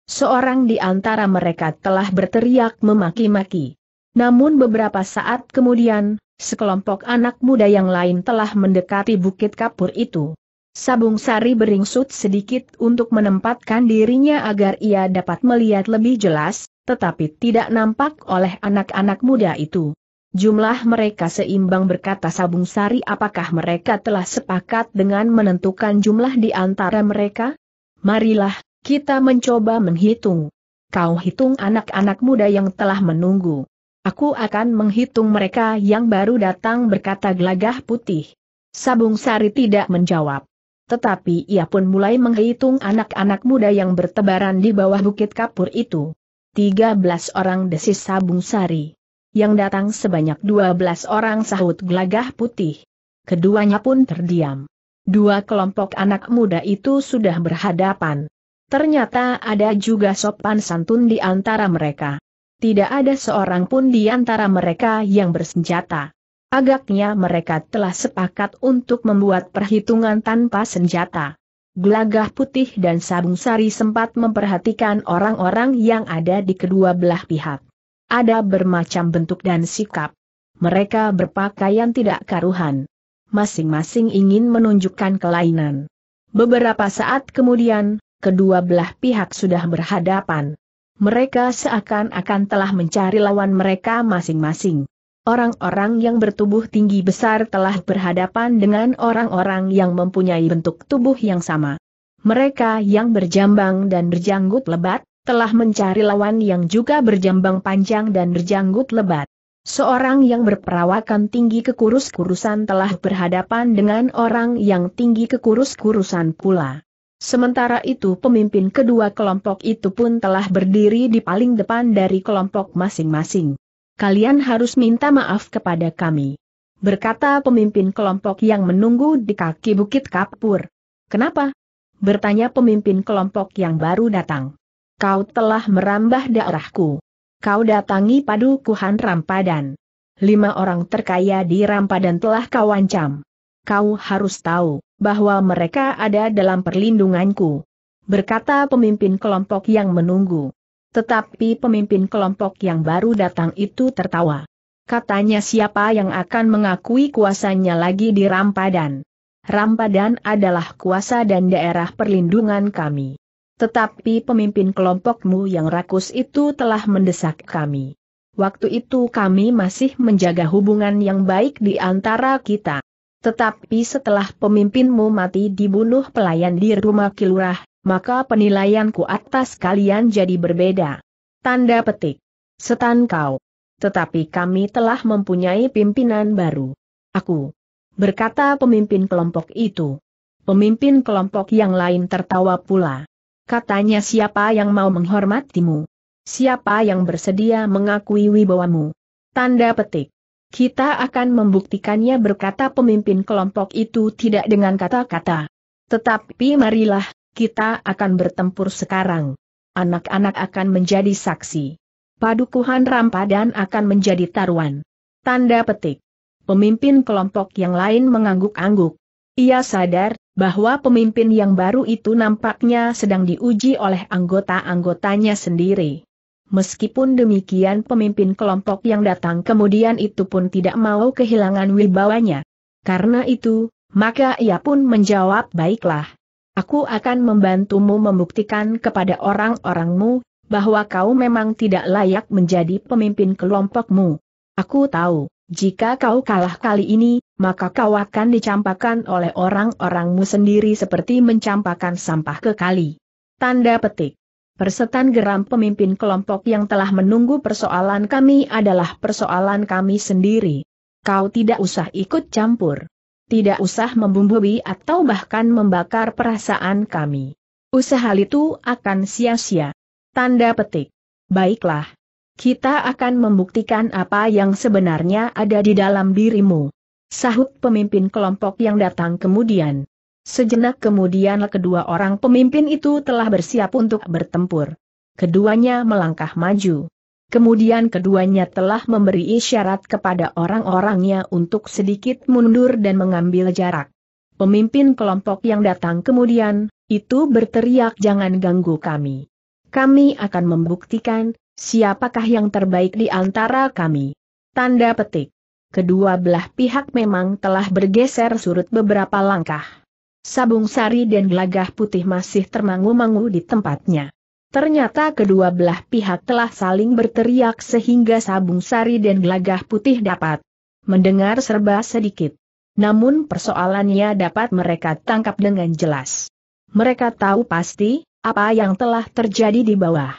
Seorang di antara mereka telah berteriak memaki-maki. Namun beberapa saat kemudian, sekelompok anak muda yang lain telah mendekati bukit kapur itu. Sabung Sari beringsut sedikit untuk menempatkan dirinya agar ia dapat melihat lebih jelas, tetapi tidak nampak oleh anak-anak muda itu. Jumlah mereka seimbang berkata Sabung Sari apakah mereka telah sepakat dengan menentukan jumlah di antara mereka? Marilah, kita mencoba menghitung. Kau hitung anak-anak muda yang telah menunggu. Aku akan menghitung mereka yang baru datang berkata gelagah putih. Sabung Sari tidak menjawab. Tetapi ia pun mulai menghitung anak-anak muda yang bertebaran di bawah bukit kapur itu. 13 orang desis Sabung Sari. Yang datang sebanyak 12 orang sahut gelagah putih. Keduanya pun terdiam. Dua kelompok anak muda itu sudah berhadapan. Ternyata ada juga sopan santun di antara mereka. Tidak ada seorang pun di antara mereka yang bersenjata. Agaknya mereka telah sepakat untuk membuat perhitungan tanpa senjata. Gelagah putih dan sabung sari sempat memperhatikan orang-orang yang ada di kedua belah pihak. Ada bermacam bentuk dan sikap. Mereka berpakaian tidak karuhan. Masing-masing ingin menunjukkan kelainan. Beberapa saat kemudian, kedua belah pihak sudah berhadapan. Mereka seakan-akan telah mencari lawan mereka masing-masing. Orang-orang yang bertubuh tinggi besar telah berhadapan dengan orang-orang yang mempunyai bentuk tubuh yang sama. Mereka yang berjambang dan berjanggut lebat, telah mencari lawan yang juga berjambang panjang dan berjanggut lebat. Seorang yang berperawakan tinggi kekurus-kurusan telah berhadapan dengan orang yang tinggi kekurus-kurusan pula. Sementara itu pemimpin kedua kelompok itu pun telah berdiri di paling depan dari kelompok masing-masing. Kalian harus minta maaf kepada kami. Berkata pemimpin kelompok yang menunggu di kaki Bukit Kapur. Kenapa? Bertanya pemimpin kelompok yang baru datang. Kau telah merambah daerahku. Kau datangi padukuhan Rampadan. Lima orang terkaya di Rampadan telah kau ancam kau harus tahu bahwa mereka ada dalam perlindunganku. Berkata pemimpin kelompok yang menunggu. Tetapi pemimpin kelompok yang baru datang itu tertawa. Katanya siapa yang akan mengakui kuasanya lagi di Rampadan. Rampadan adalah kuasa dan daerah perlindungan kami. Tetapi pemimpin kelompokmu yang rakus itu telah mendesak kami. Waktu itu kami masih menjaga hubungan yang baik di antara kita. Tetapi setelah pemimpinmu mati dibunuh pelayan di rumah kilurah, maka penilaianku atas kalian jadi berbeda. Tanda petik. Setan kau. Tetapi kami telah mempunyai pimpinan baru. Aku. Berkata pemimpin kelompok itu. Pemimpin kelompok yang lain tertawa pula. Katanya siapa yang mau menghormatimu? Siapa yang bersedia mengakui wibawamu? Tanda petik. Kita akan membuktikannya berkata pemimpin kelompok itu tidak dengan kata-kata. Tetapi marilah, kita akan bertempur sekarang. Anak-anak akan menjadi saksi. Padukuhan Rampadan akan menjadi taruhan. Tanda petik. Pemimpin kelompok yang lain mengangguk-angguk. Ia sadar bahwa pemimpin yang baru itu nampaknya sedang diuji oleh anggota-anggotanya sendiri. Meskipun demikian pemimpin kelompok yang datang kemudian itu pun tidak mau kehilangan wibawanya. Karena itu, maka ia pun menjawab baiklah. Aku akan membantumu membuktikan kepada orang-orangmu, bahwa kau memang tidak layak menjadi pemimpin kelompokmu. Aku tahu, jika kau kalah kali ini, maka kau akan dicampakan oleh orang-orangmu sendiri seperti mencampakan sampah ke kali. Tanda petik. Persetan geram pemimpin kelompok yang telah menunggu persoalan kami adalah persoalan kami sendiri. Kau tidak usah ikut campur. Tidak usah membumbui atau bahkan membakar perasaan kami. Usaha itu akan sia-sia. Tanda petik. Baiklah. Kita akan membuktikan apa yang sebenarnya ada di dalam dirimu. Sahut pemimpin kelompok yang datang kemudian. Sejenak kemudian kedua orang pemimpin itu telah bersiap untuk bertempur. Keduanya melangkah maju. Kemudian keduanya telah memberi isyarat kepada orang-orangnya untuk sedikit mundur dan mengambil jarak. Pemimpin kelompok yang datang kemudian, itu berteriak jangan ganggu kami. Kami akan membuktikan, siapakah yang terbaik di antara kami. Tanda petik. Kedua belah pihak memang telah bergeser surut beberapa langkah sabung sari dan gelagah putih masih termangu-mangu di tempatnya. Ternyata kedua belah pihak telah saling berteriak sehingga sabung sari dan gelagah putih dapat mendengar serba sedikit. Namun persoalannya dapat mereka tangkap dengan jelas. Mereka tahu pasti, apa yang telah terjadi di bawah.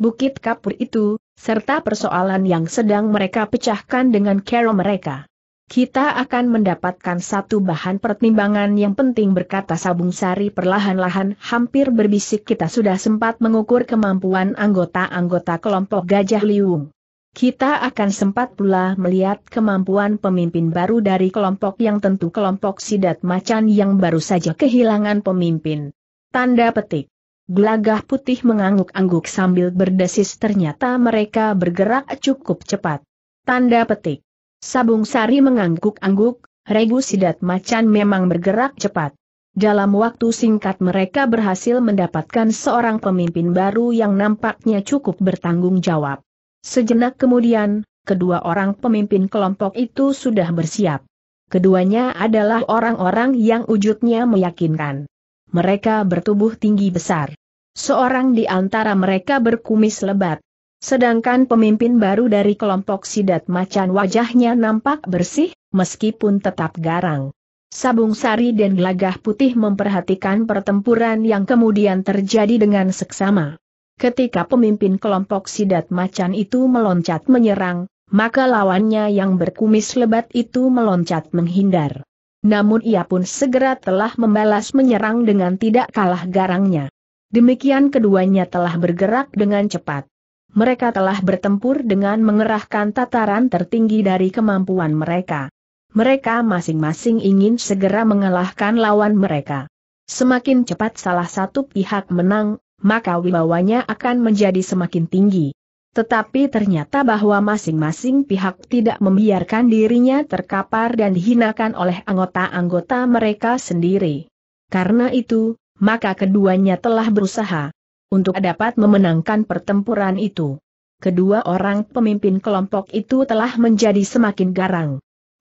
Bukit kapur itu, serta persoalan yang sedang mereka pecahkan dengan kero mereka. Kita akan mendapatkan satu bahan pertimbangan yang penting berkata Sabung Sari perlahan-lahan hampir berbisik kita sudah sempat mengukur kemampuan anggota-anggota kelompok Gajah Liung. Kita akan sempat pula melihat kemampuan pemimpin baru dari kelompok yang tentu kelompok sidat macan yang baru saja kehilangan pemimpin. Tanda petik. Gelagah putih mengangguk-angguk sambil berdesis ternyata mereka bergerak cukup cepat. Tanda petik. Sabung Sari mengangguk-angguk, regu sidat macan memang bergerak cepat. Dalam waktu singkat mereka berhasil mendapatkan seorang pemimpin baru yang nampaknya cukup bertanggung jawab. Sejenak kemudian, kedua orang pemimpin kelompok itu sudah bersiap. Keduanya adalah orang-orang yang wujudnya meyakinkan. Mereka bertubuh tinggi besar. Seorang di antara mereka berkumis lebat, Sedangkan pemimpin baru dari kelompok sidat macan wajahnya nampak bersih, meskipun tetap garang. Sabung Sari dan Gelagah Putih memperhatikan pertempuran yang kemudian terjadi dengan seksama. Ketika pemimpin kelompok sidat macan itu meloncat menyerang, maka lawannya yang berkumis lebat itu meloncat menghindar. Namun ia pun segera telah membalas menyerang dengan tidak kalah garangnya. Demikian keduanya telah bergerak dengan cepat mereka telah bertempur dengan mengerahkan tataran tertinggi dari kemampuan mereka. Mereka masing-masing ingin segera mengalahkan lawan mereka. Semakin cepat salah satu pihak menang, maka wibawanya akan menjadi semakin tinggi. Tetapi ternyata bahwa masing-masing pihak tidak membiarkan dirinya terkapar dan dihinakan oleh anggota-anggota mereka sendiri. Karena itu, maka keduanya telah berusaha untuk dapat memenangkan pertempuran itu. Kedua orang pemimpin kelompok itu telah menjadi semakin garang.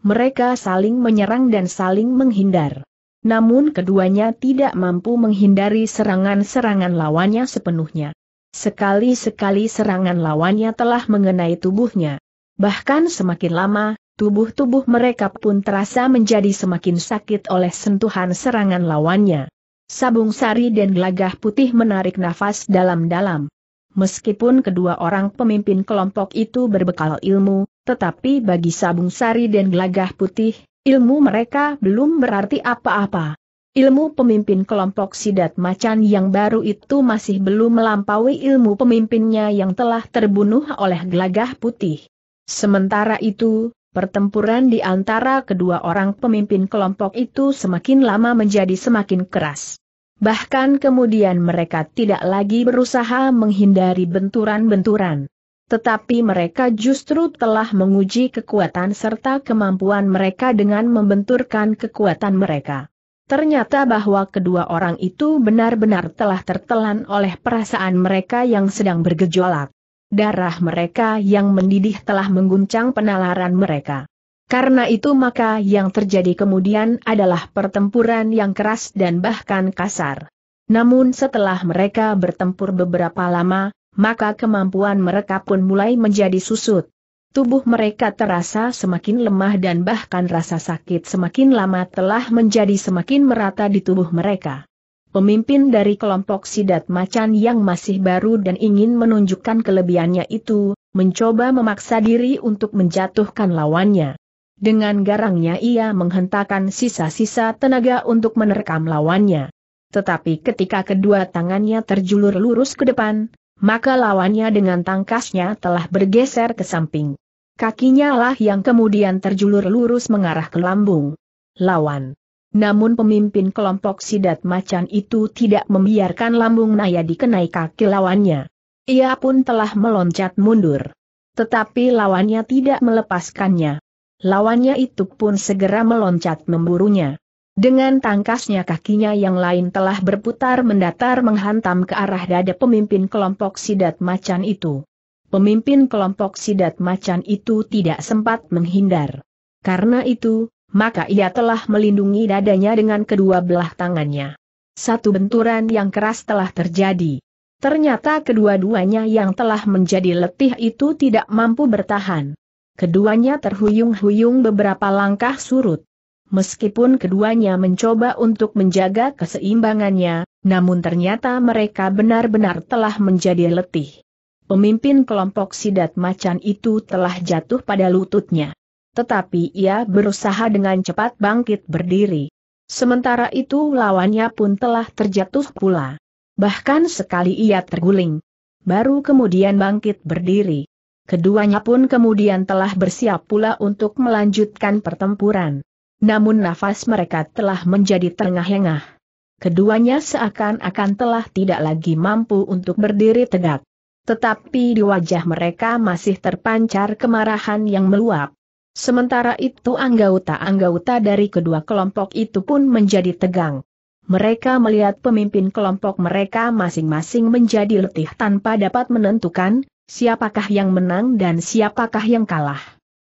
Mereka saling menyerang dan saling menghindar. Namun keduanya tidak mampu menghindari serangan-serangan lawannya sepenuhnya. Sekali-sekali serangan lawannya telah mengenai tubuhnya. Bahkan semakin lama, tubuh-tubuh mereka pun terasa menjadi semakin sakit oleh sentuhan serangan lawannya. Sabung Sari dan Gelagah Putih menarik nafas dalam-dalam. Meskipun kedua orang pemimpin kelompok itu berbekal ilmu, tetapi bagi Sabung Sari dan Gelagah Putih, ilmu mereka belum berarti apa-apa. Ilmu pemimpin kelompok sidat macan yang baru itu masih belum melampaui ilmu pemimpinnya yang telah terbunuh oleh gelagah putih. Sementara itu, Pertempuran di antara kedua orang pemimpin kelompok itu semakin lama menjadi semakin keras. Bahkan kemudian mereka tidak lagi berusaha menghindari benturan-benturan. Tetapi mereka justru telah menguji kekuatan serta kemampuan mereka dengan membenturkan kekuatan mereka. Ternyata bahwa kedua orang itu benar-benar telah tertelan oleh perasaan mereka yang sedang bergejolak. Darah mereka yang mendidih telah mengguncang penalaran mereka. Karena itu maka yang terjadi kemudian adalah pertempuran yang keras dan bahkan kasar. Namun setelah mereka bertempur beberapa lama, maka kemampuan mereka pun mulai menjadi susut. Tubuh mereka terasa semakin lemah dan bahkan rasa sakit semakin lama telah menjadi semakin merata di tubuh mereka. Pemimpin dari kelompok sidat macan yang masih baru dan ingin menunjukkan kelebihannya itu, mencoba memaksa diri untuk menjatuhkan lawannya. Dengan garangnya ia menghentakkan sisa-sisa tenaga untuk menerkam lawannya. Tetapi ketika kedua tangannya terjulur lurus ke depan, maka lawannya dengan tangkasnya telah bergeser ke samping. Kakinya lah yang kemudian terjulur lurus mengarah ke lambung. Lawan. Namun pemimpin kelompok sidat macan itu tidak membiarkan lambung Naya dikenai kaki lawannya. Ia pun telah meloncat mundur. Tetapi lawannya tidak melepaskannya. Lawannya itu pun segera meloncat memburunya. Dengan tangkasnya kakinya yang lain telah berputar mendatar menghantam ke arah dada pemimpin kelompok sidat macan itu. Pemimpin kelompok sidat macan itu tidak sempat menghindar. Karena itu, maka ia telah melindungi dadanya dengan kedua belah tangannya. Satu benturan yang keras telah terjadi. Ternyata kedua-duanya yang telah menjadi letih itu tidak mampu bertahan. Keduanya terhuyung-huyung beberapa langkah surut. Meskipun keduanya mencoba untuk menjaga keseimbangannya, namun ternyata mereka benar-benar telah menjadi letih. Pemimpin kelompok sidat macan itu telah jatuh pada lututnya. Tetapi ia berusaha dengan cepat bangkit berdiri. Sementara itu lawannya pun telah terjatuh pula. Bahkan sekali ia terguling. Baru kemudian bangkit berdiri. Keduanya pun kemudian telah bersiap pula untuk melanjutkan pertempuran. Namun nafas mereka telah menjadi terengah-engah. Keduanya seakan-akan telah tidak lagi mampu untuk berdiri tegak. Tetapi di wajah mereka masih terpancar kemarahan yang meluap. Sementara itu anggota-anggota dari kedua kelompok itu pun menjadi tegang. Mereka melihat pemimpin kelompok mereka masing-masing menjadi letih tanpa dapat menentukan siapakah yang menang dan siapakah yang kalah.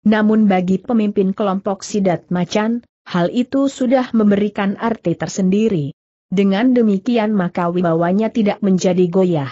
Namun bagi pemimpin kelompok Sidat Macan, hal itu sudah memberikan arti tersendiri. Dengan demikian maka wibawanya tidak menjadi goyah.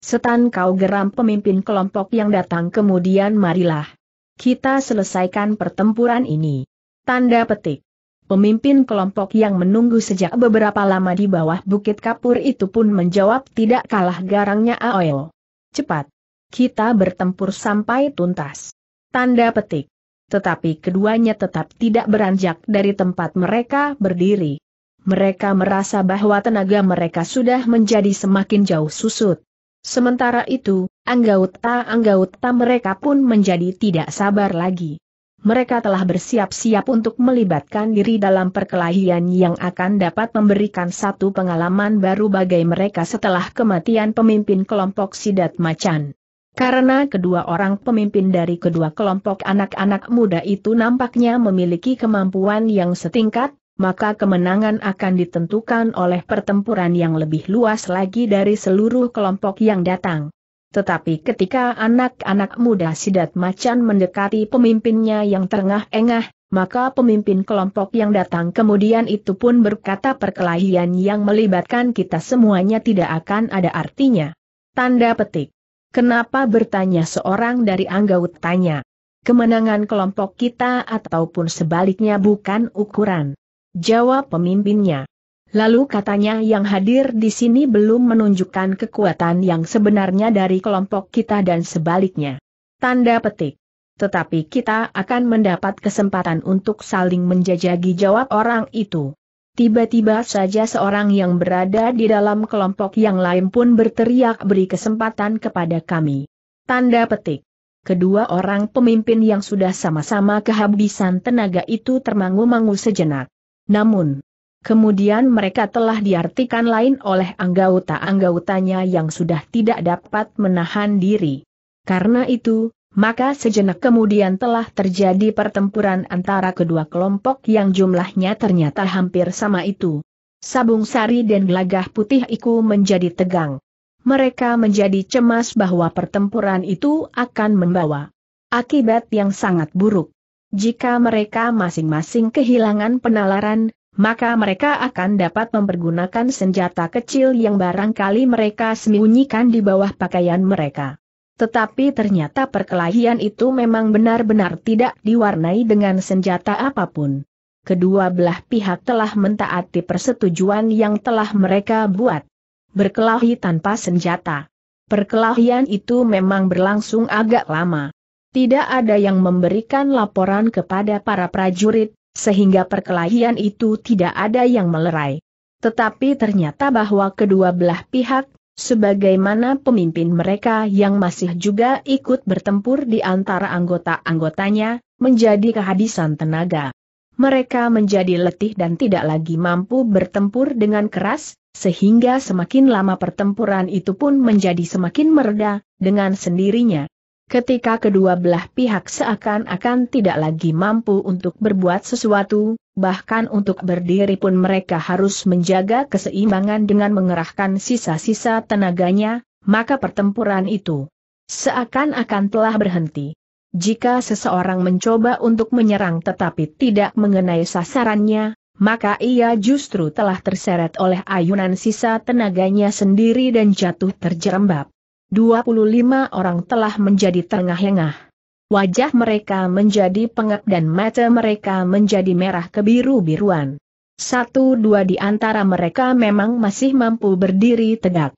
Setan kau geram pemimpin kelompok yang datang kemudian marilah kita selesaikan pertempuran ini. Tanda petik. Pemimpin kelompok yang menunggu sejak beberapa lama di bawah bukit kapur itu pun menjawab tidak kalah garangnya Aoyo. Cepat. Kita bertempur sampai tuntas. Tanda petik. Tetapi keduanya tetap tidak beranjak dari tempat mereka berdiri. Mereka merasa bahwa tenaga mereka sudah menjadi semakin jauh susut. Sementara itu, anggota-anggota mereka pun menjadi tidak sabar lagi. Mereka telah bersiap-siap untuk melibatkan diri dalam perkelahian yang akan dapat memberikan satu pengalaman baru bagi mereka setelah kematian pemimpin kelompok Sidat Macan. Karena kedua orang pemimpin dari kedua kelompok anak-anak muda itu nampaknya memiliki kemampuan yang setingkat, maka kemenangan akan ditentukan oleh pertempuran yang lebih luas lagi dari seluruh kelompok yang datang. Tetapi ketika anak-anak muda sidat macan mendekati pemimpinnya yang tengah engah maka pemimpin kelompok yang datang kemudian itu pun berkata perkelahian yang melibatkan kita semuanya tidak akan ada artinya. Tanda petik. Kenapa bertanya seorang dari anggaut tanya? Kemenangan kelompok kita ataupun sebaliknya bukan ukuran. Jawab pemimpinnya. Lalu katanya yang hadir di sini belum menunjukkan kekuatan yang sebenarnya dari kelompok kita dan sebaliknya. Tanda petik. Tetapi kita akan mendapat kesempatan untuk saling menjajagi jawab orang itu. Tiba-tiba saja seorang yang berada di dalam kelompok yang lain pun berteriak beri kesempatan kepada kami. Tanda petik. Kedua orang pemimpin yang sudah sama-sama kehabisan tenaga itu termangu-mangu sejenak. Namun, Kemudian mereka telah diartikan lain oleh anggota-anggotanya yang sudah tidak dapat menahan diri. Karena itu, maka sejenak kemudian telah terjadi pertempuran antara kedua kelompok yang jumlahnya ternyata hampir sama itu. Sabung Sari dan Gelagah Putih Iku menjadi tegang. Mereka menjadi cemas bahwa pertempuran itu akan membawa akibat yang sangat buruk. Jika mereka masing-masing kehilangan penalaran, maka mereka akan dapat mempergunakan senjata kecil yang barangkali mereka sembunyikan di bawah pakaian mereka. Tetapi ternyata perkelahian itu memang benar-benar tidak diwarnai dengan senjata apapun. Kedua belah pihak telah mentaati persetujuan yang telah mereka buat. Berkelahi tanpa senjata. Perkelahian itu memang berlangsung agak lama. Tidak ada yang memberikan laporan kepada para prajurit, sehingga perkelahian itu tidak ada yang melerai. Tetapi ternyata bahwa kedua belah pihak, sebagaimana pemimpin mereka yang masih juga ikut bertempur di antara anggota-anggotanya, menjadi kehabisan tenaga. Mereka menjadi letih dan tidak lagi mampu bertempur dengan keras, sehingga semakin lama pertempuran itu pun menjadi semakin mereda, dengan sendirinya. Ketika kedua belah pihak seakan-akan tidak lagi mampu untuk berbuat sesuatu, bahkan untuk berdiri pun mereka harus menjaga keseimbangan dengan mengerahkan sisa-sisa tenaganya, maka pertempuran itu seakan-akan telah berhenti. Jika seseorang mencoba untuk menyerang tetapi tidak mengenai sasarannya, maka ia justru telah terseret oleh ayunan sisa tenaganya sendiri dan jatuh terjerembab. 25 orang telah menjadi tengah engah Wajah mereka menjadi pengap dan mata mereka menjadi merah kebiru-biruan. Satu dua di antara mereka memang masih mampu berdiri tegak.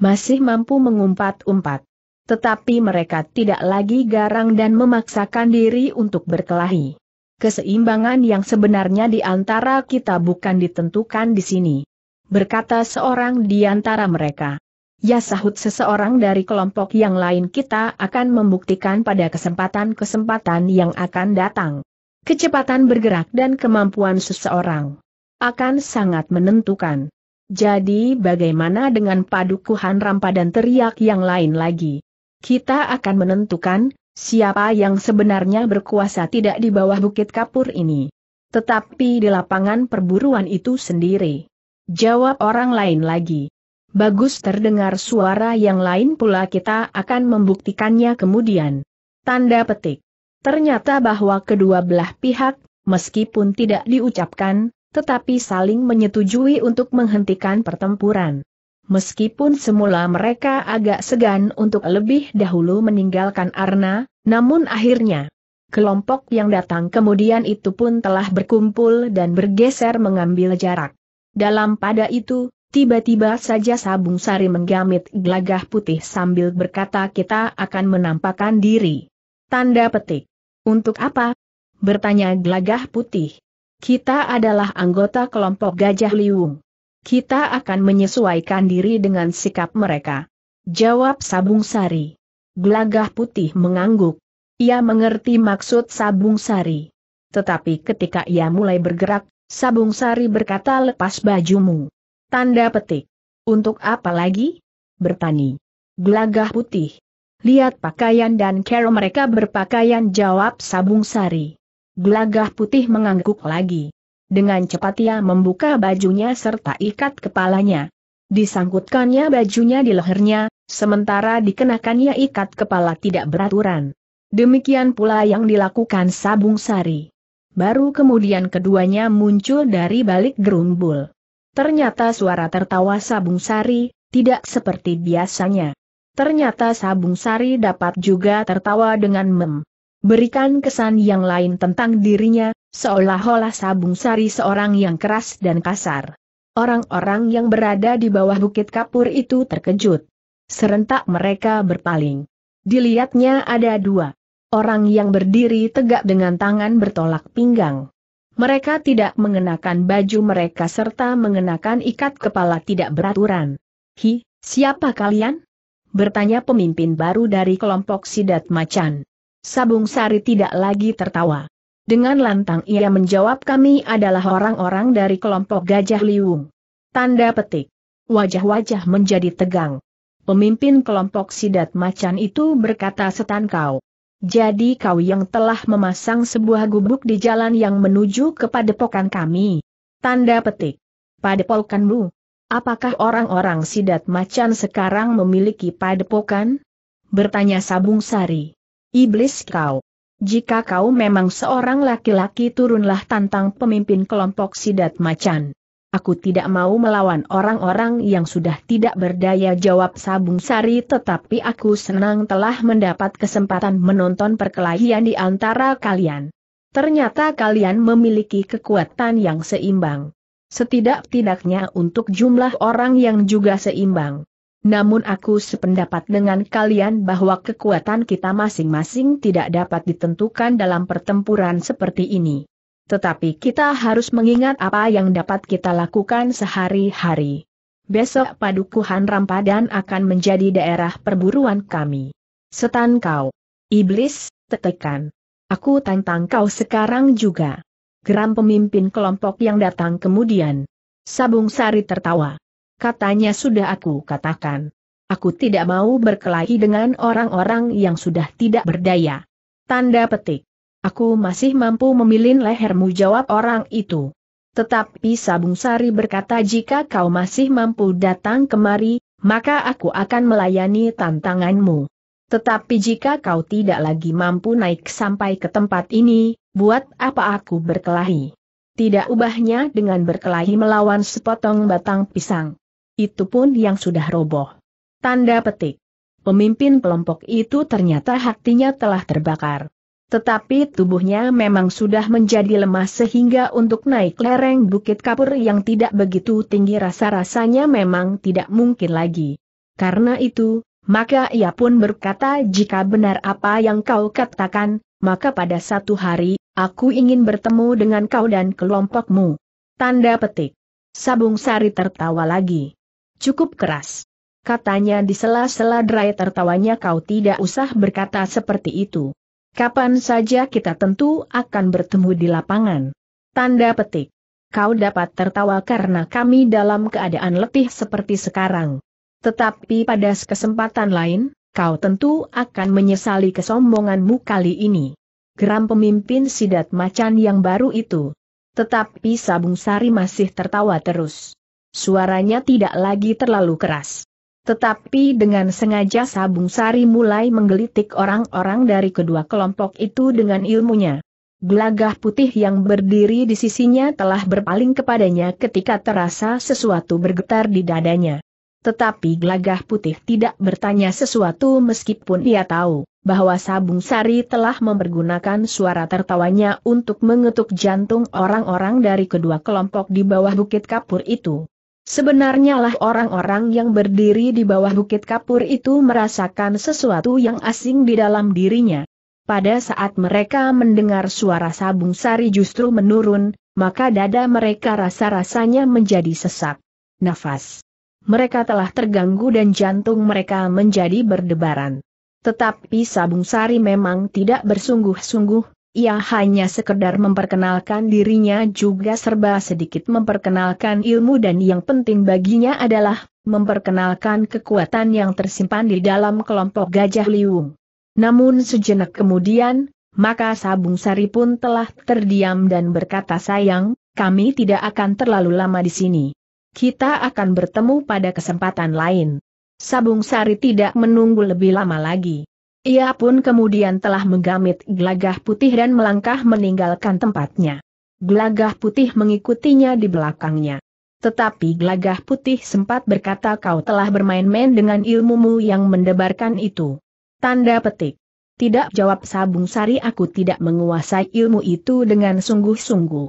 Masih mampu mengumpat-umpat. Tetapi mereka tidak lagi garang dan memaksakan diri untuk berkelahi. Keseimbangan yang sebenarnya di antara kita bukan ditentukan di sini. Berkata seorang di antara mereka. Ya sahut seseorang dari kelompok yang lain kita akan membuktikan pada kesempatan-kesempatan yang akan datang. Kecepatan bergerak dan kemampuan seseorang akan sangat menentukan. Jadi bagaimana dengan padukuhan rampa dan teriak yang lain lagi? Kita akan menentukan siapa yang sebenarnya berkuasa tidak di bawah bukit kapur ini. Tetapi di lapangan perburuan itu sendiri. Jawab orang lain lagi. Bagus terdengar suara yang lain pula kita akan membuktikannya kemudian. Tanda petik. Ternyata bahwa kedua belah pihak, meskipun tidak diucapkan, tetapi saling menyetujui untuk menghentikan pertempuran. Meskipun semula mereka agak segan untuk lebih dahulu meninggalkan Arna, namun akhirnya kelompok yang datang kemudian itu pun telah berkumpul dan bergeser mengambil jarak. Dalam pada itu, Tiba-tiba saja Sabung Sari menggamit gelagah putih sambil berkata kita akan menampakkan diri. Tanda petik. Untuk apa? Bertanya gelagah putih. Kita adalah anggota kelompok Gajah Liung. Kita akan menyesuaikan diri dengan sikap mereka. Jawab Sabung Sari. Gelagah putih mengangguk. Ia mengerti maksud Sabung Sari. Tetapi ketika ia mulai bergerak, Sabung Sari berkata lepas bajumu. Tanda petik. Untuk apa lagi? Bertani. Gelagah putih. Lihat pakaian dan cara mereka berpakaian jawab Sabung Sari. Gelagah putih mengangguk lagi. Dengan cepat ia membuka bajunya serta ikat kepalanya. Disangkutkannya bajunya di lehernya, sementara dikenakannya ikat kepala tidak beraturan. Demikian pula yang dilakukan Sabung Sari. Baru kemudian keduanya muncul dari balik gerumbul. Ternyata suara tertawa Sabung Sari, tidak seperti biasanya. Ternyata Sabung Sari dapat juga tertawa dengan mem. Berikan kesan yang lain tentang dirinya, seolah-olah Sabung Sari seorang yang keras dan kasar. Orang-orang yang berada di bawah bukit kapur itu terkejut. Serentak mereka berpaling. Dilihatnya ada dua. Orang yang berdiri tegak dengan tangan bertolak pinggang. Mereka tidak mengenakan baju mereka serta mengenakan ikat kepala tidak beraturan. Hi, siapa kalian? Bertanya pemimpin baru dari kelompok sidat macan. Sabung Sari tidak lagi tertawa. Dengan lantang ia menjawab kami adalah orang-orang dari kelompok Gajah Liung. Tanda petik. Wajah-wajah menjadi tegang. Pemimpin kelompok sidat macan itu berkata setan kau. Jadi kau yang telah memasang sebuah gubuk di jalan yang menuju ke padepokan kami. Tanda petik. Padepokanmu. Apakah orang-orang sidat macan sekarang memiliki padepokan? Bertanya Sabung Sari. Iblis kau. Jika kau memang seorang laki-laki turunlah tantang pemimpin kelompok sidat macan. Aku tidak mau melawan orang-orang yang sudah tidak berdaya jawab Sabung Sari tetapi aku senang telah mendapat kesempatan menonton perkelahian di antara kalian. Ternyata kalian memiliki kekuatan yang seimbang. Setidak-tidaknya untuk jumlah orang yang juga seimbang. Namun aku sependapat dengan kalian bahwa kekuatan kita masing-masing tidak dapat ditentukan dalam pertempuran seperti ini. Tetapi kita harus mengingat apa yang dapat kita lakukan sehari-hari. Besok padukuhan Rampadan akan menjadi daerah perburuan kami. Setan kau. Iblis, tetekan. Aku tantang kau sekarang juga. Geram pemimpin kelompok yang datang kemudian. Sabung Sari tertawa. Katanya sudah aku katakan. Aku tidak mau berkelahi dengan orang-orang yang sudah tidak berdaya. Tanda petik. Aku masih mampu memilin lehermu jawab orang itu. Tetapi Sabung Sari berkata jika kau masih mampu datang kemari, maka aku akan melayani tantanganmu. Tetapi jika kau tidak lagi mampu naik sampai ke tempat ini, buat apa aku berkelahi? Tidak ubahnya dengan berkelahi melawan sepotong batang pisang. Itu pun yang sudah roboh. Tanda petik. Pemimpin kelompok itu ternyata hatinya telah terbakar. Tetapi tubuhnya memang sudah menjadi lemah sehingga untuk naik lereng Bukit Kapur yang tidak begitu tinggi rasa-rasanya memang tidak mungkin lagi. Karena itu, maka ia pun berkata jika benar apa yang kau katakan, maka pada satu hari, aku ingin bertemu dengan kau dan kelompokmu. Tanda petik. Sabung Sari tertawa lagi. Cukup keras. Katanya di sela-sela derai tertawanya kau tidak usah berkata seperti itu. Kapan saja kita tentu akan bertemu di lapangan. Tanda petik. Kau dapat tertawa karena kami dalam keadaan letih seperti sekarang. Tetapi pada kesempatan lain, kau tentu akan menyesali kesombonganmu kali ini. Geram pemimpin sidat macan yang baru itu. Tetapi Sabung Sari masih tertawa terus. Suaranya tidak lagi terlalu keras. Tetapi dengan sengaja Sabung Sari mulai menggelitik orang-orang dari kedua kelompok itu dengan ilmunya. Gelagah putih yang berdiri di sisinya telah berpaling kepadanya ketika terasa sesuatu bergetar di dadanya. Tetapi gelagah putih tidak bertanya sesuatu meskipun ia tahu bahwa Sabung Sari telah mempergunakan suara tertawanya untuk mengetuk jantung orang-orang dari kedua kelompok di bawah bukit kapur itu. Sebenarnya lah orang-orang yang berdiri di bawah bukit kapur itu merasakan sesuatu yang asing di dalam dirinya. Pada saat mereka mendengar suara sabung sari justru menurun, maka dada mereka rasa-rasanya menjadi sesak. Nafas. Mereka telah terganggu dan jantung mereka menjadi berdebaran. Tetapi sabung sari memang tidak bersungguh-sungguh, ia hanya sekedar memperkenalkan dirinya juga serba sedikit memperkenalkan ilmu dan yang penting baginya adalah memperkenalkan kekuatan yang tersimpan di dalam kelompok gajah liung. Namun sejenak kemudian, maka Sabung Sari pun telah terdiam dan berkata sayang, kami tidak akan terlalu lama di sini. Kita akan bertemu pada kesempatan lain. Sabung Sari tidak menunggu lebih lama lagi. Ia pun kemudian telah menggamit gelagah putih dan melangkah meninggalkan tempatnya. Gelagah putih mengikutinya di belakangnya. Tetapi gelagah putih sempat berkata kau telah bermain-main dengan ilmumu yang mendebarkan itu. Tanda petik. Tidak jawab Sabung Sari aku tidak menguasai ilmu itu dengan sungguh-sungguh.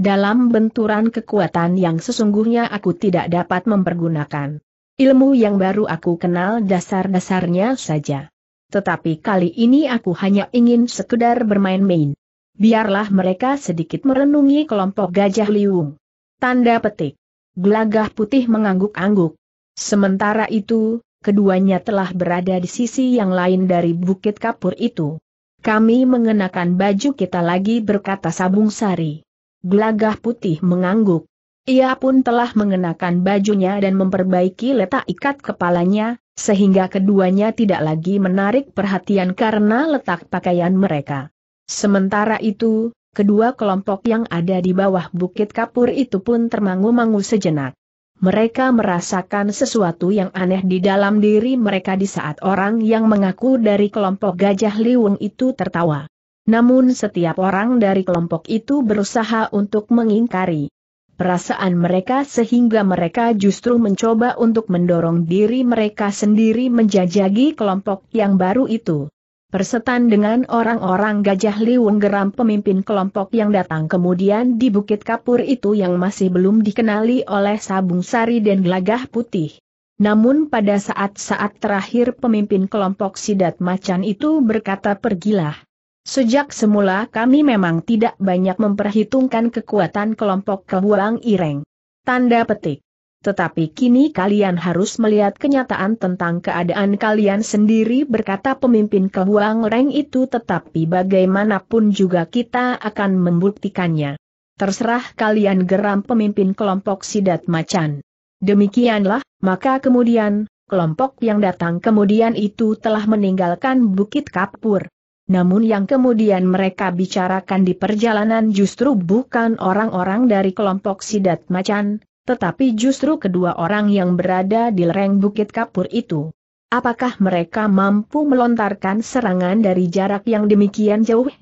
Dalam benturan kekuatan yang sesungguhnya aku tidak dapat mempergunakan. Ilmu yang baru aku kenal dasar-dasarnya saja. Tetapi kali ini aku hanya ingin sekedar bermain-main. Biarlah mereka sedikit merenungi kelompok gajah liung. Tanda petik. Gelagah putih mengangguk-angguk. Sementara itu, keduanya telah berada di sisi yang lain dari bukit kapur itu. Kami mengenakan baju kita lagi berkata Sabung Sari. Gelagah putih mengangguk. Ia pun telah mengenakan bajunya dan memperbaiki letak ikat kepalanya, sehingga keduanya tidak lagi menarik perhatian karena letak pakaian mereka. Sementara itu, kedua kelompok yang ada di bawah bukit kapur itu pun termangu-mangu sejenak. Mereka merasakan sesuatu yang aneh di dalam diri mereka di saat orang yang mengaku dari kelompok gajah liwung itu tertawa. Namun setiap orang dari kelompok itu berusaha untuk mengingkari perasaan mereka sehingga mereka justru mencoba untuk mendorong diri mereka sendiri menjajagi kelompok yang baru itu. Persetan dengan orang-orang Gajah Liwung geram pemimpin kelompok yang datang kemudian di Bukit Kapur itu yang masih belum dikenali oleh Sabung Sari dan Gelagah Putih. Namun pada saat-saat terakhir pemimpin kelompok Sidat Macan itu berkata pergilah. Sejak semula kami memang tidak banyak memperhitungkan kekuatan kelompok kebuang ireng. Tanda petik. Tetapi kini kalian harus melihat kenyataan tentang keadaan kalian sendiri berkata pemimpin kebuang ireng itu tetapi bagaimanapun juga kita akan membuktikannya. Terserah kalian geram pemimpin kelompok sidat macan. Demikianlah, maka kemudian, kelompok yang datang kemudian itu telah meninggalkan Bukit Kapur. Namun yang kemudian mereka bicarakan di perjalanan justru bukan orang-orang dari kelompok Sidat Macan, tetapi justru kedua orang yang berada di lereng Bukit Kapur itu. Apakah mereka mampu melontarkan serangan dari jarak yang demikian jauh?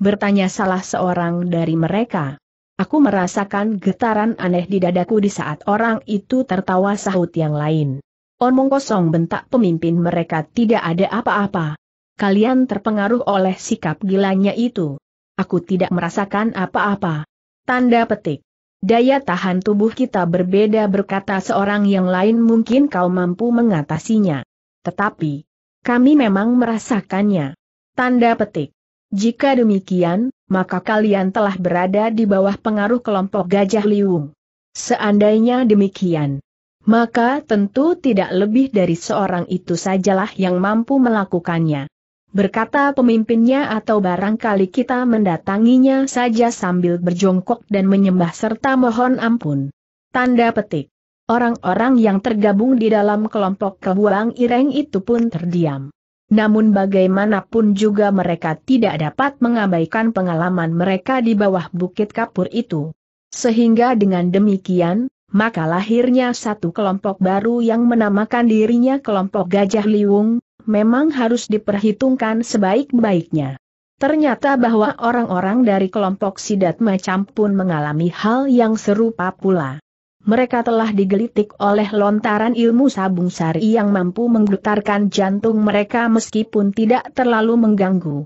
Bertanya salah seorang dari mereka. Aku merasakan getaran aneh di dadaku di saat orang itu tertawa sahut yang lain. Omong kosong bentak pemimpin mereka tidak ada apa-apa Kalian terpengaruh oleh sikap gilanya itu. Aku tidak merasakan apa-apa. Tanda petik. Daya tahan tubuh kita berbeda berkata seorang yang lain mungkin kau mampu mengatasinya. Tetapi, kami memang merasakannya. Tanda petik. Jika demikian, maka kalian telah berada di bawah pengaruh kelompok Gajah Liung. Seandainya demikian, maka tentu tidak lebih dari seorang itu sajalah yang mampu melakukannya berkata pemimpinnya atau barangkali kita mendatanginya saja sambil berjongkok dan menyembah serta mohon ampun. Tanda petik. Orang-orang yang tergabung di dalam kelompok kebuang ireng itu pun terdiam. Namun bagaimanapun juga mereka tidak dapat mengabaikan pengalaman mereka di bawah bukit kapur itu. Sehingga dengan demikian, maka lahirnya satu kelompok baru yang menamakan dirinya kelompok Gajah Liwung, memang harus diperhitungkan sebaik-baiknya. Ternyata bahwa orang-orang dari kelompok Sidat Macam pun mengalami hal yang serupa pula. Mereka telah digelitik oleh lontaran ilmu sabung sari yang mampu menggetarkan jantung mereka meskipun tidak terlalu mengganggu.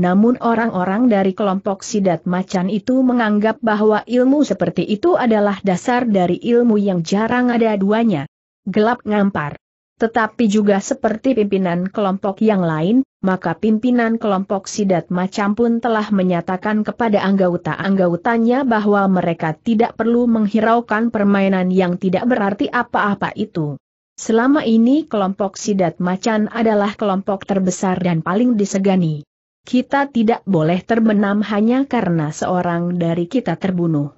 Namun orang-orang dari kelompok Sidat Macan itu menganggap bahwa ilmu seperti itu adalah dasar dari ilmu yang jarang ada duanya. Gelap ngampar tetapi juga seperti pimpinan kelompok yang lain, maka pimpinan kelompok Sidat Macam pun telah menyatakan kepada anggota-anggotanya bahwa mereka tidak perlu menghiraukan permainan yang tidak berarti apa-apa itu. Selama ini kelompok Sidat Macan adalah kelompok terbesar dan paling disegani. Kita tidak boleh terbenam hanya karena seorang dari kita terbunuh.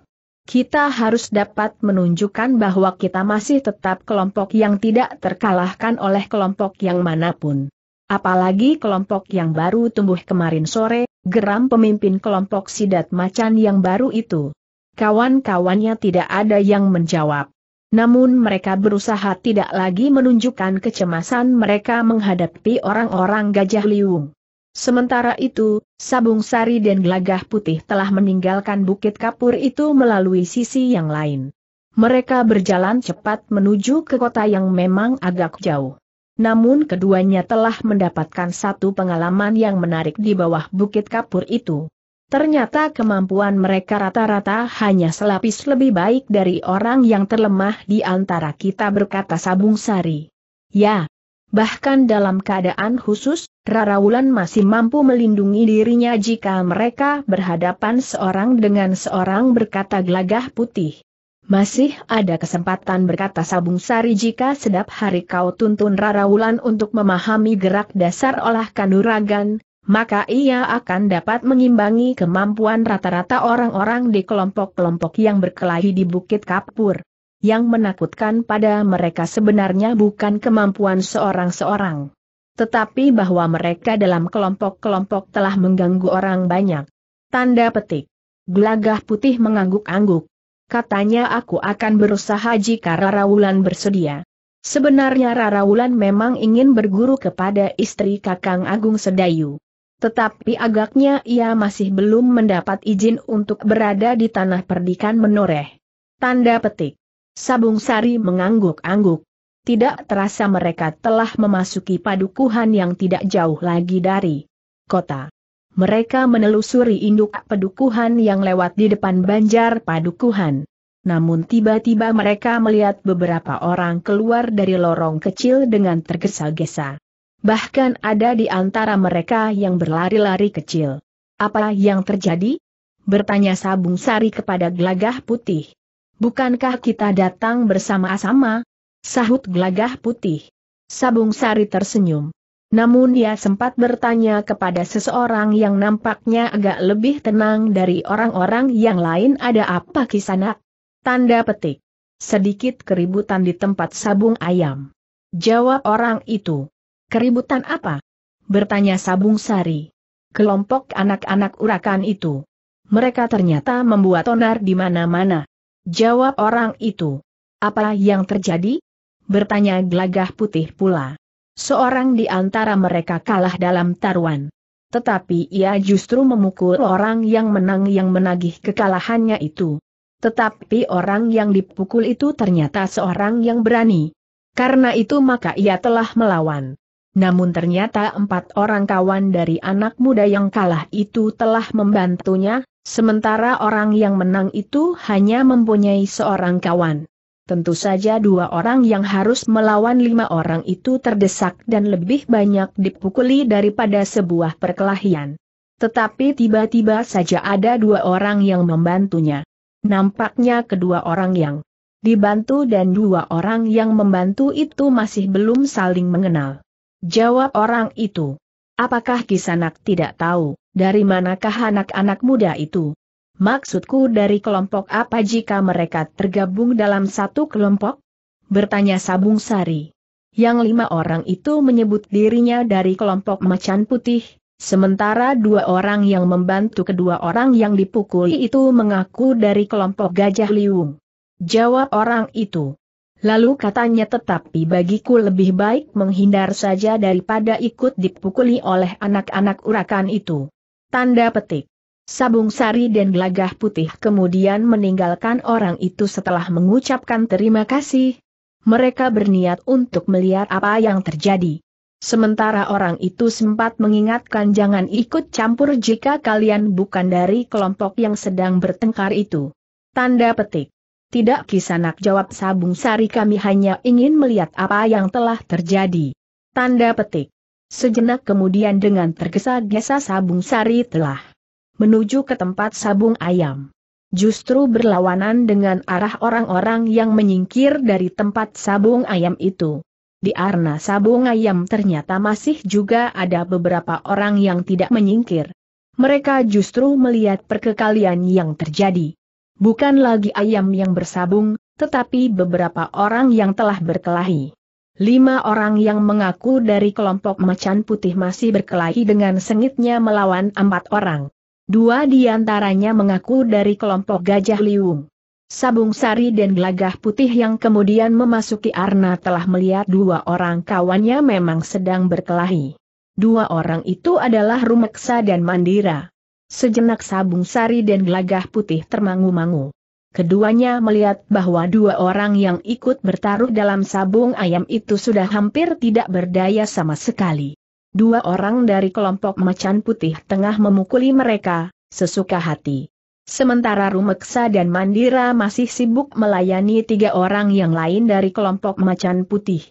Kita harus dapat menunjukkan bahwa kita masih tetap kelompok yang tidak terkalahkan oleh kelompok yang manapun. Apalagi kelompok yang baru tumbuh kemarin sore, geram pemimpin kelompok sidat macan yang baru itu. Kawan-kawannya tidak ada yang menjawab. Namun mereka berusaha tidak lagi menunjukkan kecemasan mereka menghadapi orang-orang Gajah Liung. Sementara itu, Sabung Sari dan Gelagah Putih telah meninggalkan Bukit Kapur itu melalui sisi yang lain. Mereka berjalan cepat menuju ke kota yang memang agak jauh. Namun keduanya telah mendapatkan satu pengalaman yang menarik di bawah Bukit Kapur itu. Ternyata kemampuan mereka rata-rata hanya selapis lebih baik dari orang yang terlemah di antara kita berkata Sabung Sari. Ya, bahkan dalam keadaan khusus, Rara Wulan masih mampu melindungi dirinya jika mereka berhadapan seorang dengan seorang berkata gelagah putih. Masih ada kesempatan berkata Sabung Sari jika sedap hari kau tuntun Rara Wulan untuk memahami gerak dasar olah kanuragan, maka ia akan dapat mengimbangi kemampuan rata-rata orang-orang di kelompok-kelompok yang berkelahi di Bukit Kapur. Yang menakutkan pada mereka sebenarnya bukan kemampuan seorang-seorang tetapi bahwa mereka dalam kelompok-kelompok telah mengganggu orang banyak. Tanda petik. Gelagah putih mengangguk-angguk. Katanya aku akan berusaha jika Raraulan bersedia. Sebenarnya Raraulan memang ingin berguru kepada istri Kakang Agung Sedayu. Tetapi agaknya ia masih belum mendapat izin untuk berada di tanah perdikan menoreh. Tanda petik. Sabung Sari mengangguk-angguk tidak terasa mereka telah memasuki padukuhan yang tidak jauh lagi dari kota. Mereka menelusuri induk padukuhan yang lewat di depan banjar padukuhan. Namun tiba-tiba mereka melihat beberapa orang keluar dari lorong kecil dengan tergesa-gesa. Bahkan ada di antara mereka yang berlari-lari kecil. Apa yang terjadi? Bertanya Sabung Sari kepada gelagah putih. Bukankah kita datang bersama-sama? Sahut gelagah putih. Sabung Sari tersenyum. Namun dia sempat bertanya kepada seseorang yang nampaknya agak lebih tenang dari orang-orang yang lain ada apa kisanak? Tanda petik. Sedikit keributan di tempat sabung ayam. Jawab orang itu. Keributan apa? Bertanya sabung sari. Kelompok anak-anak urakan itu. Mereka ternyata membuat onar di mana-mana. Jawab orang itu. Apa yang terjadi? bertanya gelagah putih pula. Seorang di antara mereka kalah dalam taruhan. Tetapi ia justru memukul orang yang menang yang menagih kekalahannya itu. Tetapi orang yang dipukul itu ternyata seorang yang berani. Karena itu maka ia telah melawan. Namun ternyata empat orang kawan dari anak muda yang kalah itu telah membantunya, sementara orang yang menang itu hanya mempunyai seorang kawan. Tentu saja dua orang yang harus melawan lima orang itu terdesak dan lebih banyak dipukuli daripada sebuah perkelahian. Tetapi tiba-tiba saja ada dua orang yang membantunya. Nampaknya kedua orang yang dibantu dan dua orang yang membantu itu masih belum saling mengenal. Jawab orang itu. Apakah Kisanak tidak tahu, dari manakah anak-anak muda itu? Maksudku dari kelompok apa jika mereka tergabung dalam satu kelompok? Bertanya Sabung Sari. Yang lima orang itu menyebut dirinya dari kelompok macan putih, sementara dua orang yang membantu kedua orang yang dipukuli itu mengaku dari kelompok gajah liung. Jawab orang itu. Lalu katanya tetapi bagiku lebih baik menghindar saja daripada ikut dipukuli oleh anak-anak urakan itu. Tanda petik. Sabung Sari dan Gelagah Putih kemudian meninggalkan orang itu setelah mengucapkan terima kasih. Mereka berniat untuk melihat apa yang terjadi. Sementara orang itu sempat mengingatkan jangan ikut campur jika kalian bukan dari kelompok yang sedang bertengkar itu. Tanda petik. Tidak kisanak jawab Sabung Sari kami hanya ingin melihat apa yang telah terjadi. Tanda petik. Sejenak kemudian dengan tergesa-gesa Sabung Sari telah menuju ke tempat sabung ayam. Justru berlawanan dengan arah orang-orang yang menyingkir dari tempat sabung ayam itu. Di arna sabung ayam ternyata masih juga ada beberapa orang yang tidak menyingkir. Mereka justru melihat perkekalian yang terjadi. Bukan lagi ayam yang bersabung, tetapi beberapa orang yang telah berkelahi. Lima orang yang mengaku dari kelompok macan putih masih berkelahi dengan sengitnya melawan empat orang. Dua di antaranya mengaku dari kelompok Gajah Liung. Sabung Sari dan Gelagah Putih yang kemudian memasuki Arna telah melihat dua orang kawannya memang sedang berkelahi. Dua orang itu adalah Rumeksa dan Mandira. Sejenak Sabung Sari dan Gelagah Putih termangu-mangu. Keduanya melihat bahwa dua orang yang ikut bertaruh dalam sabung ayam itu sudah hampir tidak berdaya sama sekali. Dua orang dari kelompok macan putih tengah memukuli mereka, sesuka hati. Sementara Rumeksa dan Mandira masih sibuk melayani tiga orang yang lain dari kelompok macan putih.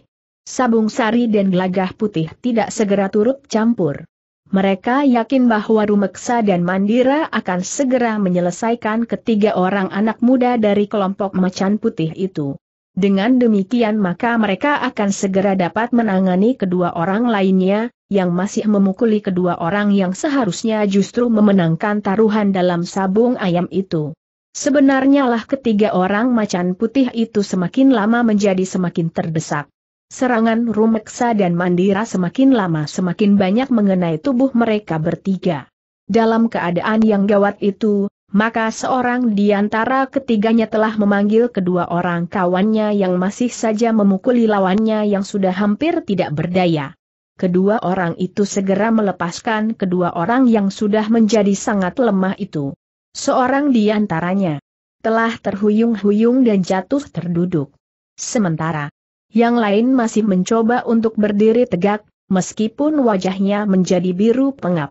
Sabung Sari dan Gelagah Putih tidak segera turut campur. Mereka yakin bahwa Rumeksa dan Mandira akan segera menyelesaikan ketiga orang anak muda dari kelompok macan putih itu. Dengan demikian maka mereka akan segera dapat menangani kedua orang lainnya, yang masih memukuli kedua orang yang seharusnya justru memenangkan taruhan dalam sabung ayam itu. Sebenarnya lah ketiga orang macan putih itu semakin lama menjadi semakin terdesak. Serangan Rumeksa dan Mandira semakin lama semakin banyak mengenai tubuh mereka bertiga. Dalam keadaan yang gawat itu, maka seorang di antara ketiganya telah memanggil kedua orang kawannya yang masih saja memukuli lawannya yang sudah hampir tidak berdaya. Kedua orang itu segera melepaskan kedua orang yang sudah menjadi sangat lemah itu. Seorang di antaranya telah terhuyung-huyung dan jatuh terduduk. Sementara yang lain masih mencoba untuk berdiri tegak, meskipun wajahnya menjadi biru pengap.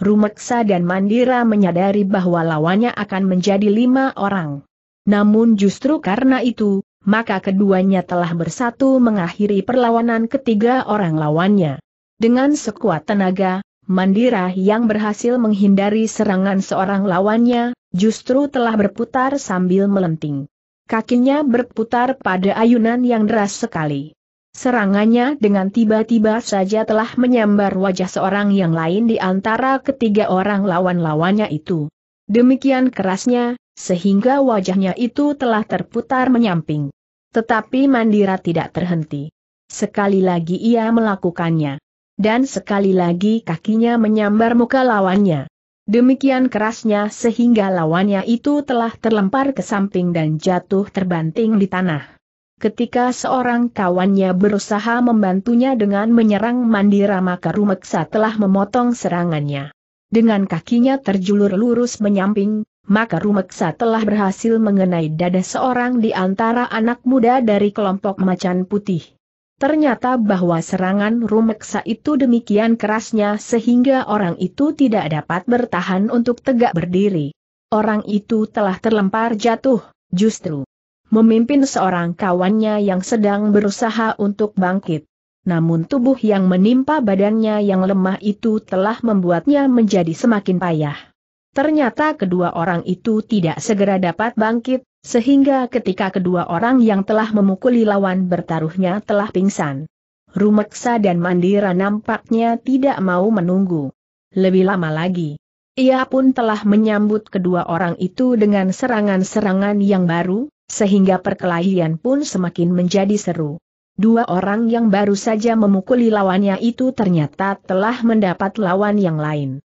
Rumeksa dan Mandira menyadari bahwa lawannya akan menjadi lima orang. Namun justru karena itu, maka keduanya telah bersatu mengakhiri perlawanan ketiga orang lawannya. Dengan sekuat tenaga, Mandira yang berhasil menghindari serangan seorang lawannya, justru telah berputar sambil melenting. Kakinya berputar pada ayunan yang deras sekali. Serangannya dengan tiba-tiba saja telah menyambar wajah seorang yang lain di antara ketiga orang lawan-lawannya itu. Demikian kerasnya, sehingga wajahnya itu telah terputar menyamping. Tetapi Mandira tidak terhenti. Sekali lagi ia melakukannya. Dan sekali lagi kakinya menyambar muka lawannya. Demikian kerasnya sehingga lawannya itu telah terlempar ke samping dan jatuh terbanting di tanah ketika seorang kawannya berusaha membantunya dengan menyerang Mandira maka Rumeksa telah memotong serangannya. Dengan kakinya terjulur lurus menyamping, maka Rumeksa telah berhasil mengenai dada seorang di antara anak muda dari kelompok macan putih. Ternyata bahwa serangan Rumeksa itu demikian kerasnya sehingga orang itu tidak dapat bertahan untuk tegak berdiri. Orang itu telah terlempar jatuh, justru memimpin seorang kawannya yang sedang berusaha untuk bangkit. Namun tubuh yang menimpa badannya yang lemah itu telah membuatnya menjadi semakin payah. Ternyata kedua orang itu tidak segera dapat bangkit, sehingga ketika kedua orang yang telah memukuli lawan bertaruhnya telah pingsan. Rumeksa dan Mandira nampaknya tidak mau menunggu. Lebih lama lagi. Ia pun telah menyambut kedua orang itu dengan serangan-serangan yang baru, sehingga perkelahian pun semakin menjadi seru. Dua orang yang baru saja memukuli lawannya itu ternyata telah mendapat lawan yang lain.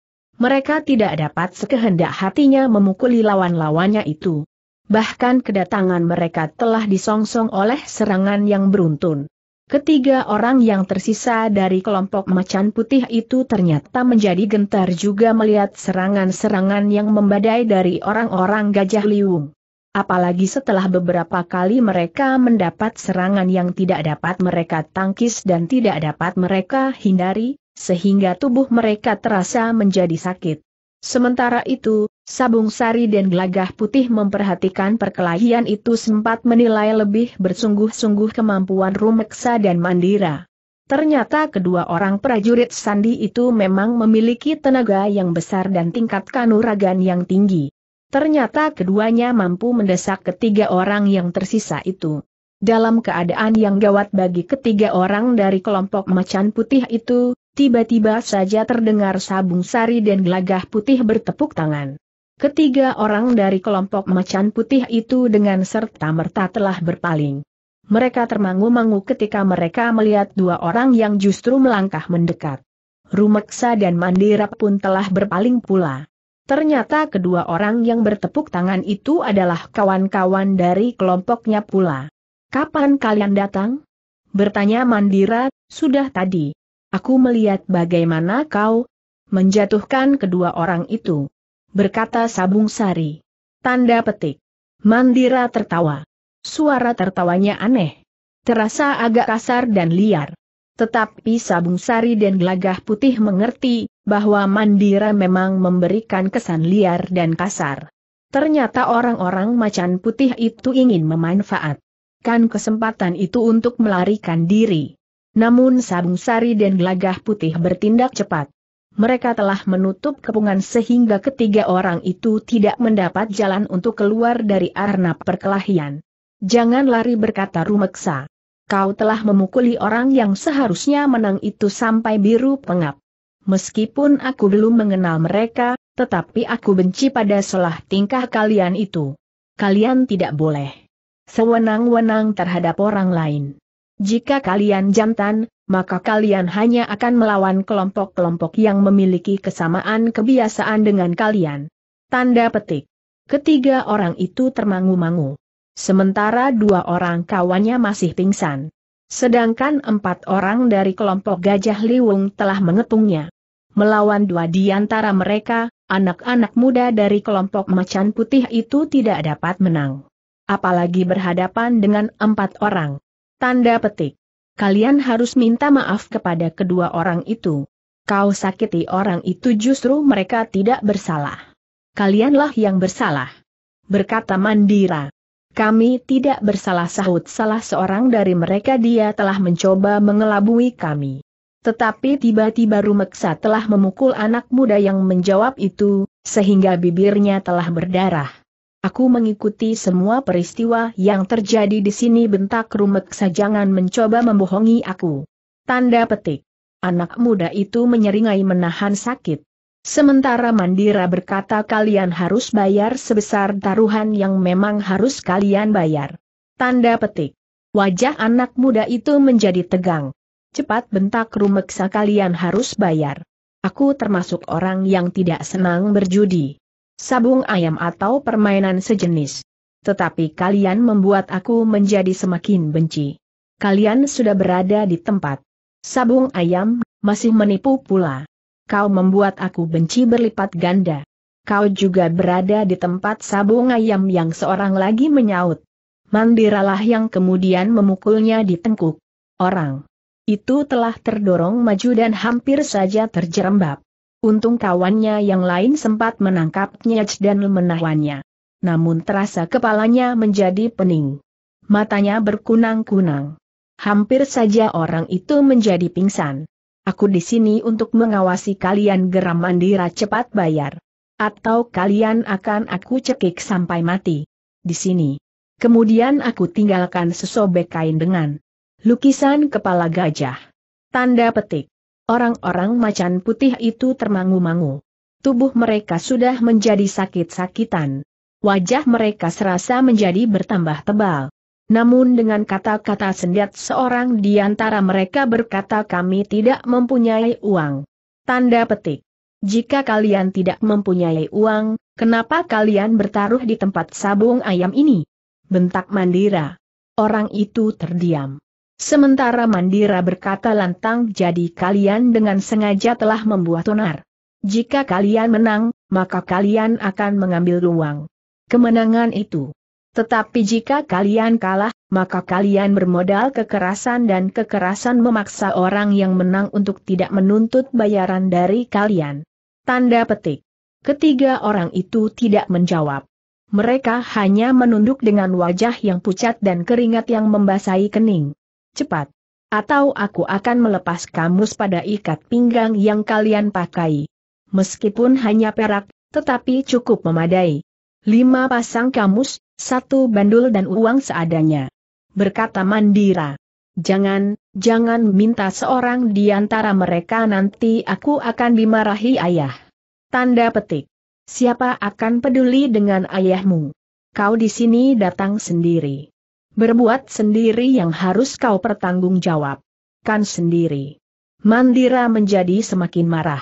Mereka tidak dapat sekehendak hatinya memukuli lawan-lawannya itu. Bahkan kedatangan mereka telah disongsong oleh serangan yang beruntun. Ketiga orang yang tersisa dari kelompok macan putih itu ternyata menjadi gentar juga melihat serangan-serangan yang membadai dari orang-orang Gajah Liung. Apalagi setelah beberapa kali mereka mendapat serangan yang tidak dapat mereka tangkis dan tidak dapat mereka hindari, sehingga tubuh mereka terasa menjadi sakit. Sementara itu, Sabung Sari dan Gelagah Putih memperhatikan perkelahian itu sempat menilai lebih bersungguh-sungguh kemampuan Rumeksa dan Mandira. Ternyata kedua orang prajurit Sandi itu memang memiliki tenaga yang besar dan tingkat kanuragan yang tinggi. Ternyata keduanya mampu mendesak ketiga orang yang tersisa itu. Dalam keadaan yang gawat bagi ketiga orang dari kelompok macan putih itu, tiba-tiba saja terdengar sabung sari dan gelagah putih bertepuk tangan. Ketiga orang dari kelompok macan putih itu dengan serta-merta telah berpaling. Mereka termangu-mangu ketika mereka melihat dua orang yang justru melangkah mendekat. Rumeksa dan Mandira pun telah berpaling pula. Ternyata kedua orang yang bertepuk tangan itu adalah kawan-kawan dari kelompoknya pula. Kapan kalian datang? Bertanya Mandira, sudah tadi. Aku melihat bagaimana kau menjatuhkan kedua orang itu. Berkata Sabung Sari. Tanda petik. Mandira tertawa. Suara tertawanya aneh. Terasa agak kasar dan liar. Tetapi Sabung Sari dan Gelagah Putih mengerti bahwa Mandira memang memberikan kesan liar dan kasar. Ternyata orang-orang macan putih itu ingin memanfaatkan kesempatan itu untuk melarikan diri. Namun Sabung Sari dan Gelagah Putih bertindak cepat. Mereka telah menutup kepungan sehingga ketiga orang itu tidak mendapat jalan untuk keluar dari arnab perkelahian. Jangan lari berkata Rumeksa. Kau telah memukuli orang yang seharusnya menang itu sampai biru pengap. Meskipun aku belum mengenal mereka, tetapi aku benci pada salah tingkah kalian itu. Kalian tidak boleh sewenang-wenang terhadap orang lain. Jika kalian jantan, maka kalian hanya akan melawan kelompok-kelompok yang memiliki kesamaan kebiasaan dengan kalian. Tanda petik. Ketiga orang itu termangu-mangu. Sementara dua orang kawannya masih pingsan. Sedangkan empat orang dari kelompok Gajah Liwung telah mengepungnya. Melawan dua di antara mereka, anak-anak muda dari kelompok macan putih itu tidak dapat menang. Apalagi berhadapan dengan empat orang. Tanda petik. Kalian harus minta maaf kepada kedua orang itu. Kau sakiti orang itu justru mereka tidak bersalah. Kalianlah yang bersalah. Berkata Mandira. Kami tidak bersalah sahut salah seorang dari mereka dia telah mencoba mengelabui kami. Tetapi tiba-tiba Rumeksa telah memukul anak muda yang menjawab itu, sehingga bibirnya telah berdarah. Aku mengikuti semua peristiwa yang terjadi di sini bentak Rumeksa jangan mencoba membohongi aku. Tanda petik. Anak muda itu menyeringai menahan sakit. Sementara Mandira berkata kalian harus bayar sebesar taruhan yang memang harus kalian bayar. Tanda petik. Wajah anak muda itu menjadi tegang. Cepat bentak rumeksa kalian harus bayar. Aku termasuk orang yang tidak senang berjudi. Sabung ayam atau permainan sejenis. Tetapi kalian membuat aku menjadi semakin benci. Kalian sudah berada di tempat. Sabung ayam, masih menipu pula kau membuat aku benci berlipat ganda. Kau juga berada di tempat sabung ayam yang seorang lagi menyaut. Mandiralah yang kemudian memukulnya di tengkuk. Orang itu telah terdorong maju dan hampir saja terjerembab. Untung kawannya yang lain sempat menangkapnya dan menahannya. Namun terasa kepalanya menjadi pening. Matanya berkunang-kunang. Hampir saja orang itu menjadi pingsan. Aku di sini untuk mengawasi kalian geram mandira cepat bayar. Atau kalian akan aku cekik sampai mati. Di sini. Kemudian aku tinggalkan sesobek kain dengan lukisan kepala gajah. Tanda petik. Orang-orang macan putih itu termangu-mangu. Tubuh mereka sudah menjadi sakit-sakitan. Wajah mereka serasa menjadi bertambah tebal. Namun dengan kata-kata sendat seorang di antara mereka berkata kami tidak mempunyai uang. Tanda petik. Jika kalian tidak mempunyai uang, kenapa kalian bertaruh di tempat sabung ayam ini? Bentak Mandira. Orang itu terdiam. Sementara Mandira berkata lantang jadi kalian dengan sengaja telah membuat onar. Jika kalian menang, maka kalian akan mengambil uang. Kemenangan itu tetapi jika kalian kalah, maka kalian bermodal kekerasan dan kekerasan memaksa orang yang menang untuk tidak menuntut bayaran dari kalian. Tanda petik. Ketiga orang itu tidak menjawab. Mereka hanya menunduk dengan wajah yang pucat dan keringat yang membasahi kening. Cepat. Atau aku akan melepas kamus pada ikat pinggang yang kalian pakai. Meskipun hanya perak, tetapi cukup memadai. Lima pasang kamus, satu bandul dan uang seadanya. Berkata Mandira. Jangan, jangan minta seorang di antara mereka nanti aku akan dimarahi ayah. Tanda petik. Siapa akan peduli dengan ayahmu? Kau di sini datang sendiri. Berbuat sendiri yang harus kau pertanggung jawab. Kan sendiri. Mandira menjadi semakin marah.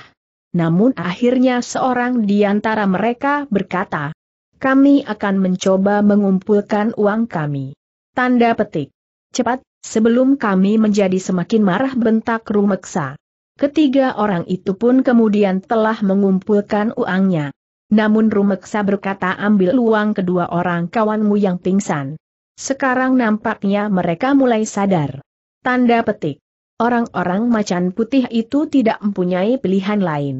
Namun akhirnya seorang di antara mereka berkata, kami akan mencoba mengumpulkan uang kami. Tanda petik. Cepat, sebelum kami menjadi semakin marah bentak rumeksa. Ketiga orang itu pun kemudian telah mengumpulkan uangnya. Namun Rumeksa berkata ambil uang kedua orang kawanmu yang pingsan. Sekarang nampaknya mereka mulai sadar. Tanda petik. Orang-orang macan putih itu tidak mempunyai pilihan lain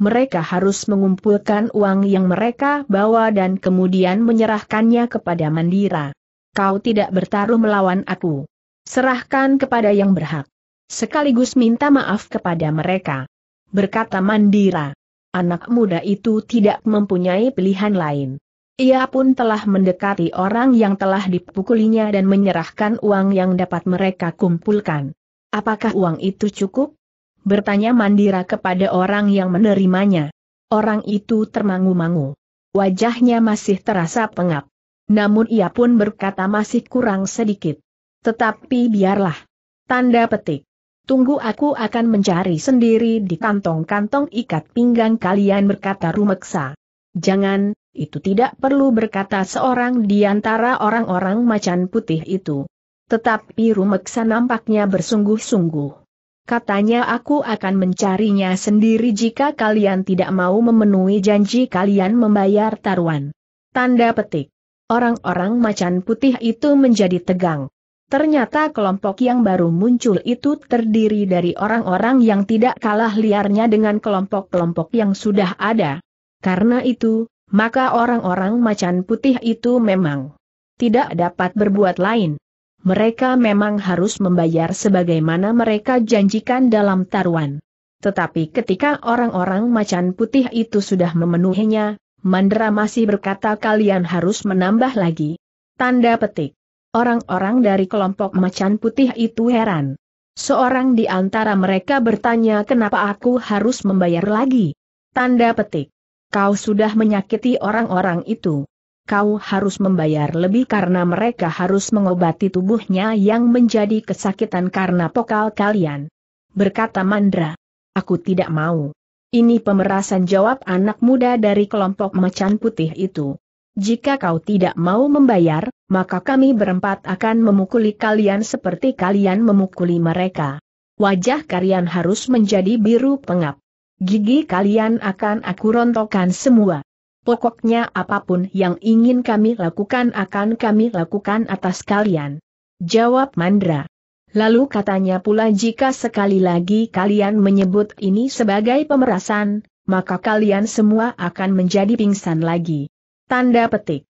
mereka harus mengumpulkan uang yang mereka bawa dan kemudian menyerahkannya kepada Mandira. Kau tidak bertaruh melawan aku. Serahkan kepada yang berhak. Sekaligus minta maaf kepada mereka. Berkata Mandira. Anak muda itu tidak mempunyai pilihan lain. Ia pun telah mendekati orang yang telah dipukulinya dan menyerahkan uang yang dapat mereka kumpulkan. Apakah uang itu cukup? bertanya Mandira kepada orang yang menerimanya. Orang itu termangu-mangu. Wajahnya masih terasa pengap. Namun ia pun berkata masih kurang sedikit. Tetapi biarlah. Tanda petik. Tunggu aku akan mencari sendiri di kantong-kantong ikat pinggang kalian berkata rumeksa. Jangan, itu tidak perlu berkata seorang di antara orang-orang macan putih itu. Tetapi rumeksa nampaknya bersungguh-sungguh. Katanya aku akan mencarinya sendiri jika kalian tidak mau memenuhi janji kalian membayar taruhan. Tanda petik. Orang-orang macan putih itu menjadi tegang. Ternyata kelompok yang baru muncul itu terdiri dari orang-orang yang tidak kalah liarnya dengan kelompok-kelompok yang sudah ada. Karena itu, maka orang-orang macan putih itu memang tidak dapat berbuat lain mereka memang harus membayar sebagaimana mereka janjikan dalam taruhan. Tetapi ketika orang-orang macan putih itu sudah memenuhinya, Mandra masih berkata kalian harus menambah lagi. Tanda petik. Orang-orang dari kelompok macan putih itu heran. Seorang di antara mereka bertanya kenapa aku harus membayar lagi. Tanda petik. Kau sudah menyakiti orang-orang itu kau harus membayar lebih karena mereka harus mengobati tubuhnya yang menjadi kesakitan karena pokal kalian. Berkata Mandra. Aku tidak mau. Ini pemerasan jawab anak muda dari kelompok macan putih itu. Jika kau tidak mau membayar, maka kami berempat akan memukuli kalian seperti kalian memukuli mereka. Wajah kalian harus menjadi biru pengap. Gigi kalian akan aku rontokkan semua. Pokoknya apapun yang ingin kami lakukan akan kami lakukan atas kalian. Jawab Mandra. Lalu katanya pula jika sekali lagi kalian menyebut ini sebagai pemerasan, maka kalian semua akan menjadi pingsan lagi. Tanda petik.